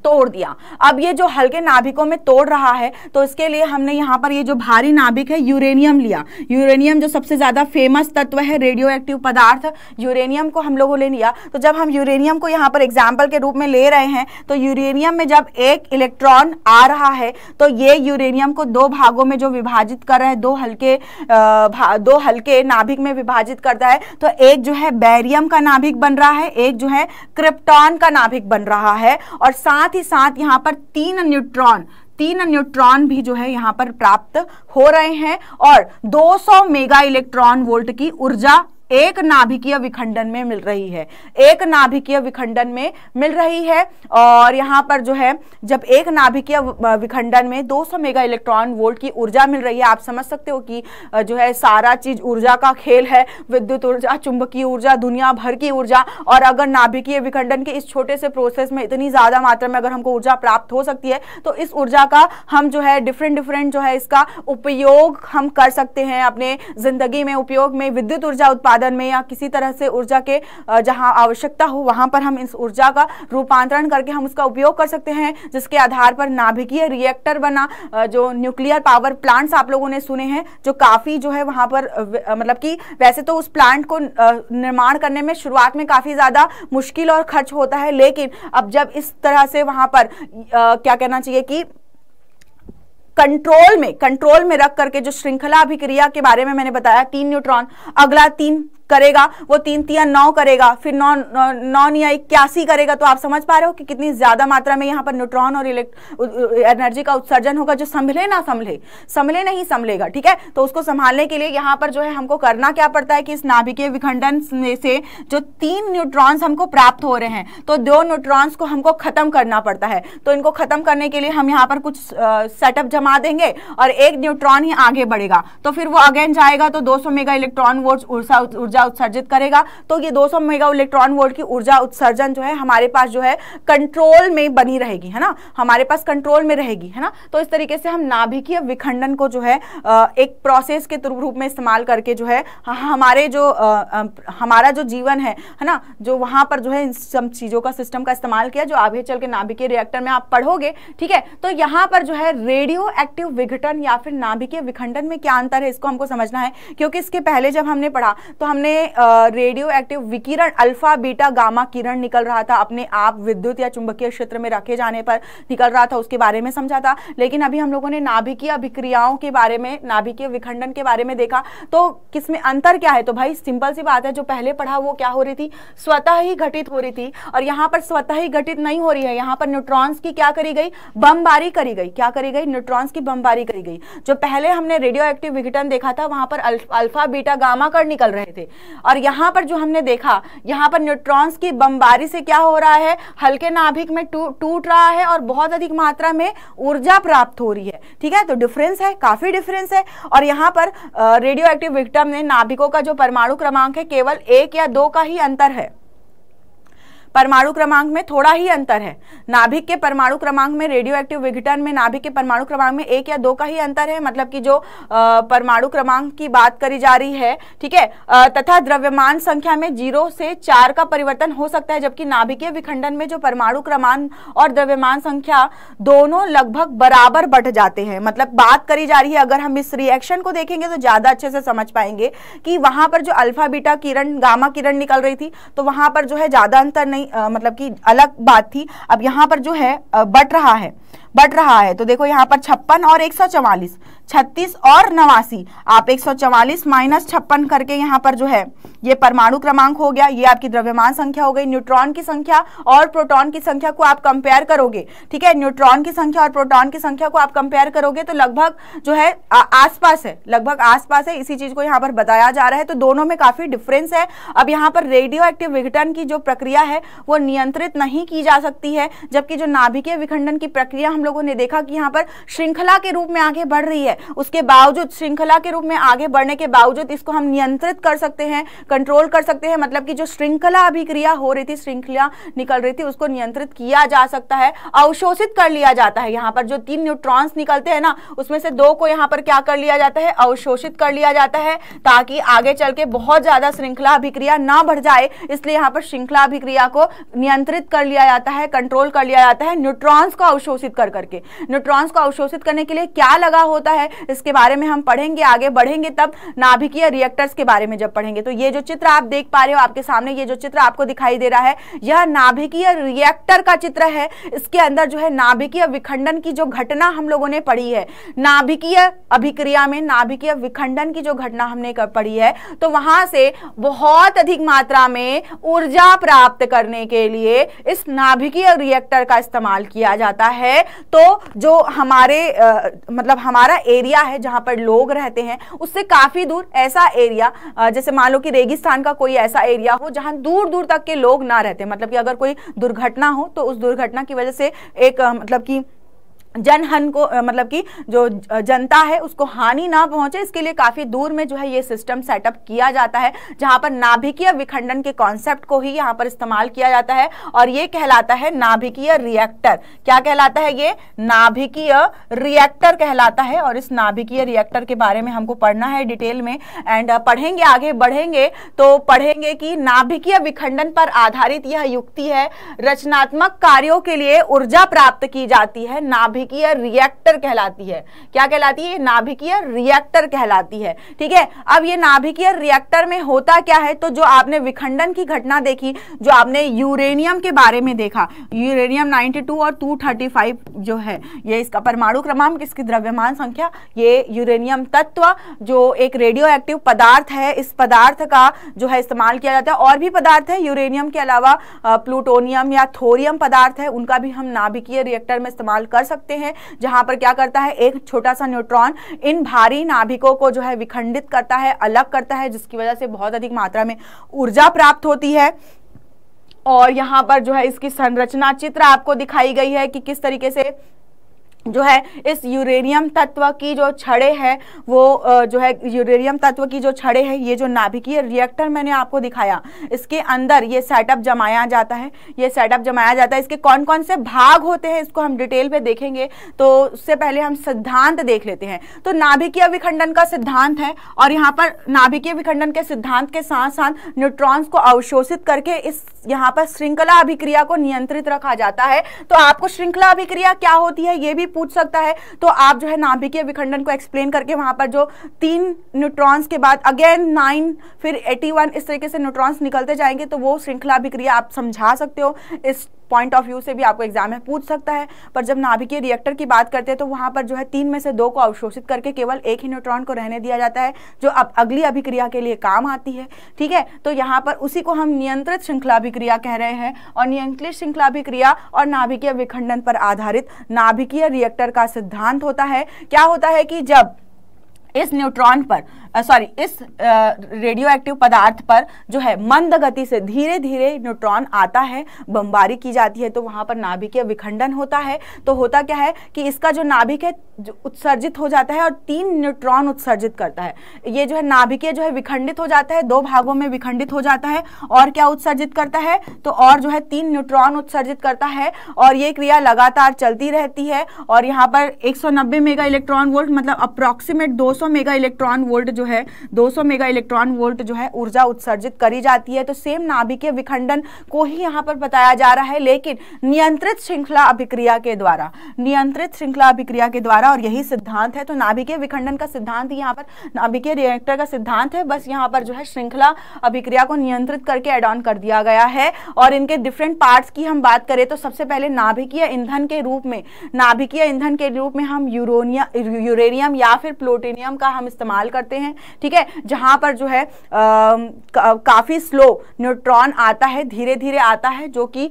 तोड़ दिया अब ये जो हल्के नाभिकों में तोड़ रहा है तो इसके लिए हमने यहाँ पर ये जो भारी नाभिक है यूरेनियम लिया यूरेनियम जो सबसे ज़्यादा फेमस तत्व है रेडियो एक्टिव पदार्थ यूरेनियम को हम लोगों ने लिया तो जब हम यूरेनियम को यहाँ पर एग्जाम्पल के रूप में ले रहे हैं तो यूरेनियम में जब एक इलेक्ट्रॉन आ रहा है तो ये यूरेनियम को दो भागों में जो विभाजित कर रहा है दो हल्के दो हल्के नाभिक में विभाजित करता है तो एक जो है बैरियम का नाभिक बन रहा है एक जो है क्रिप्टॉन का नाभिक बन रहा है और साथ साथ ही साथ यहाँ पर तीन न्यूट्रॉन तीन न्यूट्रॉन भी जो है यहाँ पर प्राप्त हो रहे हैं और 200 मेगा इलेक्ट्रॉन वोल्ट की ऊर्जा एक नाभिकीय विखंडन में मिल रही है एक नाभिकीय विखंडन में मिल रही है और यहाँ पर जो है जब एक नाभिकीय विखंडन में 200 मेगा इलेक्ट्रॉन वोल्ट की ऊर्जा मिल रही है आप समझ सकते हो कि जो है सारा चीज ऊर्जा का खेल है विद्युत ऊर्जा चुंबकीय ऊर्जा दुनिया भर की ऊर्जा और अगर नाभिकीय विखंडन के इस छोटे से प्रोसेस में इतनी ज्यादा मात्रा में अगर हमको ऊर्जा प्राप्त हो सकती है तो इस ऊर्जा का हम जो है डिफरेंट डिफरेंट जो है इसका उपयोग हम कर सकते हैं अपने जिंदगी में उपयोग में विद्युत ऊर्जा उत्पादन उत्पादन में या किसी तरह से ऊर्जा के जहाँ आवश्यकता हो वहाँ पर हम इस ऊर्जा का रूपांतरण करके हम उसका उपयोग कर सकते हैं जिसके आधार पर नाभिकीय रिएक्टर बना जो न्यूक्लियर पावर प्लांट्स आप लोगों ने सुने हैं जो काफ़ी जो है वहाँ पर मतलब कि वैसे तो उस प्लांट को निर्माण करने में शुरुआत में काफ़ी ज़्यादा मुश्किल और खर्च होता है लेकिन अब जब इस तरह से वहाँ पर क्या कहना चाहिए कि कंट्रोल में कंट्रोल में रख करके जो श्रृंखला अभिक्रिया के बारे में मैंने बताया तीन न्यूट्रॉन अगला तीन करेगा वो तीन तिया नौ करेगा फिर नौ नौ निया इक्यासी करेगा तो आप समझ पा रहे हो कि कितनी ज़्यादा मात्रा में यहाँ पर न्यूट्रॉन और इलेक्ट एनर्जी का उत्सर्जन होगा जो संभले ना संभले संभले नहीं संभलेगा ठीक है तो उसको संभालने के लिए यहाँ पर जो है हमको करना क्या पड़ता है कि इस नाभिकीय विखंडन से जो तीन न्यूट्रॉन्स हमको प्राप्त हो रहे हैं तो दो न्यूट्रॉन्स को हमको ख़त्म करना पड़ता है तो इनको ख़त्म करने के लिए हम यहाँ पर कुछ सेटअप जमा देंगे और एक न्यूट्रॉन ही आगे बढ़ेगा तो फिर वो अगेन जाएगा तो सौ मेगा इलेक्ट्रॉन वोट ऊर्जा ऊर्जा ऊर्जा उत्सर्जित करेगा तो ये 200 मेगा इलेक्ट्रॉन वोल्ट की ऊर्जा उत्सर्जन जो है हमारे पास जो है कंट्रोल में बनी रहेगी है ना हमारे पास कंट्रोल में रहेगी है ना तो इस तरीके से हम नाभिकीय विखंडन को जो है एक प्रोसेस के रूप में इस्तेमाल करके जो है हमारे जो हमारा जो जीवन है है ना जो वहां पर जो है इन सब चीज़ों का सिस्टम का इस्तेमाल किया जो आगे चल के नाभिकीय रिएक्टर में आप पढ़ोगे ठीक है तो यहां पर जो है रेडियो एक्टिव विघटन या फिर नाभिकीय विखंडन में क्या अंतर है इसको हमको समझना है क्योंकि इसके पहले जब हमने पढ़ा तो हमने में रेडियो एक्टिव विकिरण अल्फा बीटा गामा किरण निकल रहा था अपने आप विद्युत या चुंबकीय क्षेत्र में रखे जाने पर निकल रहा था उसके बारे में समझा था लेकिन अभी हम लोगों ने नाभिकीय अभिक्रियाओं के बारे में नाभिकीय विखंडन के बारे में देखा तो किसमें अंतर क्या है तो भाई सिंपल सी बात है जो पहले पढ़ा वो क्या हो रही थी स्वतः ही घटित हो रही थी और यहाँ पर स्वतः ही घटित नहीं हो रही है यहाँ पर न्यूट्रॉन्स की क्या करी गई बमबारी करी गई क्या करी गई न्यूट्रॉन्स की बमबारी करी गई जो पहले हमने रेडियो एक्टिव विघटन देखा था वहां पर अल्फा बीटा गामा कर निकल रहे थे और यहाँ पर जो हमने देखा यहाँ पर न्यूट्रॉन्स की बमबारी से क्या हो रहा है हल्के नाभिक में टूट रहा है और बहुत अधिक मात्रा में ऊर्जा प्राप्त हो रही है ठीक है तो डिफरेंस है काफ़ी डिफरेंस है और यहाँ पर रेडियो एक्टिव विक्टम ने नाभिकों का जो परमाणु क्रमांक है केवल एक या दो का ही अंतर है परमाणु क्रमांक में थोड़ा ही अंतर है नाभिक के परमाणु क्रमांक में रेडियो एक्टिव विघटन में नाभिक के परमाणु क्रमांक में एक या दो का ही अंतर है मतलब कि जो परमाणु क्रमांक की बात करी जा रही है ठीक है तथा द्रव्यमान संख्या में जीरो से चार का परिवर्तन हो सकता है जबकि नाभिकीय विखंडन में जो परमाणु क्रमांक और द्रव्यमान संख्या दोनों लगभग बराबर बढ़ जाते हैं मतलब बात करी जा रही है अगर हम इस रिएक्शन को देखेंगे तो ज़्यादा अच्छे से समझ पाएंगे कि वहां पर जो अल्फा बीटा किरण गामा किरण निकल रही थी तो वहां पर जो है ज़्यादा अंतर नहीं नहीं आ, मतलब कि अलग बात थी अब यहाँ पर जो है बट रहा है बढ़ रहा है तो देखो यहाँ पर छप्पन और एक सौ चवालीस छत्तीस और नवासी आप एक सौ चवालीस माइनस छप्पन करके यहाँ पर जो है ये परमाणु क्रमांक हो गया ये आपकी द्रव्यमान संख्या हो गई न्यूट्रॉन की संख्या और प्रोटॉन की संख्या को आप कंपेयर करोगे ठीक है न्यूट्रॉन की संख्या और प्रोटॉन की संख्या को आप कंपेयर करोगे तो लगभग जो है आसपास है लगभग आसपास है इसी चीज को यहाँ पर बताया जा रहा है तो दोनों में काफी डिफरेंस है अब यहाँ पर रेडियो एक्टिव विघटन की जो प्रक्रिया है वो नियंत्रित नहीं की जा सकती है जबकि जो नाभिकीय विखंडन की प्रक्रिया हम लोगों ने देखा कि यहाँ पर श्रृंखला के रूप में आगे बढ़ रही है उसके बावजूद श्रृंखला के रूप में आगे बढ़ने के बावजूद इसको हम नियंत्रित कर सकते हैं कंट्रोल कर सकते हैं मतलब कि जो श्रृंखला अभिक्रिया हो रही थी श्रृंखला निकल रही थी उसको नियंत्रित किया जा सकता है अवशोषित कर लिया जाता है यहाँ पर जो तीन न्यूट्रॉन्स निकलते हैं ना उसमें से दो को यहाँ पर क्या कर लिया जाता है अवशोषित कर लिया जाता है ताकि आगे चल के बहुत ज्यादा श्रृंखला अभिक्रिया ना बढ़ जाए इसलिए यहाँ पर श्रृंखला अभिक्रिया को नियंत्रित कर लिया जाता है कंट्रोल कर लिया जाता है न्यूट्रॉन्स को अवशोषित कर कर करके न्यूट्रॉन्स को अवशोषित करने के लिए क्या लगा होता है इसके बारे में हम पढ़ेंगे आगे बढ़ेंगे तब नाभिकीय रिएक्टर्स के बारे में जब पढ़ेंगे तो ये जो चित्र आप देख पा रहे हो आपके सामने ये जो चित्र आपको दिखाई दे रहा है यह नाभिकीय रिएक्टर का चित्र है इसके अंदर जो है नाभिकीय विखंडन की जो घटना हम लोगों ने पढ़ी है नाभिकीय अभिक्रिया में नाभिकीय विखंडन की जो घटना हमने पढ़ी है तो वहां से बहुत अधिक मात्रा में ऊर्जा प्राप्त करने के लिए इस नाभिकीय रिएक्टर का इस्तेमाल किया जाता है तो जो हमारे आ, मतलब हमारा एरिया है जहाँ पर लोग रहते हैं उससे काफ़ी दूर ऐसा एरिया आ, जैसे मान लो कि रेगिस्तान का कोई ऐसा एरिया हो जहाँ दूर दूर तक के लोग ना रहते मतलब कि अगर कोई दुर्घटना हो तो उस दुर्घटना की वजह से एक आ, मतलब कि जनहन को मतलब कि जो जनता है उसको हानि ना पहुंचे इसके लिए काफ़ी दूर में जो है ये सिस्टम सेटअप किया जाता है जहां पर नाभिकीय विखंडन के कॉन्सेप्ट को ही यहां पर इस्तेमाल किया जाता है और ये कहलाता है नाभिकीय रिएक्टर क्या कहलाता है ये नाभिकीय रिएक्टर कहलाता है और इस नाभिकीय रिएक्टर के बारे में हमको पढ़ना है डिटेल में एंड पढ़ेंगे आगे बढ़ेंगे तो पढ़ेंगे कि नाभिकीय विखंडन पर आधारित यह युक्ति है रचनात्मक कार्यों के लिए ऊर्जा प्राप्त की जाती है नाभिक नाभिकीय रिएक्टर कहलाती है क्या कहलाती है नाभिकीय रिएक्टर कहलाती है ठीक है अब ये नाभिकीय रिएक्टर में होता क्या है तो जो आपने विखंडन की घटना देखी जो आपने यूरेनियम के बारे में देखा यूरेनियम 92 और 235 जो है ये इसका परमाणु क्रमांक इसकी द्रव्यमान संख्या ये यूरेनियम तत्व जो एक रेडियो एक्टिव पदार्थ है इस पदार्थ का जो है इस्तेमाल किया जाता है और भी पदार्थ है यूरेनियम के अलावा प्लूटोनियम या थोरियम पदार्थ है उनका भी हम नाभिकीय रिएक्टर में इस्तेमाल कर सकते सकते हैं जहां पर क्या करता है एक छोटा सा न्यूट्रॉन इन भारी नाभिकों को जो है विखंडित करता है अलग करता है जिसकी वजह से बहुत अधिक मात्रा में ऊर्जा प्राप्त होती है और यहाँ पर जो है इसकी संरचना चित्र आपको दिखाई गई है कि किस तरीके से जो है इस यूरेनियम तत्व की जो छड़े हैं वो जो है यूरेनियम तत्व की जो छड़े हैं ये जो नाभिकीय रिएक्टर मैंने आपको दिखाया इसके अंदर ये सेटअप जमाया जाता है ये सेटअप जमाया जाता है इसके कौन कौन से भाग होते हैं इसको हम डिटेल में देखेंगे तो उससे पहले हम सिद्धांत देख लेते हैं तो नाभिकीय विखंडन का सिद्धांत है और यहाँ पर नाभिकीय विखंडन के सिद्धांत के साथ साथ न्यूट्रॉन्स को अवशोषित करके इस यहाँ पर श्रृंखला अभिक्रिया को नियंत्रित रखा जाता है तो आपको श्रृंखला अभिक्रिया क्या होती है ये भी पूछ सकता है तो आप जो है नाभिकीय विखंडन को एक्सप्लेन करके वहां पर जो तीन न्यूट्रॉन्स के बाद अगेन नाइन फिर एटी वन इस तरीके से न्यूट्रॉन्स निकलते जाएंगे तो वो श्रृंखला अभिक्रिया आप समझा सकते हो इस पॉइंट ऑफ व्यू से भी आपको एग्जाम में पूछ सकता है पर जब नाभिकीय रिएक्टर की बात करते हैं तो वहाँ पर जो है तीन में से दो को अवशोषित करके केवल एक ही न्यूट्रॉन को रहने दिया जाता है जो अब अगली अभिक्रिया के लिए काम आती है ठीक है तो यहाँ पर उसी को हम नियंत्रित श्रृंखलाभिक्रिया कह रहे हैं और नियंत्रित श्रृंखलाभिक्रिया और नाभिकीय विखंडन पर आधारित नाभिकीय रिएक्टर का सिद्धांत होता है क्या होता है कि जब इस न्यूट्रॉन पर सॉरी इस रेडियो एक्टिव पदार्थ पर जो है मंद गति से धीरे धीरे न्यूट्रॉन आता है बमबारी की जाती है तो वहाँ पर नाभिकीय विखंडन होता है तो होता क्या है कि इसका जो नाभिक है जो उत्सर्जित हो जाता है और तीन न्यूट्रॉन उत्सर्जित करता है ये जो है नाभिकीय जो है विखंडित हो जाता है दो भागों में विखंडित हो जाता है और क्या उत्सर्जित करता है तो और जो है तीन न्यूट्रॉन उत्सर्जित करता है और ये क्रिया लगातार चलती रहती है और यहाँ पर एक मेगा इलेक्ट्रॉन वोल्ट मतलब अप्रॉक्सीमेट दो मेगा इलेक्ट्रॉन वोल्ट जो है 200 मेगा इलेक्ट्रॉन वोल्ट जो है ऊर्जा उत्सर्जित करी जाती है तो सेम नाभिकीय विखंडन को ही यहाँ पर बताया जा रहा है लेकिन नियंत्रित श्रृंखला अभिक्रिया के द्वारा नियंत्रित श्रृंखला अभिक्रिया के द्वारा और यही सिद्धांत है तो नाभिकीय विखंडन का सिद्धांत यहाँ पर नाभिकीय रिएक्टर का सिद्धांत है बस यहाँ पर जो है श्रृंखला अभिक्रिया को नियंत्रित करके एड ऑन कर दिया गया है और इनके डिफरेंट पार्ट्स की हम बात करें तो सबसे पहले नाभिकीय ईंधन के रूप में नाभिकीय ईंधन के रूप में हम यूरोनिया यूरेनियम या फिर प्लोटेनियम का हम इस्तेमाल करते हैं हैं ठीक है जहां पर जो है आ, का, काफ़ी स्लो न्यूट्रॉन आता है धीरे धीरे आता है जो कि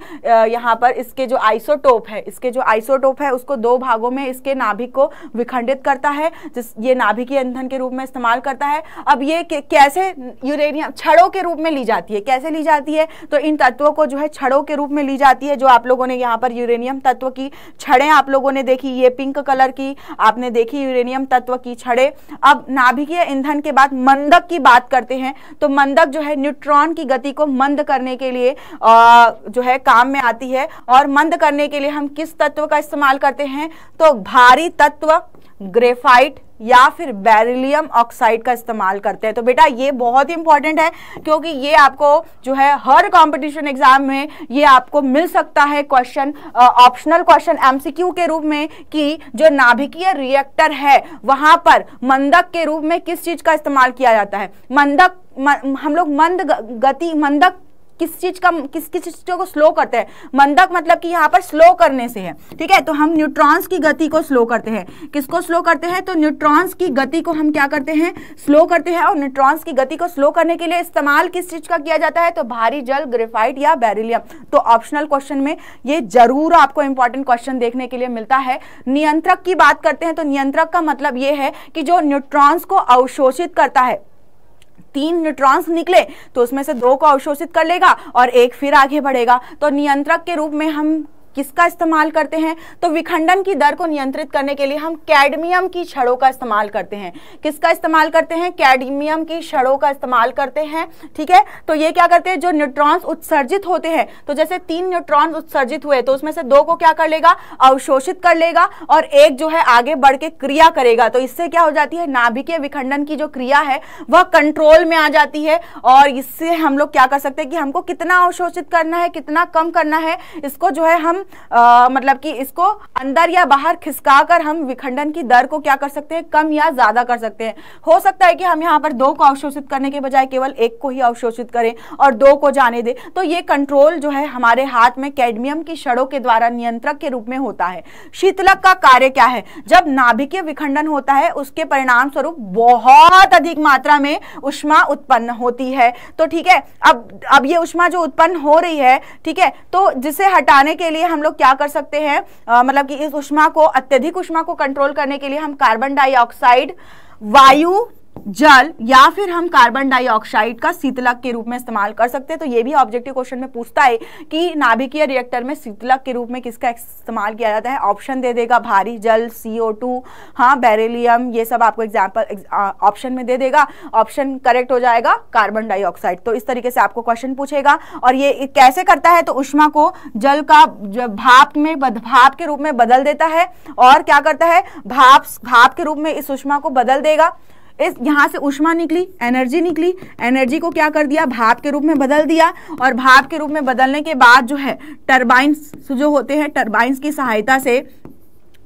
यहां पर इसके जो आइसोटोप है इसके जो आइसोटोप है उसको दो भागों में इसके नाभिक को विखंडित करता है जिस ये नाभिक ईंधन के रूप में इस्तेमाल करता है अब ये कैसे यूरेनियम छड़ों के रूप में ली जाती है कैसे ली जाती है तो इन तत्वों को जो है छड़ों के रूप में ली जाती है जो आप लोगों ने यहाँ पर यूरेनियम तत्व की छड़े आप लोगों ने देखी ये पिंक कलर की आपने देखी यूरेनियम तत्व की छड़े अब नाभिकीय ईंधन बंधन के बाद मंदक की बात करते हैं तो मंदक जो है न्यूट्रॉन की गति को मंद करने के लिए आ, जो है काम में आती है और मंद करने के लिए हम किस तत्व का इस्तेमाल करते हैं तो भारी तत्व ग्रेफाइट या फिर बेरिलियम ऑक्साइड का इस्तेमाल करते हैं तो बेटा ये बहुत ही इंपॉर्टेंट है क्योंकि ये आपको जो है हर कंपटीशन एग्जाम में ये आपको मिल सकता है क्वेश्चन ऑप्शनल क्वेश्चन एमसीक्यू के रूप में कि जो नाभिकीय रिएक्टर है वहां पर मंदक के रूप में किस चीज का इस्तेमाल किया जाता है मंदक म, हम लोग मंद गति मंदक किस चीज का किस किस चीज को स्लो करते हैं मंदक मतलब कि यहाँ पर स्लो करने से है ठीक है तो हम न्यूट्रॉन्स की गति को स्लो करते हैं किसको स्लो करते हैं तो न्यूट्रॉन्स की गति को हम क्या करते हैं स्लो करते हैं और न्यूट्रॉन्स की गति को स्लो करने के लिए इस्तेमाल किस चीज का किया जाता है तो भारी जल ग्रेफाइट या बैरिलियम तो ऑप्शनल क्वेश्चन में ये जरूर आपको इंपॉर्टेंट क्वेश्चन देखने के लिए मिलता है नियंत्रक की बात करते हैं तो नियंत्रक का मतलब ये है कि जो न्यूट्रॉन्स को अवशोषित करता है तीन न्यूट्रॉन्स निकले तो उसमें से दो को अवशोषित कर लेगा और एक फिर आगे बढ़ेगा तो नियंत्रक के रूप में हम किसका इस्तेमाल करते हैं तो विखंडन की दर को नियंत्रित करने के लिए हम कैडमियम की छड़ों का इस्तेमाल करते हैं किसका इस्तेमाल करते हैं कैडमियम की छड़ों का इस्तेमाल करते हैं ठीक है तो ये क्या करते हैं जो न्यूट्रॉन्स उत्सर्जित होते हैं तो जैसे तीन न्यूट्रॉन उत्सर्जित हुए तो उसमें से दो को क्या कर लेगा अवशोषित कर लेगा और एक जो है आगे बढ़ के क्रिया करेगा तो इससे क्या हो जाती है नाभिकीय विखंडन की जो क्रिया है वह कंट्रोल में आ जाती है और इससे हम लोग क्या कर सकते हैं कि हमको कितना अवशोषित करना है कितना कम करना है इसको जो है हम आ, मतलब कि इसको अंदर या बाहर खिसकाकर हम विखंडन की दर को क्या कर सकते हैं कम या ज्यादा कर सकते हैं हो सकता है कि हम यहाँ पर दो को अवशोषित करने के बजाय केवल एक को ही अवशोषित करें और दो को जाने दें तो ये कंट्रोल जो है हमारे हाथ में कैडमियम की छड़ों के द्वारा नियंत्रक के रूप में होता है शीतलक का कार्य क्या है जब नाभिकीय विखंडन होता है उसके परिणाम स्वरूप बहुत अधिक मात्रा में उष्मा उत्पन्न होती है तो ठीक है अब अब ये उष्मा जो उत्पन्न हो रही है ठीक है तो जिसे हटाने के लिए हम लोग क्या कर सकते हैं मतलब कि इस उष्मा को अत्यधिक उष्मा को कंट्रोल करने के लिए हम कार्बन डाइऑक्साइड वायु जल या फिर हम कार्बन डाइऑक्साइड का शीतलक के रूप में इस्तेमाल कर सकते हैं तो ये भी ऑब्जेक्टिव क्वेश्चन में पूछता है कि नाभिकीय रिएक्टर में शीतलक के रूप में किसका इस्तेमाल किया जाता है ऑप्शन दे देगा भारी जल सीओ टू हाँ बेरेलियम ये सब आपको एग्जाम्पल ऑप्शन में दे देगा ऑप्शन करेक्ट हो जाएगा कार्बन डाइऑक्साइड तो इस तरीके से आपको क्वेश्चन पूछेगा और ये कैसे करता है तो उष्मा को जल का भाप में भाप के रूप में बदल देता है और क्या करता है भाप भाप के रूप में इस उष्मा को बदल देगा इस यहाँ से ऊष्मा निकली एनर्जी निकली एनर्जी को क्या कर दिया भाप के रूप में बदल दिया और भाप के रूप में बदलने के बाद जो है टर्बाइंस जो होते हैं टर्बाइंस की सहायता से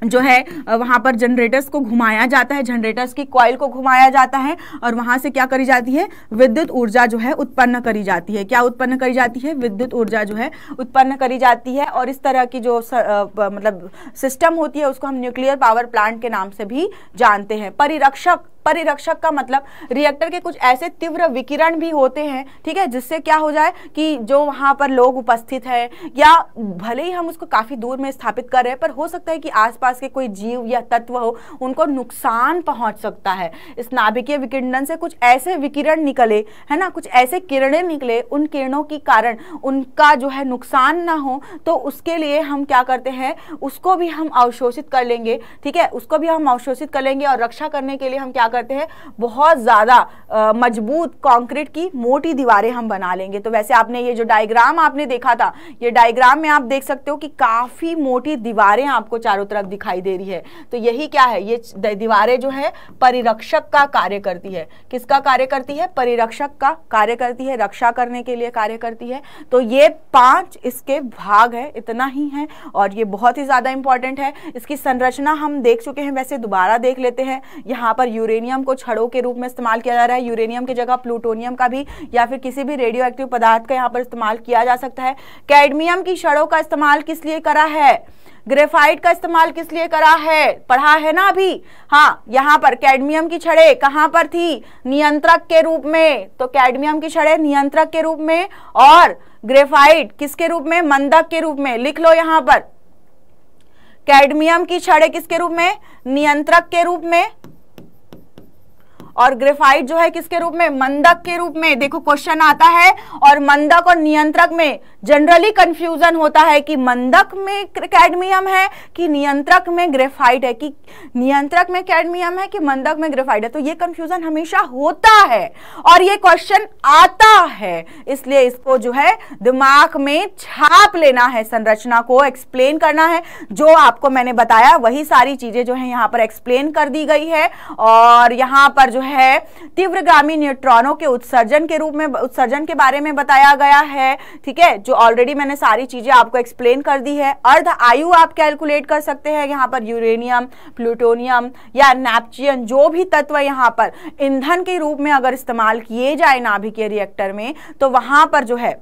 जो है वहाँ पर जनरेटर्स को घुमाया जाता है जनरेटर्स की कॉयल को घुमाया जाता है और वहाँ से क्या करी जाती है विद्युत ऊर्जा जो है उत्पन्न करी जाती है क्या उत्पन्न करी जाती है विद्युत ऊर्जा जो है उत्पन्न करी जाती है और इस तरह की जो सर, आ, मतलब सिस्टम होती है उसको हम न्यूक्लियर पावर प्लांट के नाम से भी जानते हैं परिरक्षक परिरक्षक का मतलब रिएक्टर के कुछ ऐसे तीव्र विकिरण भी होते हैं ठीक है जिससे क्या हो जाए कि जो वहाँ पर लोग उपस्थित हैं या भले ही हम उसको काफ़ी दूर में स्थापित कर रहे हैं पर हो सकता है कि आसपास के कोई जीव या तत्व हो उनको नुकसान पहुँच सकता है इस नाभिकीय विकिरणन से कुछ ऐसे विकिरण निकले है ना कुछ ऐसे किरणें निकले उन किरणों के कारण उनका जो है नुकसान ना हो तो उसके लिए हम क्या करते हैं उसको भी हम अवशोषित कर लेंगे ठीक है उसको भी हम अवशोषित कर लेंगे और रक्षा करने के लिए हम क्या करते हैं बहुत ज़्यादा मजबूत कंक्रीट की मोटी दीवारें हम बना लेंगे तो वैसे आपने ये जो डायग्राम आपने देखा था ये डायग्राम में आप देख सकते हो कि काफ़ी मोटी दीवारें आपको चारों तरफ दिखाई दे रही है तो यही क्या है ये दीवारें जो है परिरक्षक का कार्य करती है किसका कार्य करती है परिरक्षक का कार्य करती है रक्षा करने के लिए कार्य करती है तो ये पांच इसके भाग है इतना ही है और ये बहुत ही ज़्यादा इंपॉर्टेंट है इसकी संरचना हम देख चुके हैं वैसे दोबारा देख लेते हैं यहाँ पर यूरेनियम यूरेनियम को छड़ों के रूप में इस्तेमाल किया जा रहा है यूरेनियम की जगह प्लूटोनियम का भी या फिर किसी भी रेडियो एक्टिव पदार्थ का यहाँ पर इस्तेमाल किया जा सकता है कैडमियम की छड़ों का इस्तेमाल किस लिए करा है ग्रेफाइट का इस्तेमाल किस लिए करा है पढ़ा है ना अभी हाँ यहाँ पर कैडमियम की छड़े कहाँ पर थी नियंत्रक के रूप में तो कैडमियम की छड़े नियंत्रक के रूप में और ग्रेफाइट किसके रूप में मंदक के रूप में लिख लो यहाँ पर कैडमियम की छड़े किसके रूप में नियंत्रक के रूप में और ग्रेफाइट जो है किसके रूप में मंदक के रूप में देखो क्वेश्चन आता है और मंदक और नियंत्रक में जनरली कंफ्यूजन होता है कि मंदक में कैडमियम है कि नियंत्रक में ग्रेफाइट है कि नियंत्रक में कैडमियम है कि मंदक में ग्रेफाइट है तो ये कंफ्यूजन हमेशा होता है और ये क्वेश्चन आता है इसलिए इसको जो है दिमाग में छाप लेना है संरचना को एक्सप्लेन करना है जो आपको मैंने बताया वही सारी चीजें जो है यहाँ पर एक्सप्लेन कर दी गई है और यहाँ पर जो है तीव्रगामी न्यूट्रॉनों के उत्सर्जन के रूप में उत्सर्जन के बारे में बताया गया है ठीक है जो ऑलरेडी मैंने सारी चीजें आपको एक्सप्लेन कर दी है अर्ध आयु आप कैलकुलेट कर सकते हैं यहाँ पर यूरेनियम प्लूटोनियम या नेपचियन जो भी तत्व यहाँ पर ईंधन के रूप में अगर इस्तेमाल किए जाए नाभिकीय रिएक्टर में तो वहां पर जो है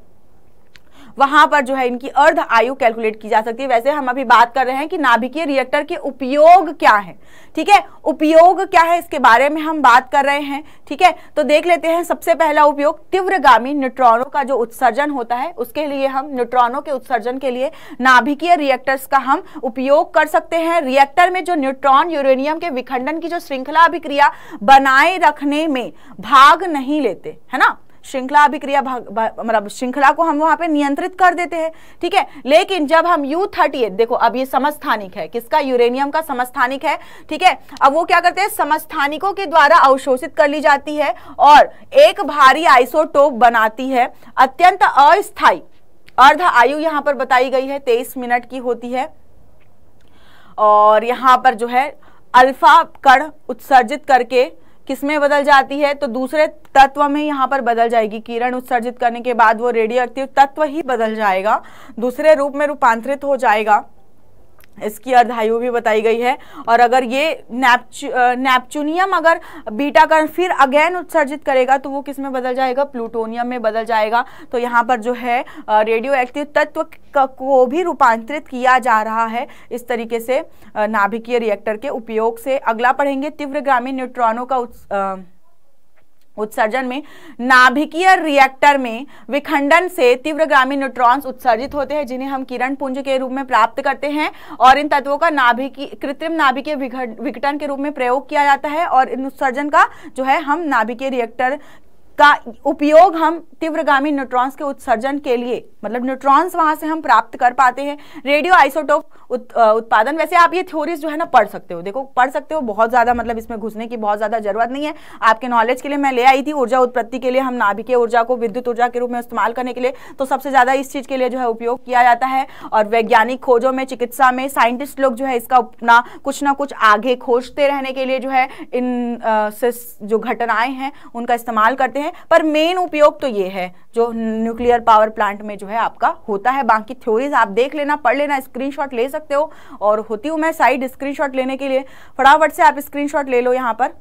वहां पर जो है इनकी अर्ध आयु कैलकुलेट की जा सकती है वैसे हम अभी बात कर रहे हैं कि नाभिकीय रिएक्टर के उपयोग क्या है ठीक है उपयोग क्या है इसके बारे में हम बात कर रहे हैं ठीक है तो देख लेते हैं सबसे पहला उपयोग तीव्रगामी न्यूट्रॉनों का जो उत्सर्जन होता है उसके लिए हम न्यूट्रॉनों के उत्सर्जन के लिए नाभिकीय रिएक्टर्स का हम उपयोग कर सकते हैं रिएक्टर में जो न्यूट्रॉन यूरेनियम के विखंडन की जो श्रृंखला अभिक्रिया बनाए रखने में भाग नहीं लेते है ना श्रृंखला अभिक्रिया मतलब श्रृंखला को हम वहां पे नियंत्रित कर देते हैं ठीक है थीके? लेकिन जब हम यू थर्टी देखो अब ये समस्थानिक है किसका यूरेनियम का समस्थानिक है ठीक है अब वो क्या करते हैं समस्थानिकों के द्वारा अवशोषित कर ली जाती है और एक भारी आइसोटोप बनाती है अत्यंत अस्थायी अर्ध आयु यहां पर बताई गई है तेईस मिनट की होती है और यहां पर जो है अल्फा कण उत्सर्जित करके किसमें बदल जाती है तो दूसरे तत्व में यहाँ पर बदल जाएगी किरण उत्सर्जित करने के बाद वो रेडियो एक्टिव तत्व ही बदल जाएगा दूसरे रूप में रूपांतरित हो जाएगा इसकी अर्धायु भी बताई गई है और अगर ये नेपचू नेपचूनियम अगर बीटा कर्ण फिर अगेन उत्सर्जित करेगा तो वो किस में बदल जाएगा प्लूटोनियम में बदल जाएगा तो यहाँ पर जो है रेडियो एक्टिव तत्व को भी रूपांतरित किया जा रहा है इस तरीके से नाभिकीय रिएक्टर के उपयोग से अगला पढ़ेंगे तीव्र ग्रामीण न्यूट्रॉनों का उत्स उत्सर्जन में नाभिकीय रिएक्टर में विखंडन से तीव्रगामी न्यूट्रॉन्स उत्सर्जित होते हैं जिन्हें हम किरण पुंज के रूप में प्राप्त करते हैं और इन तत्वों का नाभिकी कृत्रिम नाभिकीय विघटन के रूप में प्रयोग किया जाता है और इन उत्सर्जन का जो है हम नाभिकीय रिएक्टर का उपयोग हम तीव्रगामी न्यूट्रॉन्स के उत्सर्जन के लिए मतलब न्यूट्रॉन्स वहां से हम प्राप्त कर पाते हैं रेडियो आइसोटोप उत, उत्पादन वैसे आप ये थ्योरीज जो है ना पढ़ सकते हो देखो पढ़ सकते हो बहुत ज़्यादा मतलब इसमें घुसने की बहुत ज़्यादा जरूरत नहीं है आपके नॉलेज के लिए मैं ले आई थी ऊर्जा उत्पत्ति के लिए हम नाभिकीय ऊर्जा को विद्युत ऊर्जा के रूप में इस्तेमाल करने के लिए तो सबसे ज़्यादा इस चीज़ के लिए जो है उपयोग किया जाता है और वैज्ञानिक खोजों में चिकित्सा में साइंटिस्ट लोग जो है इसका अपना कुछ ना कुछ आगे खोजते रहने के लिए जो है इन जो घटनाएं हैं उनका इस्तेमाल करते हैं पर मेन उपयोग तो ये है जो न्यूक्लियर पावर प्लांट में जो है आपका होता है बाकी थ्योरीज आप देख लेना पढ़ लेना स्क्रीनशॉट ले सकते सकते हो और होती हूँ मैं साइड स्क्रीनशॉट लेने के लिए फटाफट से आप स्क्रीनशॉट ले लो यहाँ पर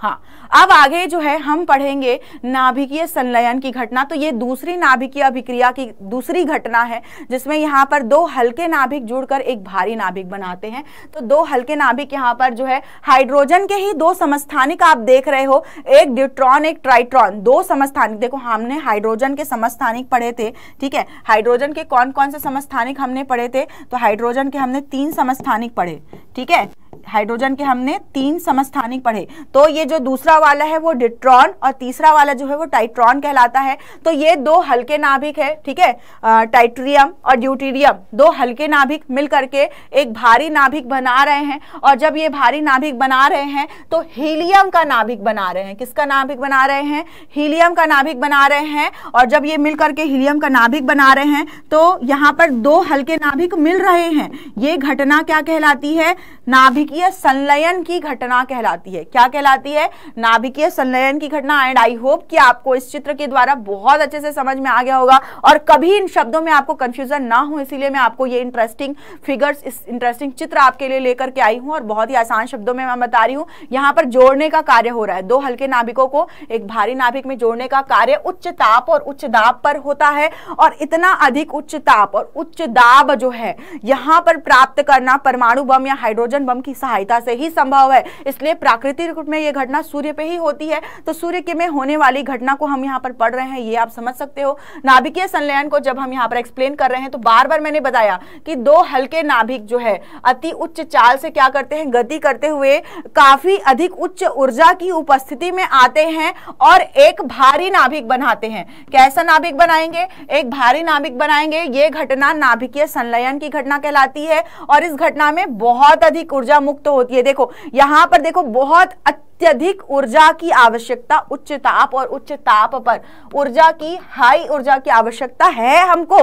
हाँ अब आगे जो है हम पढ़ेंगे नाभिकीय संलयन की घटना तो ये दूसरी नाभिकीय अभिक्रिया की दूसरी घटना है जिसमें यहाँ पर दो हल्के नाभिक जुड़कर एक भारी नाभिक बनाते हैं तो दो हल्के नाभिक यहाँ पर जो है हाइड्रोजन के ही दो समस्थानिक आप देख रहे हो एक ड्यूट्रॉन एक ट्राइट्रॉन दो समस्थानिक देखो हमने हाइड्रोजन के समस्थानिक पढ़े थे ठीक है हाइड्रोजन के कौन कौन से समस्थानिक हमने पढ़े थे तो हाइड्रोजन के हमने तीन समस्थानिक पढ़े ठीक है हाइड्रोजन के हमने तीन समस्थानिक पढ़े तो ये जो दूसरा वाला है वो डिट्रॉन और तीसरा वाला जो है वो टाइट्रॉन कहलाता है तो ये दो हल्के नाभिक है ठीक है टाइट्रियम और ड्यूटीरियम दो हल्के नाभिक मिल करके एक भारी नाभिक बना रहे हैं और जब ये भारी नाभिक बना रहे हैं तो हीलियम का नाभिक बना रहे हैं किसका नाभिक बना रहे हैं हीलियम का नाभिक बना रहे हैं और जब ये मिल करके हीलियम का नाभिक बना रहे हैं तो यहाँ पर दो हल्के नाभिक मिल रहे हैं ये घटना क्या कहलाती है नाभिक नाभिकीय संलयन की घटना कहलाती है क्या कहलाती है नाभिकीय संलयन की घटना एंड आई होप कि आपको इस चित्र के द्वारा बहुत अच्छे से समझ में आ गया होगा और कभी इन शब्दों में आपको कंफ्यूजन ना हो इसीलिए मैं आपको ये इंटरेस्टिंग फिगर्स इंटरेस्टिंग चित्र आपके लिए लेकर के आई हूं और बहुत ही आसान शब्दों में मैं बता रही हूं यहां पर जोड़ने का कार्य हो रहा है दो हल्के नाभिकों को एक भारी नाभिक में जोड़ने का कार्य उच्च ताप और उच्च दाब पर होता है और इतना अधिक उच्च ताप और उच्च दाब जो है यहां पर प्राप्त करना परमाणु बम या हाइड्रोजन बम की की सहायता से ही संभव है इसलिए प्राकृतिक रूप में ये घटना सूर्य पे ही होती है तो सूर्य के में होने वाली घटना को हम यहाँ पर पढ़ रहे हैं ये आप समझ सकते हो नाभिकीय संलयन को जब हम यहाँ पर एक्सप्लेन कर रहे हैं तो बार बार मैंने बताया कि दो हल्के नाभिक जो है अति उच्च चाल से क्या करते हैं गति करते हुए काफी अधिक उच्च ऊर्जा की उपस्थिति में आते हैं और एक भारी नाभिक बनाते हैं कैसा नाभिक बनाएंगे एक भारी नाभिक बनाएंगे ये घटना नाभिकीय संलयन की घटना कहलाती है और इस घटना में बहुत अधिक ऊर्जा मुक्त होती है देखो यहां पर देखो बहुत अत्यधिक ऊर्जा की आवश्यकता उच्च ताप और उच्च ताप पर ऊर्जा की हाई ऊर्जा की आवश्यकता है हमको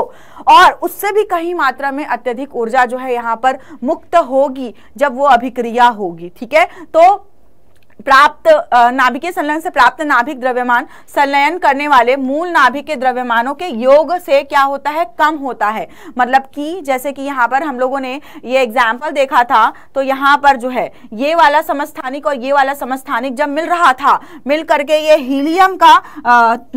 और उससे भी कहीं मात्रा में अत्यधिक ऊर्जा जो है यहां पर मुक्त होगी जब वो अभिक्रिया होगी ठीक है तो प्राप्त नाभिकीय संलयन से प्राप्त नाभिक द्रव्यमान संलयन करने वाले मूल नाभिक के द्रव्यमानों के योग से क्या होता है कम होता है मतलब कि जैसे कि यहाँ पर हम लोगों ने ये एग्जाम्पल देखा था तो यहाँ पर जो है ये वाला समस्थानिक और ये वाला समस्थानिक जब मिल रहा था मिल करके ये हीलियम का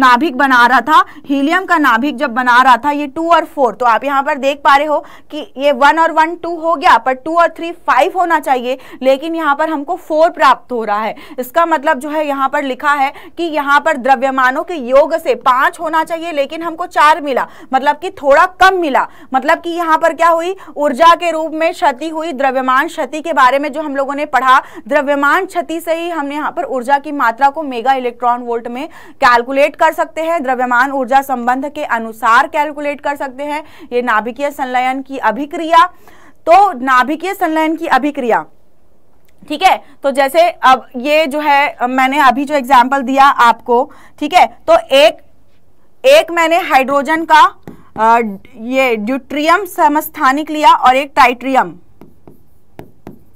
नाभिक बना रहा था हीलियम का नाभिक जब बना रहा था ये टू और फोर तो आप यहाँ पर देख पा रहे हो कि ये वन और वन टू हो गया पर टू और थ्री फाइव होना चाहिए लेकिन यहाँ पर हमको फोर प्राप्त हो रहा है इसका मतलब जो है यहाँ पर लिखा है कि यहाँ पर द्रव्यमानों के योग से पांच होना चाहिए लेकिन हमको चार मिला मतलब कि थोड़ा कम मिला मतलब कि यहाँ पर क्या हुई ऊर्जा के रूप में क्षति हुई द्रव्यमान क्षति के बारे में जो हम लोगों ने पढ़ा द्रव्यमान क्षति से ही हमने यहाँ पर ऊर्जा की मात्रा को मेगा इलेक्ट्रॉन वोल्ट में कैलकुलेट कर सकते हैं द्रव्यमान ऊर्जा संबंध के अनुसार कैलकुलेट कर सकते हैं ये नाभिकीय संलयन की अभिक्रिया तो नाभिकीय संलयन की अभिक्रिया ठीक है तो जैसे अब ये जो है मैंने अभी जो एग्जाम्पल दिया आपको ठीक है तो एक एक मैंने हाइड्रोजन का आ, ये ड्यूट्रियम समस्थानिक लिया और एक टाइट्रियम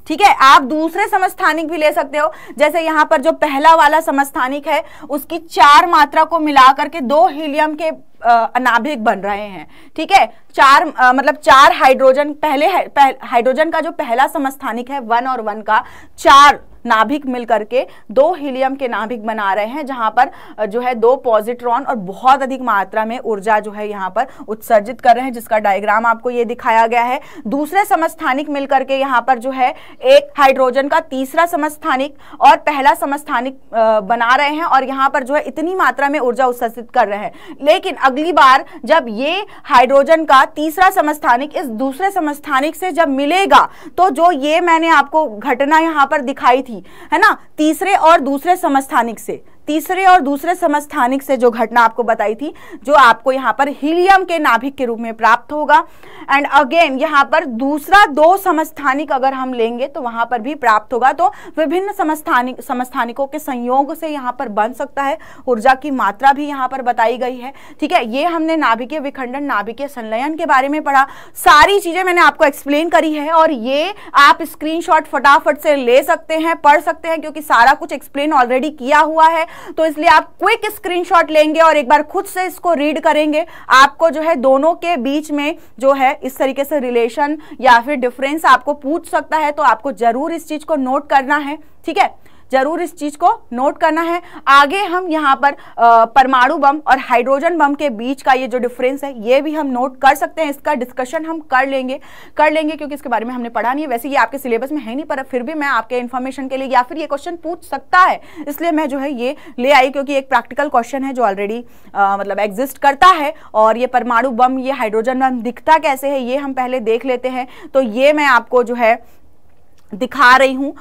ठीक है आप दूसरे समस्थानिक भी ले सकते हो जैसे यहां पर जो पहला वाला समस्थानिक है उसकी चार मात्रा को मिला करके दो हीलियम के अनाभिक बन रहे हैं ठीक है चार आ, मतलब चार हाइड्रोजन पहले हाइड्रोजन का जो पहला समस्थानिक है वन और वन का चार नाभिक मिल करके दो हीलियम के नाभिक बना रहे हैं जहाँ पर जो है दो पॉजिट्रॉन और बहुत अधिक मात्रा में ऊर्जा जो है यहाँ पर उत्सर्जित कर रहे हैं जिसका डायग्राम आपको ये दिखाया गया है दूसरे समस्थानिक मिल करके यहाँ पर जो है एक हाइड्रोजन का तीसरा समस्थानिक और पहला समस्थानिक बना रहे हैं और यहाँ पर जो है इतनी मात्रा में ऊर्जा उत्सर्जित कर रहे हैं लेकिन अगली बार जब ये हाइड्रोजन का तीसरा समस्थानिक इस दूसरे समस्थानिक से जब मिलेगा तो जो ये मैंने आपको घटना यहाँ पर दिखाई थी है ना तीसरे और दूसरे समस्थानिक से तीसरे और दूसरे समस्थानिक से जो घटना आपको बताई थी जो आपको यहाँ पर हीलियम के नाभिक के रूप में प्राप्त होगा एंड अगेन यहाँ पर दूसरा दो समस्थानिक अगर हम लेंगे तो वहाँ पर भी प्राप्त होगा तो विभिन्न समस्थानिक समस्थानिकों के संयोग से यहाँ पर बन सकता है ऊर्जा की मात्रा भी यहाँ पर बताई गई है ठीक है ये हमने नाभिकीय विखंडन नाभिकीय संलयन के बारे में पढ़ा सारी चीज़ें मैंने आपको एक्सप्लेन करी है और ये आप स्क्रीन फटाफट से ले सकते हैं पढ़ सकते हैं क्योंकि सारा कुछ एक्सप्लेन ऑलरेडी किया हुआ है तो इसलिए आप क्विक स्क्रीनशॉट लेंगे और एक बार खुद से इसको रीड करेंगे आपको जो है दोनों के बीच में जो है इस तरीके से रिलेशन या फिर डिफरेंस आपको पूछ सकता है तो आपको जरूर इस चीज को नोट करना है ठीक है जरूर इस चीज़ को नोट करना है आगे हम यहाँ पर परमाणु बम और हाइड्रोजन बम के बीच का ये जो डिफरेंस है ये भी हम नोट कर सकते हैं इसका डिस्कशन हम कर लेंगे कर लेंगे क्योंकि इसके बारे में हमने पढ़ा नहीं है वैसे ये आपके सिलेबस में है नहीं पर फिर भी मैं आपके इन्फॉर्मेशन के लिए या फिर ये क्वेश्चन पूछ सकता है इसलिए मैं जो है ये ले आई क्योंकि एक प्रैक्टिकल क्वेश्चन है जो ऑलरेडी मतलब एग्जिस्ट करता है और ये परमाणु बम ये हाइड्रोजन बम दिखता कैसे है ये हम पहले देख लेते हैं तो ये मैं आपको जो है दिखा रही हूँ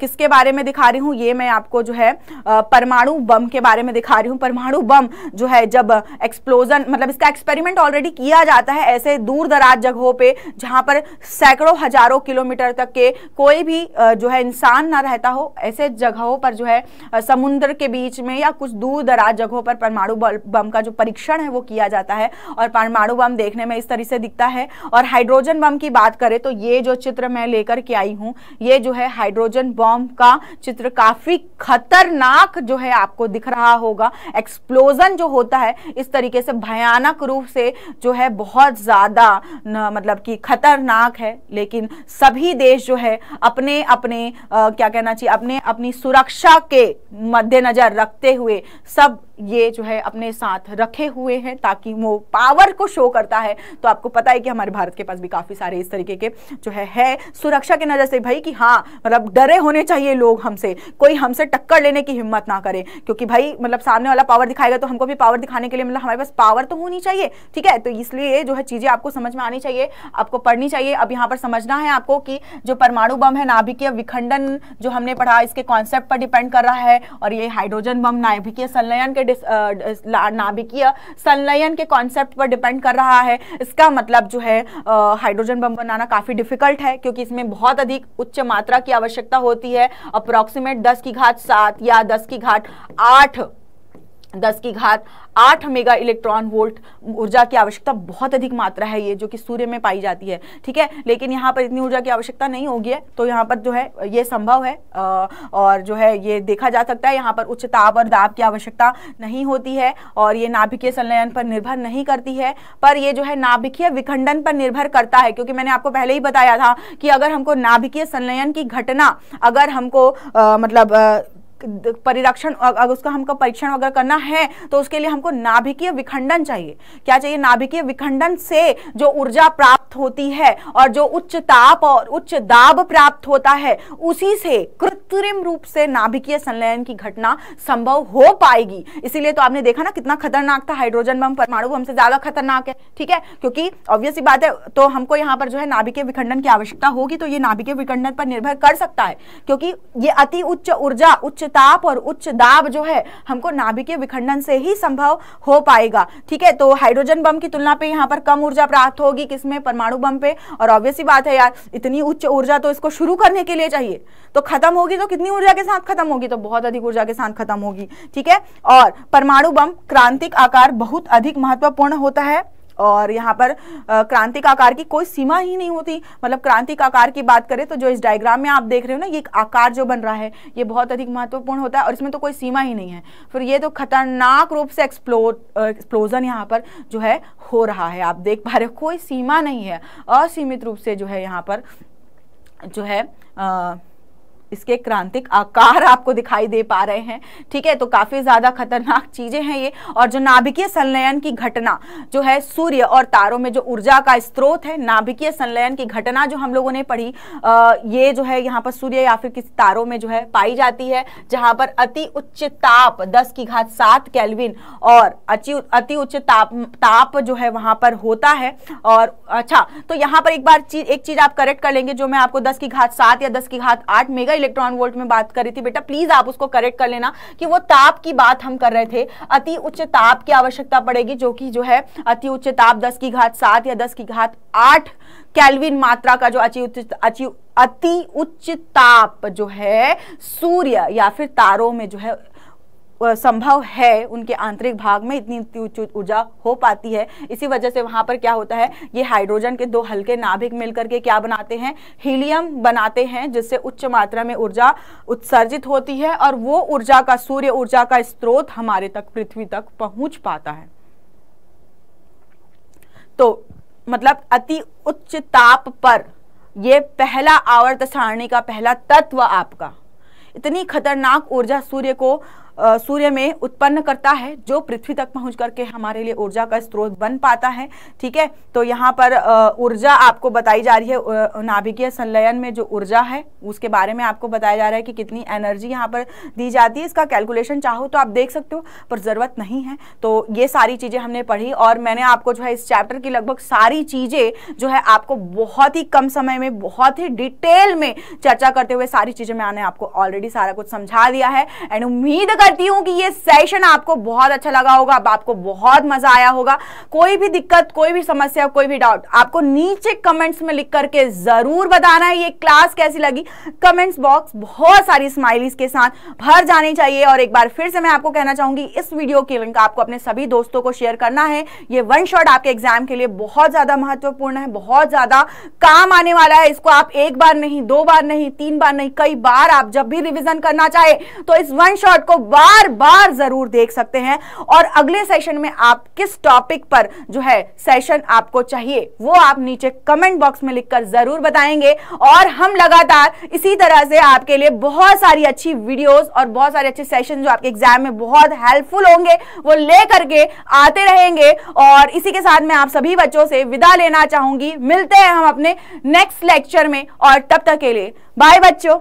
किसके बारे में दिखा रही हूँ ये मैं आपको जो है परमाणु बम के बारे में दिखा रही हूँ परमाणु बम जो है जब एक्सप्लोजन मतलब इसका एक्सपेरिमेंट ऑलरेडी किया जाता है ऐसे दूर दराज जगहों पे जहाँ पर सैकड़ों हजारों किलोमीटर तक के कोई भी जो है इंसान ना रहता हो ऐसे जगहों पर जो है समुन्द्र के बीच में या कुछ दूर दराज जगहों पर परमाणु बम का जो परीक्षण है वो किया जाता है और परमाणु बम देखने में इस तरह से दिखता है और हाइड्रोजन बम की बात करें तो ये जो चित्र मैं लेकर के आई हूँ ये जो है हाइड्रोजन बॉम्ब का चित्र काफी खतरनाक जो है आपको दिख रहा होगा एक्सप्लोजन जो होता है इस तरीके से भयानक रूप से जो है बहुत ज़्यादा मतलब कि खतरनाक है लेकिन सभी देश जो है अपने अपने आ, क्या कहना चाहिए अपने अपनी सुरक्षा के मद्देनज़र रखते हुए सब ये जो है अपने साथ रखे हुए हैं ताकि वो पावर को शो करता है तो आपको पता है कि हमारे भारत के पास भी काफ़ी सारे इस तरीके के जो है है सुरक्षा की नज़र से भाई कि हाँ मतलब डरे होने चाहिए लोग हमसे कोई हमसे टक्कर लेने की हिम्मत ना करे क्योंकि भाई मतलब सामने वाला पावर दिखाएगा तो हमको भी पावर दिखाने के लिए मतलब हमारे पास पावर तो होनी चाहिए ठीक है तो इसलिए जो है चीज़ें आपको समझ में आनी चाहिए आपको पढ़नी चाहिए अब यहाँ पर समझना है आपको कि जो परमाणु बम है नाभिकीय विखंडन जो हमने पढ़ा इसके कॉन्सेप्ट पर डिपेंड कर रहा है और ये हाइड्रोजन बम नाभिकीय संलयन के के नाभिकीय संलयन के कॉन्सेप्ट पर डिपेंड कर रहा है इसका मतलब जो है हाइड्रोजन बम बनाना काफ़ी डिफिकल्ट है क्योंकि इसमें बहुत अधिक उच्च मात्रा की आवश्यकता होती है अप्रोक्सीमेट दस की घाट सात या दस की घाट आठ दस की घात आठ मेगा इलेक्ट्रॉन वोल्ट ऊर्जा की आवश्यकता बहुत अधिक मात्रा है ये जो कि सूर्य में पाई जाती है ठीक है लेकिन यहाँ पर इतनी ऊर्जा की आवश्यकता नहीं होगी है तो यहाँ पर जो है ये संभव है और जो है ये देखा जा सकता है यहाँ पर उच्च ताप और दाब की आवश्यकता नहीं होती है और ये नाभिकीय संलयन पर निर्भर नहीं करती है पर यह जो है नाभिकीय विखंडन पर निर्भर करता है क्योंकि मैंने आपको पहले ही बताया था कि अगर हमको नाभिकीय संलयन की घटना अगर हमको मतलब परिरक्षण अगर उसका हमको परीक्षण वगैरह करना है तो उसके लिए हमको नाभिकीय विखंडन चाहिए क्या चाहिए नाभिकीय विखंडन से जो ऊर्जा प्राप्त होती है और जो उच्च ताप और उच्च दाब प्राप्त होता है उसी से कृत्रिम रूप से नाभिकीय संलयन की घटना संभव हो पाएगी इसीलिए तो आपने देखा ना कितना खतरनाक था हाइड्रोजन बम परमाणु हमसे ज्यादा खतरनाक है ठीक है क्योंकि ऑब्वियसली बात है तो हमको यहाँ पर जो है नाभिकीय विखंडन की आवश्यकता होगी तो ये नाभिकीय विखंडन पर निर्भर कर सकता है क्योंकि ये अति उच्च ऊर्जा उच्च ताप और उच्च दाब जो है हमको नाभिकीय विखंडन से ही संभव हो पाएगा ठीक है तो हाइड्रोजन बम की तुलना पे यहाँ पर कम ऊर्जा प्राप्त होगी किसमें परमाणु बम पे और ऑब्वियसली बात है यार इतनी उच्च ऊर्जा तो इसको शुरू करने के लिए चाहिए तो खत्म होगी तो कितनी ऊर्जा के साथ खत्म होगी तो बहुत अधिक ऊर्जा के साथ खत्म होगी ठीक है और परमाणु बम क्रांतिक आकार बहुत अधिक महत्वपूर्ण होता है और यहाँ पर क्रांति का आकार की कोई सीमा ही नहीं होती मतलब क्रांति का आकार की बात करें तो जो इस डायग्राम में आप देख रहे हो ना ये एक आकार जो बन रहा है ये बहुत अधिक महत्वपूर्ण होता है और इसमें तो कोई सीमा ही नहीं है फिर ये तो खतरनाक रूप से एक्सप्लो एक्सप्लोजन यहाँ पर जो है हो रहा है आप देख पा रहे हो कोई सीमा नहीं है असीमित रूप से जो है यहाँ पर जो है आ, इसके क्रांतिक आकार आपको दिखाई दे पा रहे हैं ठीक है तो काफ़ी ज़्यादा खतरनाक चीज़ें हैं ये और जो नाभिकीय संलयन की घटना जो है सूर्य और तारों में जो ऊर्जा का स्रोत है नाभिकीय संलयन की घटना जो हम लोगों ने पढ़ी आ, ये जो है यहाँ पर सूर्य या फिर किसी तारों में जो है पाई जाती है जहां पर अति उच्च ताप दस की घात सात कैलविन और अति अति उच्च ताप ताप जो है वहां पर होता है और अच्छा तो यहाँ पर एक बार चीज एक चीज़ आप करेक्ट कर लेंगे जो मैं आपको दस की घात सात या दस की घात आठ मेगा इलेक्ट्रॉन वोल्ट में बात कर रही थी बेटा प्लीज आप उसको करेक्ट कर लेना कि वो ताप की बात हम कर रहे थे अति उच्च ताप की आवश्यकता पड़ेगी जो कि जो है अति उच्च ताप दस की घात सात या दस की घात आठ कैलविन मात्रा का जो अति उच्च अति उच्च ताप जो है सूर्य या फिर तारों में जो है संभव है उनके आंतरिक भाग में इतनी ऊर्जा हो पाती है इसी वजह से वहां पर क्या होता है ये हाइड्रोजन के दो हल्के नाभिक मिलकर के क्या बनाते हैं हीलियम बनाते हैं जिससे उच्च मात्रा में ऊर्जा उत्सर्जित होती है और वो ऊर्जा का सूर्य ऊर्जा का स्रोत हमारे तक पृथ्वी तक पहुंच पाता है तो मतलब अति उच्च ताप पर यह पहला आवर्त सारणी का पहला तत्व आपका इतनी खतरनाक ऊर्जा सूर्य को सूर्य में उत्पन्न करता है जो पृथ्वी तक पहुंच करके हमारे लिए ऊर्जा का स्रोत बन पाता है ठीक है तो यहाँ पर ऊर्जा आपको बताई जा रही है नाभिकीय संलयन में जो ऊर्जा है उसके बारे में आपको बताया जा रहा है कि कितनी एनर्जी यहाँ पर दी जाती है इसका कैलकुलेशन चाहो तो आप देख सकते हो पर ज़रूरत नहीं है तो ये सारी चीज़ें हमने पढ़ी और मैंने आपको जो है इस चैप्टर की लगभग सारी चीज़ें जो है आपको बहुत ही कम समय में बहुत ही डिटेल में चर्चा करते हुए सारी चीज़ें मैंने आपको ऑलरेडी सारा कुछ समझा दिया है एंड उम्मीद करती हूँ कि ये सेशन आपको बहुत अच्छा लगा होगा अब आपको बहुत मजा आया होगा कोई भी दिक्कत कोई भी समस्या कोई भी डाउट आपको नीचे कमेंट्स में लिख करके जरूर बताना है ये क्लास कैसी लगी कमेंट्स बॉक्स बहुत सारी स्माइलीज के साथ भर जानी चाहिए और एक बार फिर से मैं आपको कहना चाहूंगी इस वीडियो की लिंक आपको अपने सभी दोस्तों को शेयर करना है ये वन शॉट आपके एग्जाम के लिए बहुत ज्यादा महत्वपूर्ण है बहुत ज्यादा काम आने वाला है इसको आप एक बार नहीं दो बार नहीं तीन बार नहीं कई बार आप जब भी रिविजन करना चाहे तो इस वन शॉट को बार बार जरूर देख सकते हैं और अगले सेशन में आप किस टॉपिक पर जो है सेशन आपको चाहिए वो आप नीचे कमेंट बॉक्स में लिखकर जरूर बताएंगे और हम लगातार इसी तरह से आपके लिए बहुत सारी अच्छी वीडियोस और बहुत सारे अच्छे सेशन जो आपके एग्जाम में बहुत हेल्पफुल होंगे वो ले करके आते रहेंगे और इसी के साथ में आप सभी बच्चों से विदा लेना चाहूंगी मिलते हैं हम अपने नेक्स्ट लेक्चर में और तब तक के लिए बाय बच्चों